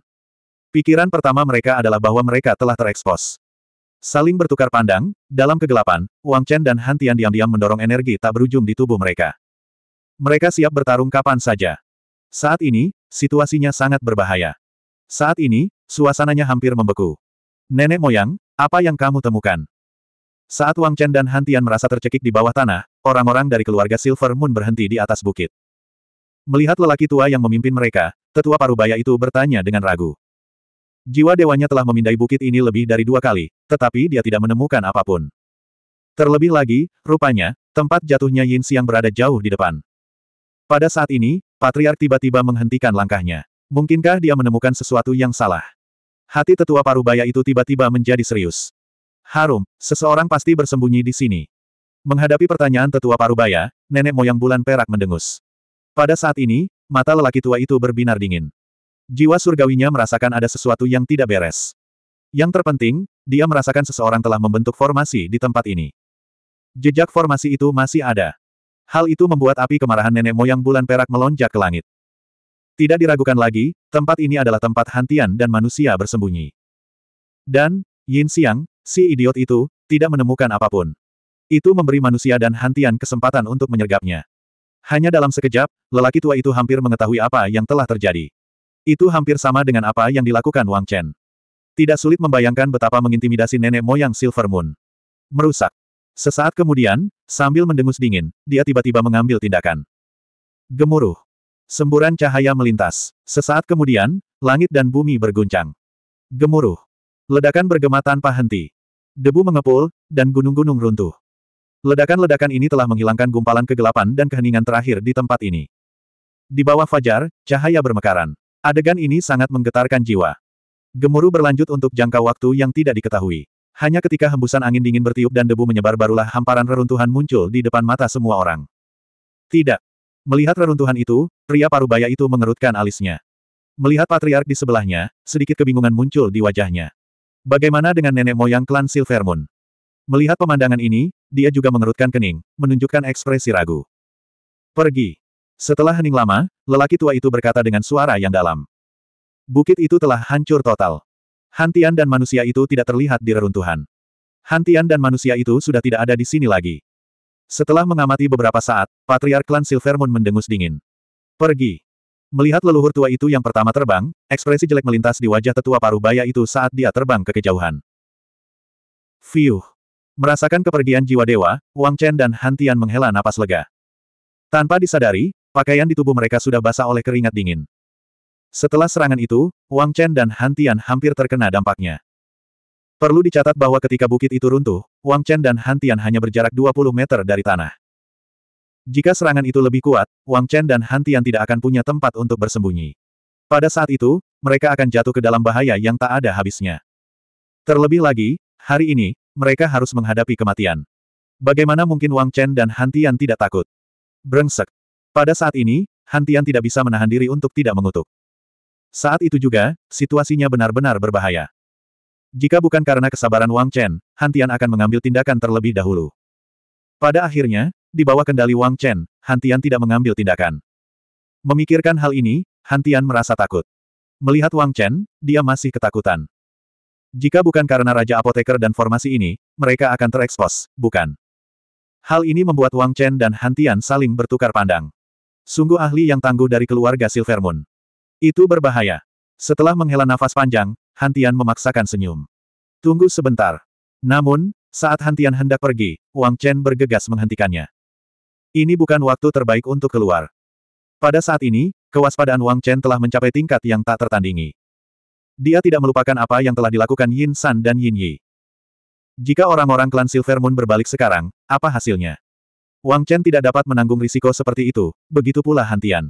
Pikiran pertama mereka adalah bahwa mereka telah terekspos. Saling bertukar pandang, dalam kegelapan, Wang Chen dan Han Tian diam-diam mendorong energi tak berujung di tubuh mereka. Mereka siap bertarung kapan saja. Saat ini, situasinya sangat berbahaya. Saat ini, suasananya hampir membeku. Nenek moyang, apa yang kamu temukan? Saat Wang Chen dan Han Tian merasa tercekik di bawah tanah, orang-orang dari keluarga Silver Moon berhenti di atas bukit. Melihat lelaki tua yang memimpin mereka, tetua parubaya itu bertanya dengan ragu. Jiwa dewanya telah memindai bukit ini lebih dari dua kali, tetapi dia tidak menemukan apapun. Terlebih lagi, rupanya, tempat jatuhnya Yin Xiang berada jauh di depan. Pada saat ini, Patriark tiba-tiba menghentikan langkahnya. Mungkinkah dia menemukan sesuatu yang salah? Hati tetua parubaya itu tiba-tiba menjadi serius. Harum, seseorang pasti bersembunyi di sini. Menghadapi pertanyaan tetua parubaya, nenek moyang bulan perak mendengus. Pada saat ini, mata lelaki tua itu berbinar dingin. Jiwa surgawinya merasakan ada sesuatu yang tidak beres. Yang terpenting, dia merasakan seseorang telah membentuk formasi di tempat ini. Jejak formasi itu masih ada. Hal itu membuat api kemarahan nenek moyang bulan perak melonjak ke langit. Tidak diragukan lagi, tempat ini adalah tempat hantian dan manusia bersembunyi. Dan, Yin Xiang, si idiot itu, tidak menemukan apapun. Itu memberi manusia dan hantian kesempatan untuk menyergapnya. Hanya dalam sekejap, lelaki tua itu hampir mengetahui apa yang telah terjadi. Itu hampir sama dengan apa yang dilakukan Wang Chen. Tidak sulit membayangkan betapa mengintimidasi nenek moyang Silver Moon. Merusak. Sesaat kemudian, sambil mendengus dingin, dia tiba-tiba mengambil tindakan. Gemuruh. Semburan cahaya melintas. Sesaat kemudian, langit dan bumi berguncang. Gemuruh. Ledakan bergema tanpa henti. Debu mengepul, dan gunung-gunung runtuh. Ledakan-ledakan ini telah menghilangkan gumpalan kegelapan dan keheningan terakhir di tempat ini. Di bawah fajar, cahaya bermekaran. Adegan ini sangat menggetarkan jiwa. Gemuruh berlanjut untuk jangka waktu yang tidak diketahui. Hanya ketika hembusan angin dingin bertiup dan debu menyebar barulah hamparan reruntuhan muncul di depan mata semua orang. Tidak. Melihat reruntuhan itu, pria parubaya itu mengerutkan alisnya. Melihat patriark di sebelahnya, sedikit kebingungan muncul di wajahnya. Bagaimana dengan nenek moyang klan Silvermoon? Melihat pemandangan ini, dia juga mengerutkan kening, menunjukkan ekspresi ragu. Pergi. Setelah hening lama, lelaki tua itu berkata dengan suara yang dalam. Bukit itu telah hancur total. Hantian dan manusia itu tidak terlihat di reruntuhan. Hantian dan manusia itu sudah tidak ada di sini lagi. Setelah mengamati beberapa saat, Patriark Klan Silvermoon mendengus dingin. Pergi. Melihat leluhur tua itu yang pertama terbang, ekspresi jelek melintas di wajah tetua paruh baya itu saat dia terbang ke kejauhan. Fiuh. Merasakan kepergian jiwa dewa, Wang Chen dan Hantian menghela napas lega. Tanpa disadari, Pakaian di tubuh mereka sudah basah oleh keringat dingin. Setelah serangan itu, Wang Chen dan Han Tian hampir terkena dampaknya. Perlu dicatat bahwa ketika bukit itu runtuh, Wang Chen dan Han Tian hanya berjarak 20 meter dari tanah. Jika serangan itu lebih kuat, Wang Chen dan Han Tian tidak akan punya tempat untuk bersembunyi. Pada saat itu, mereka akan jatuh ke dalam bahaya yang tak ada habisnya. Terlebih lagi, hari ini, mereka harus menghadapi kematian. Bagaimana mungkin Wang Chen dan Han Tian tidak takut? Brengsek. Pada saat ini, Hantian tidak bisa menahan diri untuk tidak mengutuk. Saat itu juga, situasinya benar-benar berbahaya. Jika bukan karena kesabaran Wang Chen, Hantian akan mengambil tindakan terlebih dahulu. Pada akhirnya, di bawah kendali Wang Chen, Hantian tidak mengambil tindakan. Memikirkan hal ini, Hantian merasa takut. Melihat Wang Chen, dia masih ketakutan. Jika bukan karena Raja Apoteker dan formasi ini, mereka akan terekspos, bukan? Hal ini membuat Wang Chen dan Hantian saling bertukar pandang. Sungguh ahli yang tangguh dari keluarga Silvermoon. Itu berbahaya. Setelah menghela nafas panjang, Hantian memaksakan senyum. Tunggu sebentar. Namun, saat Hantian hendak pergi, Wang Chen bergegas menghentikannya. Ini bukan waktu terbaik untuk keluar. Pada saat ini, kewaspadaan Wang Chen telah mencapai tingkat yang tak tertandingi. Dia tidak melupakan apa yang telah dilakukan Yin San dan Yin Yi. Jika orang-orang klan Silver Moon berbalik sekarang, apa hasilnya? Wang Chen tidak dapat menanggung risiko seperti itu, begitu pula Hantian.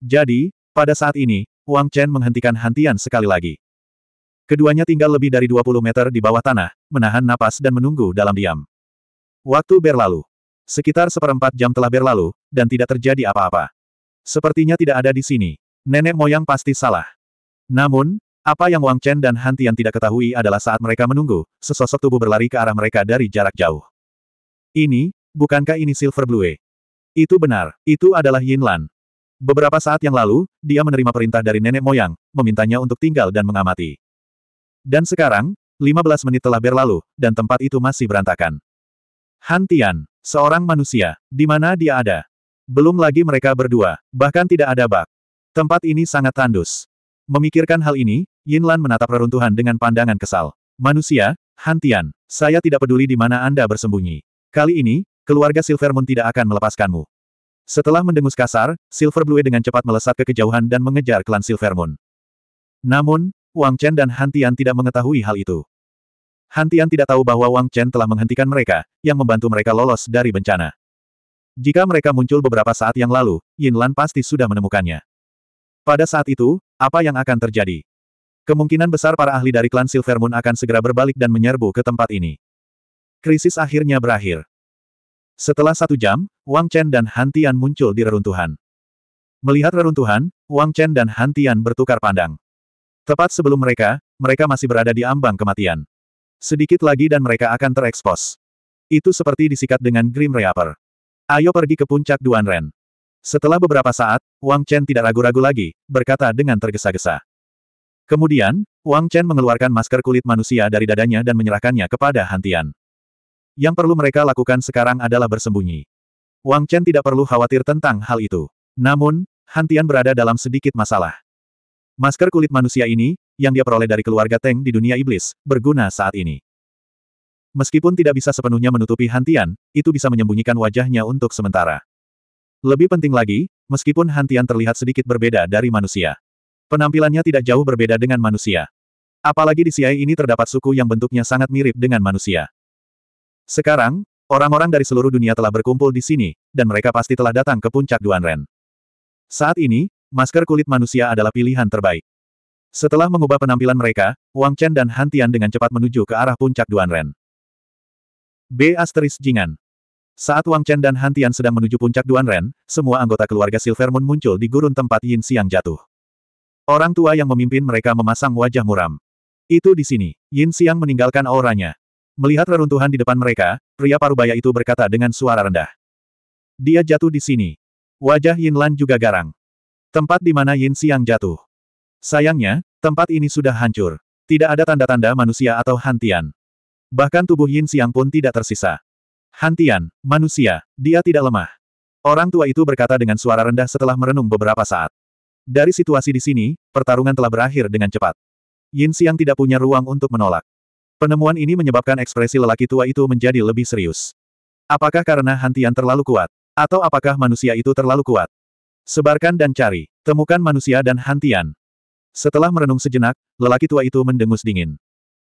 Jadi, pada saat ini, Wang Chen menghentikan Hantian sekali lagi. Keduanya tinggal lebih dari 20 meter di bawah tanah, menahan napas dan menunggu dalam diam. Waktu berlalu. Sekitar seperempat jam telah berlalu, dan tidak terjadi apa-apa. Sepertinya tidak ada di sini. Nenek moyang pasti salah. Namun, apa yang Wang Chen dan Hantian tidak ketahui adalah saat mereka menunggu, sesosok tubuh berlari ke arah mereka dari jarak jauh. Ini, Bukankah ini Silver Blue? Itu benar, itu adalah Yinlan. Beberapa saat yang lalu, dia menerima perintah dari nenek moyang, memintanya untuk tinggal dan mengamati. Dan sekarang, 15 menit telah berlalu, dan tempat itu masih berantakan. Han Tian, seorang manusia, di mana dia ada? Belum lagi mereka berdua, bahkan tidak ada bak. Tempat ini sangat tandus. Memikirkan hal ini, Yinlan menatap reruntuhan dengan pandangan kesal. Manusia, Han Tian, saya tidak peduli di mana Anda bersembunyi. Kali ini, keluarga Silver Moon tidak akan melepaskanmu. Setelah mendengus kasar, Silver Blue dengan cepat melesat ke kejauhan dan mengejar klan Silver Moon. Namun, Wang Chen dan Han Tian tidak mengetahui hal itu. Han Tian tidak tahu bahwa Wang Chen telah menghentikan mereka, yang membantu mereka lolos dari bencana. Jika mereka muncul beberapa saat yang lalu, Yin Lan pasti sudah menemukannya. Pada saat itu, apa yang akan terjadi? Kemungkinan besar para ahli dari klan Silver Moon akan segera berbalik dan menyerbu ke tempat ini. Krisis akhirnya berakhir. Setelah satu jam, Wang Chen dan Han Tian muncul di reruntuhan. Melihat reruntuhan, Wang Chen dan Han Tian bertukar pandang. Tepat sebelum mereka, mereka masih berada di ambang kematian. Sedikit lagi dan mereka akan terekspos. Itu seperti disikat dengan Grim Reaper. Ayo pergi ke puncak Duan Ren. Setelah beberapa saat, Wang Chen tidak ragu-ragu lagi, berkata dengan tergesa-gesa. Kemudian, Wang Chen mengeluarkan masker kulit manusia dari dadanya dan menyerahkannya kepada Hantian. Yang perlu mereka lakukan sekarang adalah bersembunyi. Wang Chen tidak perlu khawatir tentang hal itu. Namun, Hantian berada dalam sedikit masalah. Masker kulit manusia ini, yang dia peroleh dari keluarga Teng di dunia iblis, berguna saat ini. Meskipun tidak bisa sepenuhnya menutupi Hantian, itu bisa menyembunyikan wajahnya untuk sementara. Lebih penting lagi, meskipun Hantian terlihat sedikit berbeda dari manusia. Penampilannya tidak jauh berbeda dengan manusia. Apalagi di CIA ini terdapat suku yang bentuknya sangat mirip dengan manusia. Sekarang, orang-orang dari seluruh dunia telah berkumpul di sini, dan mereka pasti telah datang ke puncak Duanren. Saat ini, masker kulit manusia adalah pilihan terbaik. Setelah mengubah penampilan mereka, Wang Chen dan Han Tian dengan cepat menuju ke arah puncak Duanren. B. Asteris Jingan Saat Wang Chen dan Han Tian sedang menuju puncak Duanren, semua anggota keluarga Silver Moon muncul di gurun tempat Yin Siang jatuh. Orang tua yang memimpin mereka memasang wajah muram. Itu di sini, Yin Siang meninggalkan auranya, Melihat reruntuhan di depan mereka, pria parubaya itu berkata dengan suara rendah. Dia jatuh di sini. Wajah Yin Lan juga garang. Tempat di mana Yin Siang jatuh. Sayangnya, tempat ini sudah hancur. Tidak ada tanda-tanda manusia atau hantian. Bahkan tubuh Yin Siang pun tidak tersisa. Hantian, manusia, dia tidak lemah. Orang tua itu berkata dengan suara rendah setelah merenung beberapa saat. Dari situasi di sini, pertarungan telah berakhir dengan cepat. Yin Siang tidak punya ruang untuk menolak. Penemuan ini menyebabkan ekspresi lelaki tua itu menjadi lebih serius. Apakah karena hantian terlalu kuat? Atau apakah manusia itu terlalu kuat? Sebarkan dan cari. Temukan manusia dan hantian. Setelah merenung sejenak, lelaki tua itu mendengus dingin.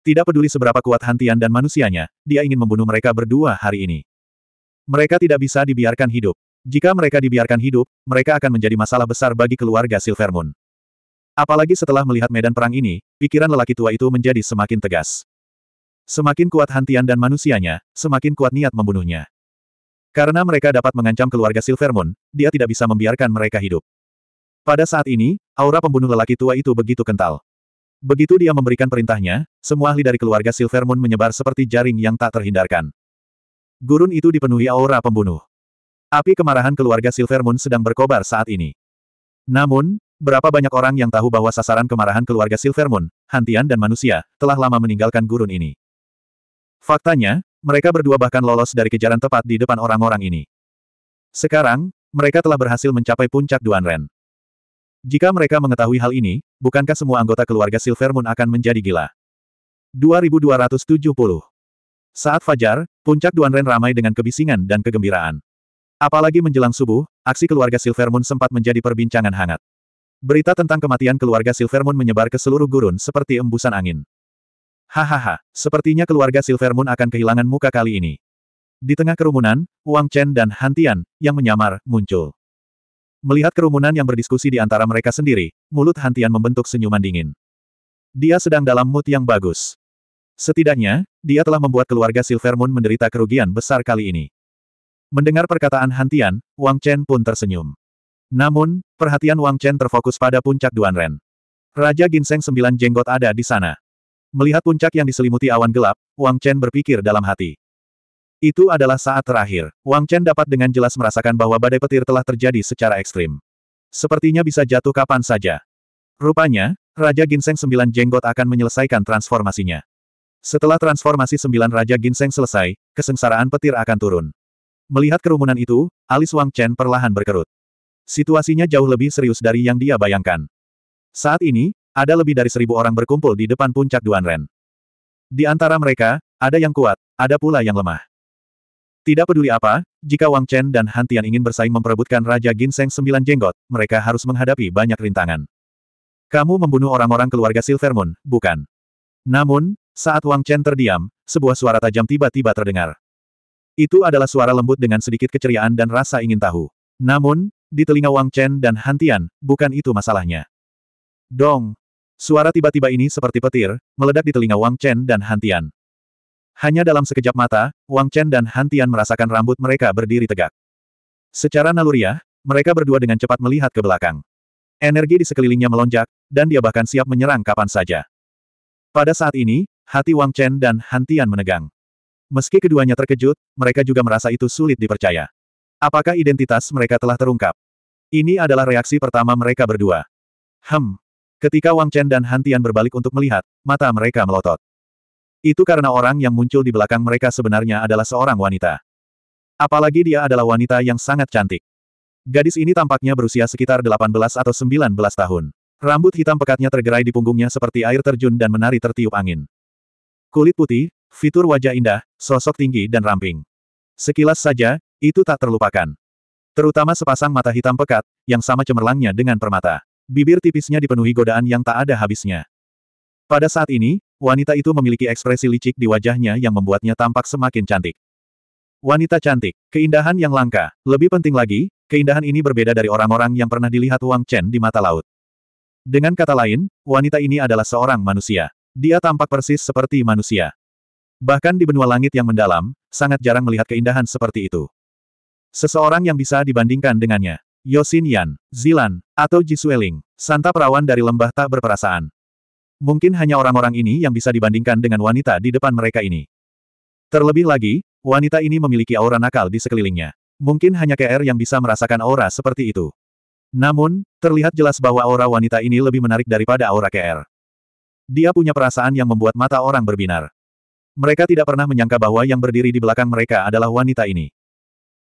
Tidak peduli seberapa kuat hantian dan manusianya, dia ingin membunuh mereka berdua hari ini. Mereka tidak bisa dibiarkan hidup. Jika mereka dibiarkan hidup, mereka akan menjadi masalah besar bagi keluarga Silvermoon. Apalagi setelah melihat medan perang ini, pikiran lelaki tua itu menjadi semakin tegas. Semakin kuat Hantian dan manusianya, semakin kuat niat membunuhnya. Karena mereka dapat mengancam keluarga Silvermoon, dia tidak bisa membiarkan mereka hidup. Pada saat ini, aura pembunuh lelaki tua itu begitu kental. Begitu dia memberikan perintahnya, semua ahli dari keluarga Silvermoon menyebar seperti jaring yang tak terhindarkan. Gurun itu dipenuhi aura pembunuh. Api kemarahan keluarga Silvermoon sedang berkobar saat ini. Namun, berapa banyak orang yang tahu bahwa sasaran kemarahan keluarga Silvermoon, Hantian dan manusia, telah lama meninggalkan gurun ini. Faktanya, mereka berdua bahkan lolos dari kejaran tepat di depan orang-orang ini. Sekarang, mereka telah berhasil mencapai puncak Duan Ren. Jika mereka mengetahui hal ini, bukankah semua anggota keluarga Silver Moon akan menjadi gila? 2270 Saat fajar, puncak Duan Ren ramai dengan kebisingan dan kegembiraan. Apalagi menjelang subuh, aksi keluarga Silver Moon sempat menjadi perbincangan hangat. Berita tentang kematian keluarga Silver Moon menyebar ke seluruh gurun seperti embusan angin. Hahaha, sepertinya keluarga Silver Moon akan kehilangan muka kali ini. Di tengah kerumunan, Wang Chen dan Han Tian, yang menyamar, muncul. Melihat kerumunan yang berdiskusi di antara mereka sendiri, mulut Han Tian membentuk senyuman dingin. Dia sedang dalam mood yang bagus. Setidaknya, dia telah membuat keluarga Silver Moon menderita kerugian besar kali ini. Mendengar perkataan Han Tian, Wang Chen pun tersenyum. Namun, perhatian Wang Chen terfokus pada puncak Duan Ren. Raja Ginseng Sembilan Jenggot ada di sana. Melihat puncak yang diselimuti awan gelap, Wang Chen berpikir dalam hati. Itu adalah saat terakhir. Wang Chen dapat dengan jelas merasakan bahwa badai petir telah terjadi secara ekstrim. Sepertinya bisa jatuh kapan saja. Rupanya, Raja Ginseng Sembilan Jenggot akan menyelesaikan transformasinya. Setelah transformasi Sembilan Raja Ginseng selesai, kesengsaraan petir akan turun. Melihat kerumunan itu, alis Wang Chen perlahan berkerut. Situasinya jauh lebih serius dari yang dia bayangkan. Saat ini, ada lebih dari seribu orang berkumpul di depan puncak Duanren. Di antara mereka, ada yang kuat, ada pula yang lemah. Tidak peduli apa, jika Wang Chen dan Han Tian ingin bersaing memperebutkan Raja Ginseng Sembilan Jenggot, mereka harus menghadapi banyak rintangan. Kamu membunuh orang-orang keluarga Silver Moon, bukan? Namun, saat Wang Chen terdiam, sebuah suara tajam tiba-tiba terdengar. Itu adalah suara lembut dengan sedikit keceriaan dan rasa ingin tahu. Namun, di telinga Wang Chen dan Han Tian, bukan itu masalahnya. Dong, Suara tiba-tiba ini seperti petir, meledak di telinga Wang Chen dan Hantian. Hanya dalam sekejap mata, Wang Chen dan Hantian merasakan rambut mereka berdiri tegak. Secara naluriah, mereka berdua dengan cepat melihat ke belakang. Energi di sekelilingnya melonjak, dan dia bahkan siap menyerang kapan saja. Pada saat ini, hati Wang Chen dan Hantian menegang. Meski keduanya terkejut, mereka juga merasa itu sulit dipercaya. Apakah identitas mereka telah terungkap? Ini adalah reaksi pertama mereka berdua. Hem, Ketika Wang Chen dan Han Tian berbalik untuk melihat, mata mereka melotot. Itu karena orang yang muncul di belakang mereka sebenarnya adalah seorang wanita. Apalagi dia adalah wanita yang sangat cantik. Gadis ini tampaknya berusia sekitar 18 atau 19 tahun. Rambut hitam pekatnya tergerai di punggungnya seperti air terjun dan menari tertiup angin. Kulit putih, fitur wajah indah, sosok tinggi dan ramping. Sekilas saja, itu tak terlupakan. Terutama sepasang mata hitam pekat, yang sama cemerlangnya dengan permata. Bibir tipisnya dipenuhi godaan yang tak ada habisnya. Pada saat ini, wanita itu memiliki ekspresi licik di wajahnya yang membuatnya tampak semakin cantik. Wanita cantik, keindahan yang langka. Lebih penting lagi, keindahan ini berbeda dari orang-orang yang pernah dilihat Wang Chen di mata laut. Dengan kata lain, wanita ini adalah seorang manusia. Dia tampak persis seperti manusia. Bahkan di benua langit yang mendalam, sangat jarang melihat keindahan seperti itu. Seseorang yang bisa dibandingkan dengannya. Yosin Yan, Zilan, atau Jisueling, santa perawan dari lembah tak berperasaan. Mungkin hanya orang-orang ini yang bisa dibandingkan dengan wanita di depan mereka ini. Terlebih lagi, wanita ini memiliki aura nakal di sekelilingnya. Mungkin hanya KR yang bisa merasakan aura seperti itu. Namun, terlihat jelas bahwa aura wanita ini lebih menarik daripada aura KR. Dia punya perasaan yang membuat mata orang berbinar. Mereka tidak pernah menyangka bahwa yang berdiri di belakang mereka adalah wanita ini.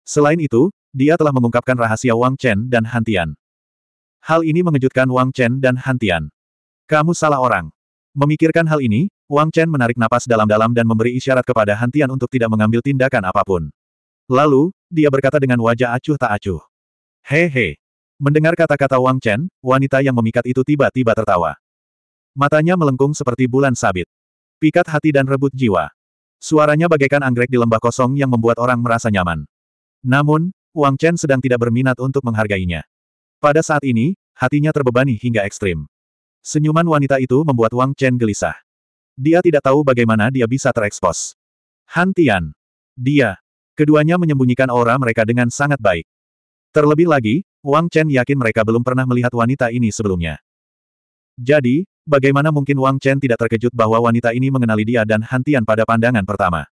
Selain itu, dia telah mengungkapkan rahasia Wang Chen dan Hantian. Hal ini mengejutkan Wang Chen dan Hantian. Kamu salah orang. Memikirkan hal ini, Wang Chen menarik napas dalam-dalam dan memberi isyarat kepada Hantian untuk tidak mengambil tindakan apapun. Lalu, dia berkata dengan wajah acuh tak acuh. Hehe. Mendengar kata-kata Wang Chen, wanita yang memikat itu tiba-tiba tertawa. Matanya melengkung seperti bulan sabit. Pikat hati dan rebut jiwa. Suaranya bagaikan anggrek di lembah kosong yang membuat orang merasa nyaman. Namun, Wang Chen sedang tidak berminat untuk menghargainya. Pada saat ini, hatinya terbebani hingga ekstrim. Senyuman wanita itu membuat Wang Chen gelisah. Dia tidak tahu bagaimana dia bisa terekspos. Han Tian. Dia. Keduanya menyembunyikan aura mereka dengan sangat baik. Terlebih lagi, Wang Chen yakin mereka belum pernah melihat wanita ini sebelumnya. Jadi, bagaimana mungkin Wang Chen tidak terkejut bahwa wanita ini mengenali dia dan Han Tian pada pandangan pertama?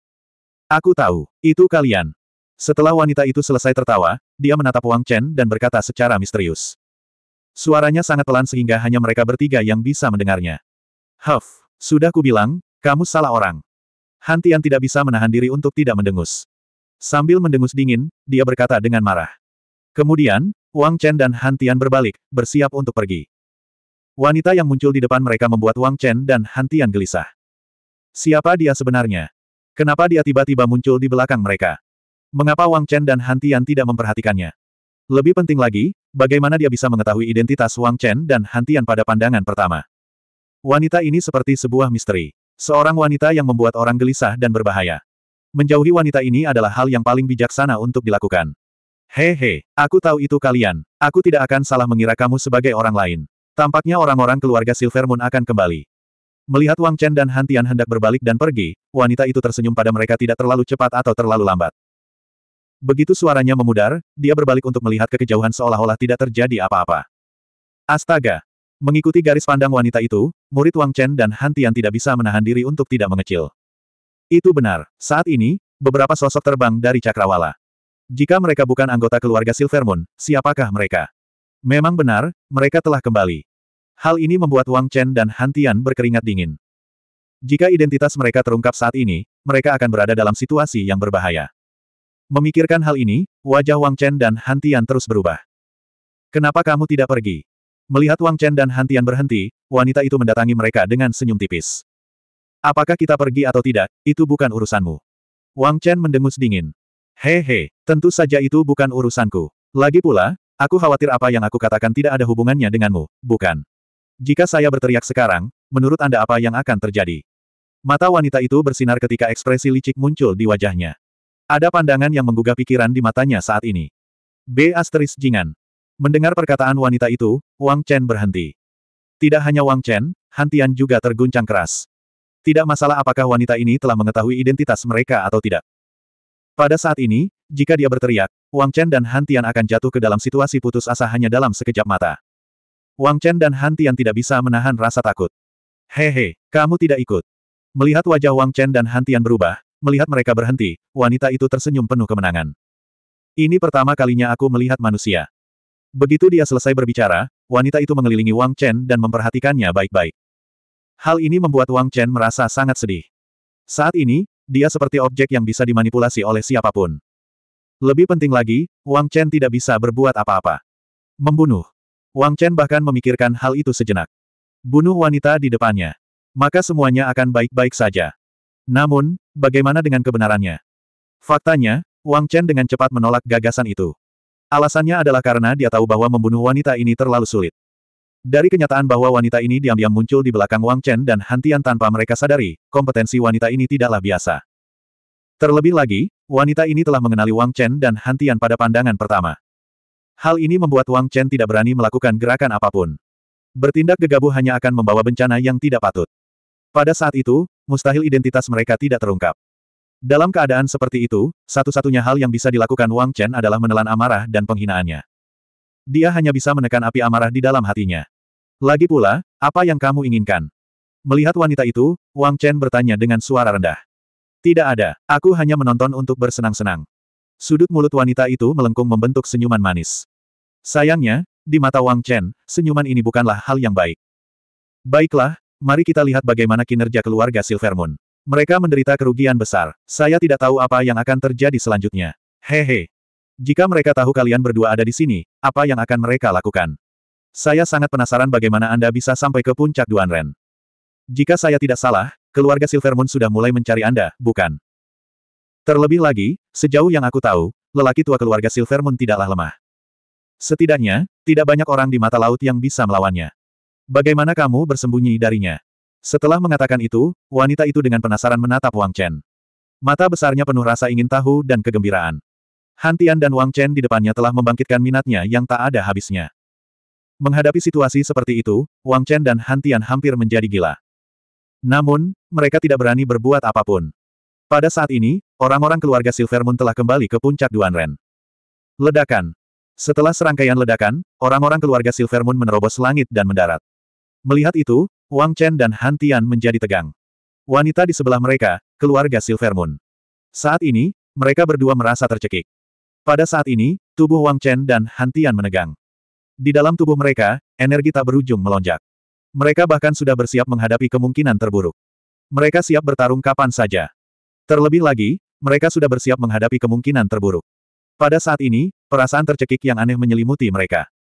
Aku tahu, itu kalian. Setelah wanita itu selesai tertawa, dia menatap Wang Chen dan berkata secara misterius. Suaranya sangat pelan sehingga hanya mereka bertiga yang bisa mendengarnya. Huff, sudah kubilang, kamu salah orang. Hantian tidak bisa menahan diri untuk tidak mendengus. Sambil mendengus dingin, dia berkata dengan marah. Kemudian, Wang Chen dan Hantian berbalik, bersiap untuk pergi. Wanita yang muncul di depan mereka membuat Wang Chen dan Hantian gelisah. Siapa dia sebenarnya? Kenapa dia tiba-tiba muncul di belakang mereka? Mengapa Wang Chen dan Han Tian tidak memperhatikannya? Lebih penting lagi, bagaimana dia bisa mengetahui identitas Wang Chen dan Han Tian pada pandangan pertama. Wanita ini seperti sebuah misteri. Seorang wanita yang membuat orang gelisah dan berbahaya. Menjauhi wanita ini adalah hal yang paling bijaksana untuk dilakukan. Hehe, aku tahu itu kalian. Aku tidak akan salah mengira kamu sebagai orang lain. Tampaknya orang-orang keluarga Silver Moon akan kembali. Melihat Wang Chen dan Hantian hendak berbalik dan pergi, wanita itu tersenyum pada mereka tidak terlalu cepat atau terlalu lambat. Begitu suaranya memudar, dia berbalik untuk melihat ke kejauhan seolah-olah tidak terjadi apa-apa. Astaga! Mengikuti garis pandang wanita itu, murid Wang Chen dan Han Tian tidak bisa menahan diri untuk tidak mengecil. Itu benar, saat ini, beberapa sosok terbang dari Cakrawala. Jika mereka bukan anggota keluarga Silver Moon, siapakah mereka? Memang benar, mereka telah kembali. Hal ini membuat Wang Chen dan Han Tian berkeringat dingin. Jika identitas mereka terungkap saat ini, mereka akan berada dalam situasi yang berbahaya. Memikirkan hal ini, wajah Wang Chen dan Hantian terus berubah. Kenapa kamu tidak pergi? Melihat Wang Chen dan Hantian berhenti, wanita itu mendatangi mereka dengan senyum tipis. Apakah kita pergi atau tidak, itu bukan urusanmu. Wang Chen mendengus dingin. Hehe, tentu saja itu bukan urusanku. Lagi pula, Aku khawatir apa yang aku katakan tidak ada hubungannya denganmu, bukan? Jika saya berteriak sekarang, menurut Anda apa yang akan terjadi? Mata wanita itu bersinar ketika ekspresi licik muncul di wajahnya. Ada pandangan yang menggugah pikiran di matanya saat ini. B. Asteris Jingan. Mendengar perkataan wanita itu, Wang Chen berhenti. Tidak hanya Wang Chen, Hantian juga terguncang keras. Tidak masalah apakah wanita ini telah mengetahui identitas mereka atau tidak. Pada saat ini, jika dia berteriak, Wang Chen dan Hantian akan jatuh ke dalam situasi putus asa hanya dalam sekejap mata. Wang Chen dan Hantian tidak bisa menahan rasa takut. Hehe, kamu tidak ikut. Melihat wajah Wang Chen dan Hantian berubah, Melihat mereka berhenti, wanita itu tersenyum penuh kemenangan. Ini pertama kalinya aku melihat manusia. Begitu dia selesai berbicara, wanita itu mengelilingi Wang Chen dan memperhatikannya baik-baik. Hal ini membuat Wang Chen merasa sangat sedih. Saat ini, dia seperti objek yang bisa dimanipulasi oleh siapapun. Lebih penting lagi, Wang Chen tidak bisa berbuat apa-apa. Membunuh. Wang Chen bahkan memikirkan hal itu sejenak. Bunuh wanita di depannya. Maka semuanya akan baik-baik saja. Namun, bagaimana dengan kebenarannya? Faktanya, Wang Chen dengan cepat menolak gagasan itu. Alasannya adalah karena dia tahu bahwa membunuh wanita ini terlalu sulit. Dari kenyataan bahwa wanita ini diam-diam muncul di belakang Wang Chen dan hantian tanpa mereka sadari, kompetensi wanita ini tidaklah biasa. Terlebih lagi, wanita ini telah mengenali Wang Chen dan hantian pada pandangan pertama. Hal ini membuat Wang Chen tidak berani melakukan gerakan apapun. Bertindak gegabah hanya akan membawa bencana yang tidak patut. Pada saat itu, mustahil identitas mereka tidak terungkap. Dalam keadaan seperti itu, satu-satunya hal yang bisa dilakukan Wang Chen adalah menelan amarah dan penghinaannya. Dia hanya bisa menekan api amarah di dalam hatinya. Lagi pula, apa yang kamu inginkan? Melihat wanita itu, Wang Chen bertanya dengan suara rendah. Tidak ada, aku hanya menonton untuk bersenang-senang. Sudut mulut wanita itu melengkung membentuk senyuman manis. Sayangnya, di mata Wang Chen, senyuman ini bukanlah hal yang baik. Baiklah, Mari kita lihat bagaimana kinerja keluarga Silvermoon. Mereka menderita kerugian besar. Saya tidak tahu apa yang akan terjadi selanjutnya. Hehe. Jika mereka tahu kalian berdua ada di sini, apa yang akan mereka lakukan? Saya sangat penasaran bagaimana Anda bisa sampai ke puncak Duanren. Jika saya tidak salah, keluarga Silvermoon sudah mulai mencari Anda, bukan? Terlebih lagi, sejauh yang aku tahu, lelaki tua keluarga Silvermoon tidaklah lemah. Setidaknya, tidak banyak orang di mata laut yang bisa melawannya. Bagaimana kamu bersembunyi darinya? Setelah mengatakan itu, wanita itu dengan penasaran menatap Wang Chen. Mata besarnya penuh rasa ingin tahu dan kegembiraan. Hantian dan Wang Chen di depannya telah membangkitkan minatnya yang tak ada habisnya. Menghadapi situasi seperti itu, Wang Chen dan Hantian hampir menjadi gila. Namun, mereka tidak berani berbuat apapun. Pada saat ini, orang-orang keluarga Silver Moon telah kembali ke puncak Duanren. Ledakan. Setelah serangkaian ledakan, orang-orang keluarga Silver Moon menerobos langit dan mendarat. Melihat itu, Wang Chen dan Han Tian menjadi tegang. Wanita di sebelah mereka, keluarga Silver Moon. Saat ini, mereka berdua merasa tercekik. Pada saat ini, tubuh Wang Chen dan Han Tian menegang. Di dalam tubuh mereka, energi tak berujung melonjak. Mereka bahkan sudah bersiap menghadapi kemungkinan terburuk. Mereka siap bertarung kapan saja. Terlebih lagi, mereka sudah bersiap menghadapi kemungkinan terburuk. Pada saat ini, perasaan tercekik yang aneh menyelimuti mereka.